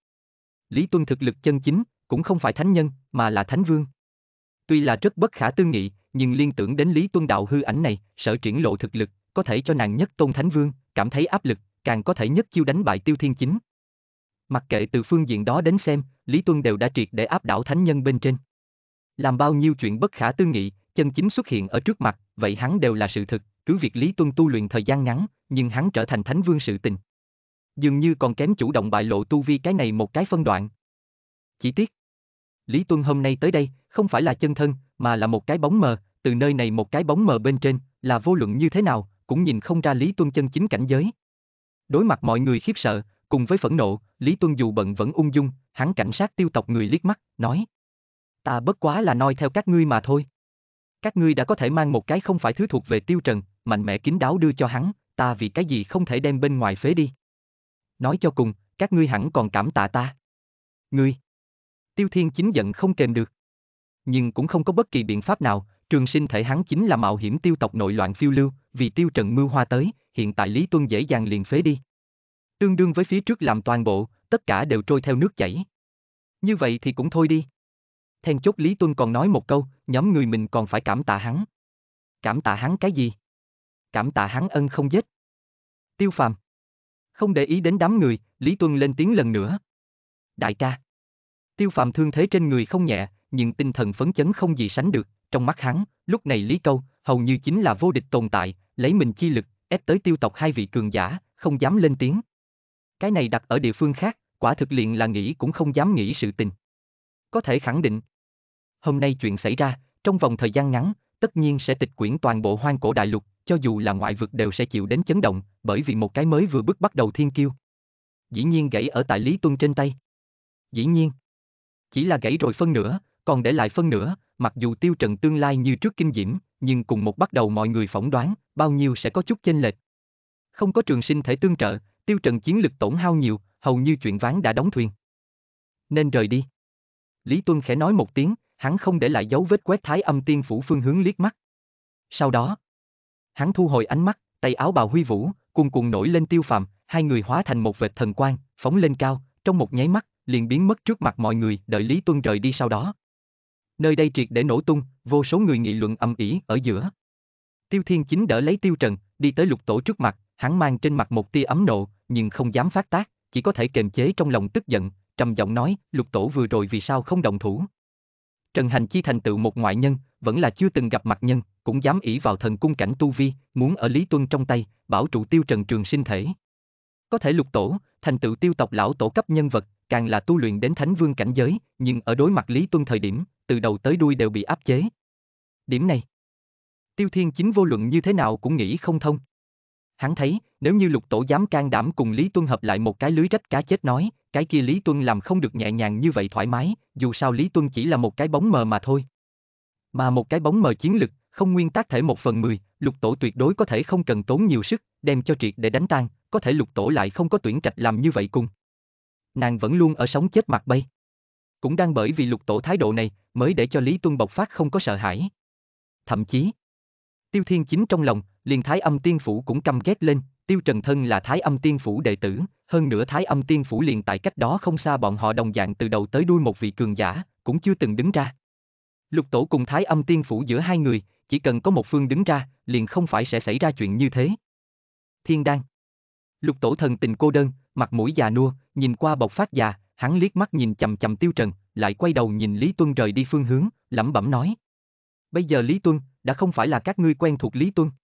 Lý Tuân thực lực chân chính, cũng không phải thánh nhân, mà là thánh vương. Tuy là rất bất khả tư nghị, nhưng liên tưởng đến Lý Tuân đạo hư ảnh này, sở triển lộ thực lực, có thể cho nàng nhất tôn thánh vương, cảm thấy áp lực, càng có thể nhất chiêu đánh bại tiêu thiên chính. Mặc kệ từ phương diện đó đến xem, Lý Tuân đều đã triệt để áp đảo thánh nhân bên trên. Làm bao nhiêu chuyện bất khả tư nghị, chân chính xuất hiện ở trước mặt, vậy hắn đều là sự thực, cứ việc Lý Tuân tu luyện thời gian ngắn, nhưng hắn trở thành thánh vương sự tình. Dường như còn kém chủ động bại lộ tu vi cái này một cái phân đoạn. Chỉ tiếc, Lý Tuân hôm nay tới đây, không phải là chân thân, mà là một cái bóng mờ, từ nơi này một cái bóng mờ bên trên, là vô luận như thế nào, cũng nhìn không ra Lý Tuân chân chính cảnh giới. Đối mặt mọi người khiếp sợ, Cùng với phẫn nộ, Lý Tuân dù bận vẫn ung dung, hắn cảnh sát tiêu tộc người liếc mắt, nói. Ta bất quá là noi theo các ngươi mà thôi. Các ngươi đã có thể mang một cái không phải thứ thuộc về tiêu trần, mạnh mẽ kín đáo đưa cho hắn, ta vì cái gì không thể đem bên ngoài phế đi. Nói cho cùng, các ngươi hẳn còn cảm tạ ta. Ngươi. Tiêu thiên chính giận không kềm được. Nhưng cũng không có bất kỳ biện pháp nào, trường sinh thể hắn chính là mạo hiểm tiêu tộc nội loạn phiêu lưu, vì tiêu trần mưu hoa tới, hiện tại Lý Tuân dễ dàng liền phế đi tương đương với phía trước làm toàn bộ, tất cả đều trôi theo nước chảy. Như vậy thì cũng thôi đi. thèn chốt Lý Tuân còn nói một câu, nhóm người mình còn phải cảm tạ hắn. Cảm tạ hắn cái gì? Cảm tạ hắn ân không giết. Tiêu phàm. Không để ý đến đám người, Lý Tuân lên tiếng lần nữa. Đại ca. Tiêu phàm thương thế trên người không nhẹ, nhưng tinh thần phấn chấn không gì sánh được, trong mắt hắn, lúc này Lý Câu, hầu như chính là vô địch tồn tại, lấy mình chi lực, ép tới tiêu tộc hai vị cường giả, không dám lên tiếng. Cái này đặt ở địa phương khác, quả thực liền là nghĩ cũng không dám nghĩ sự tình. Có thể khẳng định, hôm nay chuyện xảy ra, trong vòng thời gian ngắn, tất nhiên sẽ tịch quyển toàn bộ hoang cổ đại lục, cho dù là ngoại vực đều sẽ chịu đến chấn động, bởi vì một cái mới vừa bước bắt đầu thiên kiêu. Dĩ nhiên gãy ở tại Lý Tuân trên tay. Dĩ nhiên, chỉ là gãy rồi phân nửa, còn để lại phân nửa, mặc dù tiêu trần tương lai như trước kinh diễm, nhưng cùng một bắt đầu mọi người phỏng đoán, bao nhiêu sẽ có chút chênh lệch. Không có trường sinh thể tương trợ, tiêu trần chiến lực tổn hao nhiều, hầu như chuyện ván đã đóng thuyền. Nên rời đi. Lý Tuân khẽ nói một tiếng, hắn không để lại dấu vết quét thái âm tiên phủ phương hướng liếc mắt. Sau đó, hắn thu hồi ánh mắt, tay áo bào huy vũ, cuồn cuộn nổi lên tiêu phàm, hai người hóa thành một vệt thần quang, phóng lên cao, trong một nháy mắt, liền biến mất trước mặt mọi người, đợi Lý Tuân rời đi sau đó. Nơi đây triệt để nổ tung, vô số người nghị luận âm ỉ ở giữa. Tiêu Thiên Chính đỡ lấy Tiêu Trần, đi tới lục tổ trước mặt, Hắn mang trên mặt một tia ấm nộ, nhưng không dám phát tác, chỉ có thể kềm chế trong lòng tức giận, trầm giọng nói, lục tổ vừa rồi vì sao không động thủ. Trần Hành Chi thành tựu một ngoại nhân, vẫn là chưa từng gặp mặt nhân, cũng dám ỷ vào thần cung cảnh tu vi, muốn ở Lý Tuân trong tay, bảo trụ tiêu Trần Trường sinh thể. Có thể lục tổ, thành tựu tiêu tộc lão tổ cấp nhân vật, càng là tu luyện đến thánh vương cảnh giới, nhưng ở đối mặt Lý Tuân thời điểm, từ đầu tới đuôi đều bị áp chế. Điểm này, Tiêu Thiên Chính vô luận như thế nào cũng nghĩ không thông. Hắn thấy, nếu như lục tổ dám can đảm cùng Lý Tuân hợp lại một cái lưới rách cá chết nói, cái kia Lý Tuân làm không được nhẹ nhàng như vậy thoải mái, dù sao Lý Tuân chỉ là một cái bóng mờ mà thôi. Mà một cái bóng mờ chiến lực, không nguyên tắc thể một phần mười, lục tổ tuyệt đối có thể không cần tốn nhiều sức, đem cho triệt để đánh tan, có thể lục tổ lại không có tuyển trạch làm như vậy cùng. Nàng vẫn luôn ở sống chết mặt bay. Cũng đang bởi vì lục tổ thái độ này, mới để cho Lý Tuân bộc phát không có sợ hãi. Thậm chí, Tiêu Thiên Chính trong lòng, liền Thái Âm Tiên Phủ cũng căm ghét lên, Tiêu Trần Thân là Thái Âm Tiên Phủ đệ tử, hơn nữa Thái Âm Tiên Phủ liền tại cách đó không xa bọn họ đồng dạng từ đầu tới đuôi một vị cường giả, cũng chưa từng đứng ra. Lục Tổ cùng Thái Âm Tiên Phủ giữa hai người, chỉ cần có một phương đứng ra, liền không phải sẽ xảy ra chuyện như thế. Thiên Đan Lục Tổ thần tình cô đơn, mặt mũi già nua, nhìn qua bộc phát già, hắn liếc mắt nhìn chầm chầm Tiêu Trần, lại quay đầu nhìn Lý Tuân rời đi phương hướng, lẩm bẩm nói. Bây giờ Lý Tuân, đã không phải là các ngươi quen thuộc Lý Tuân.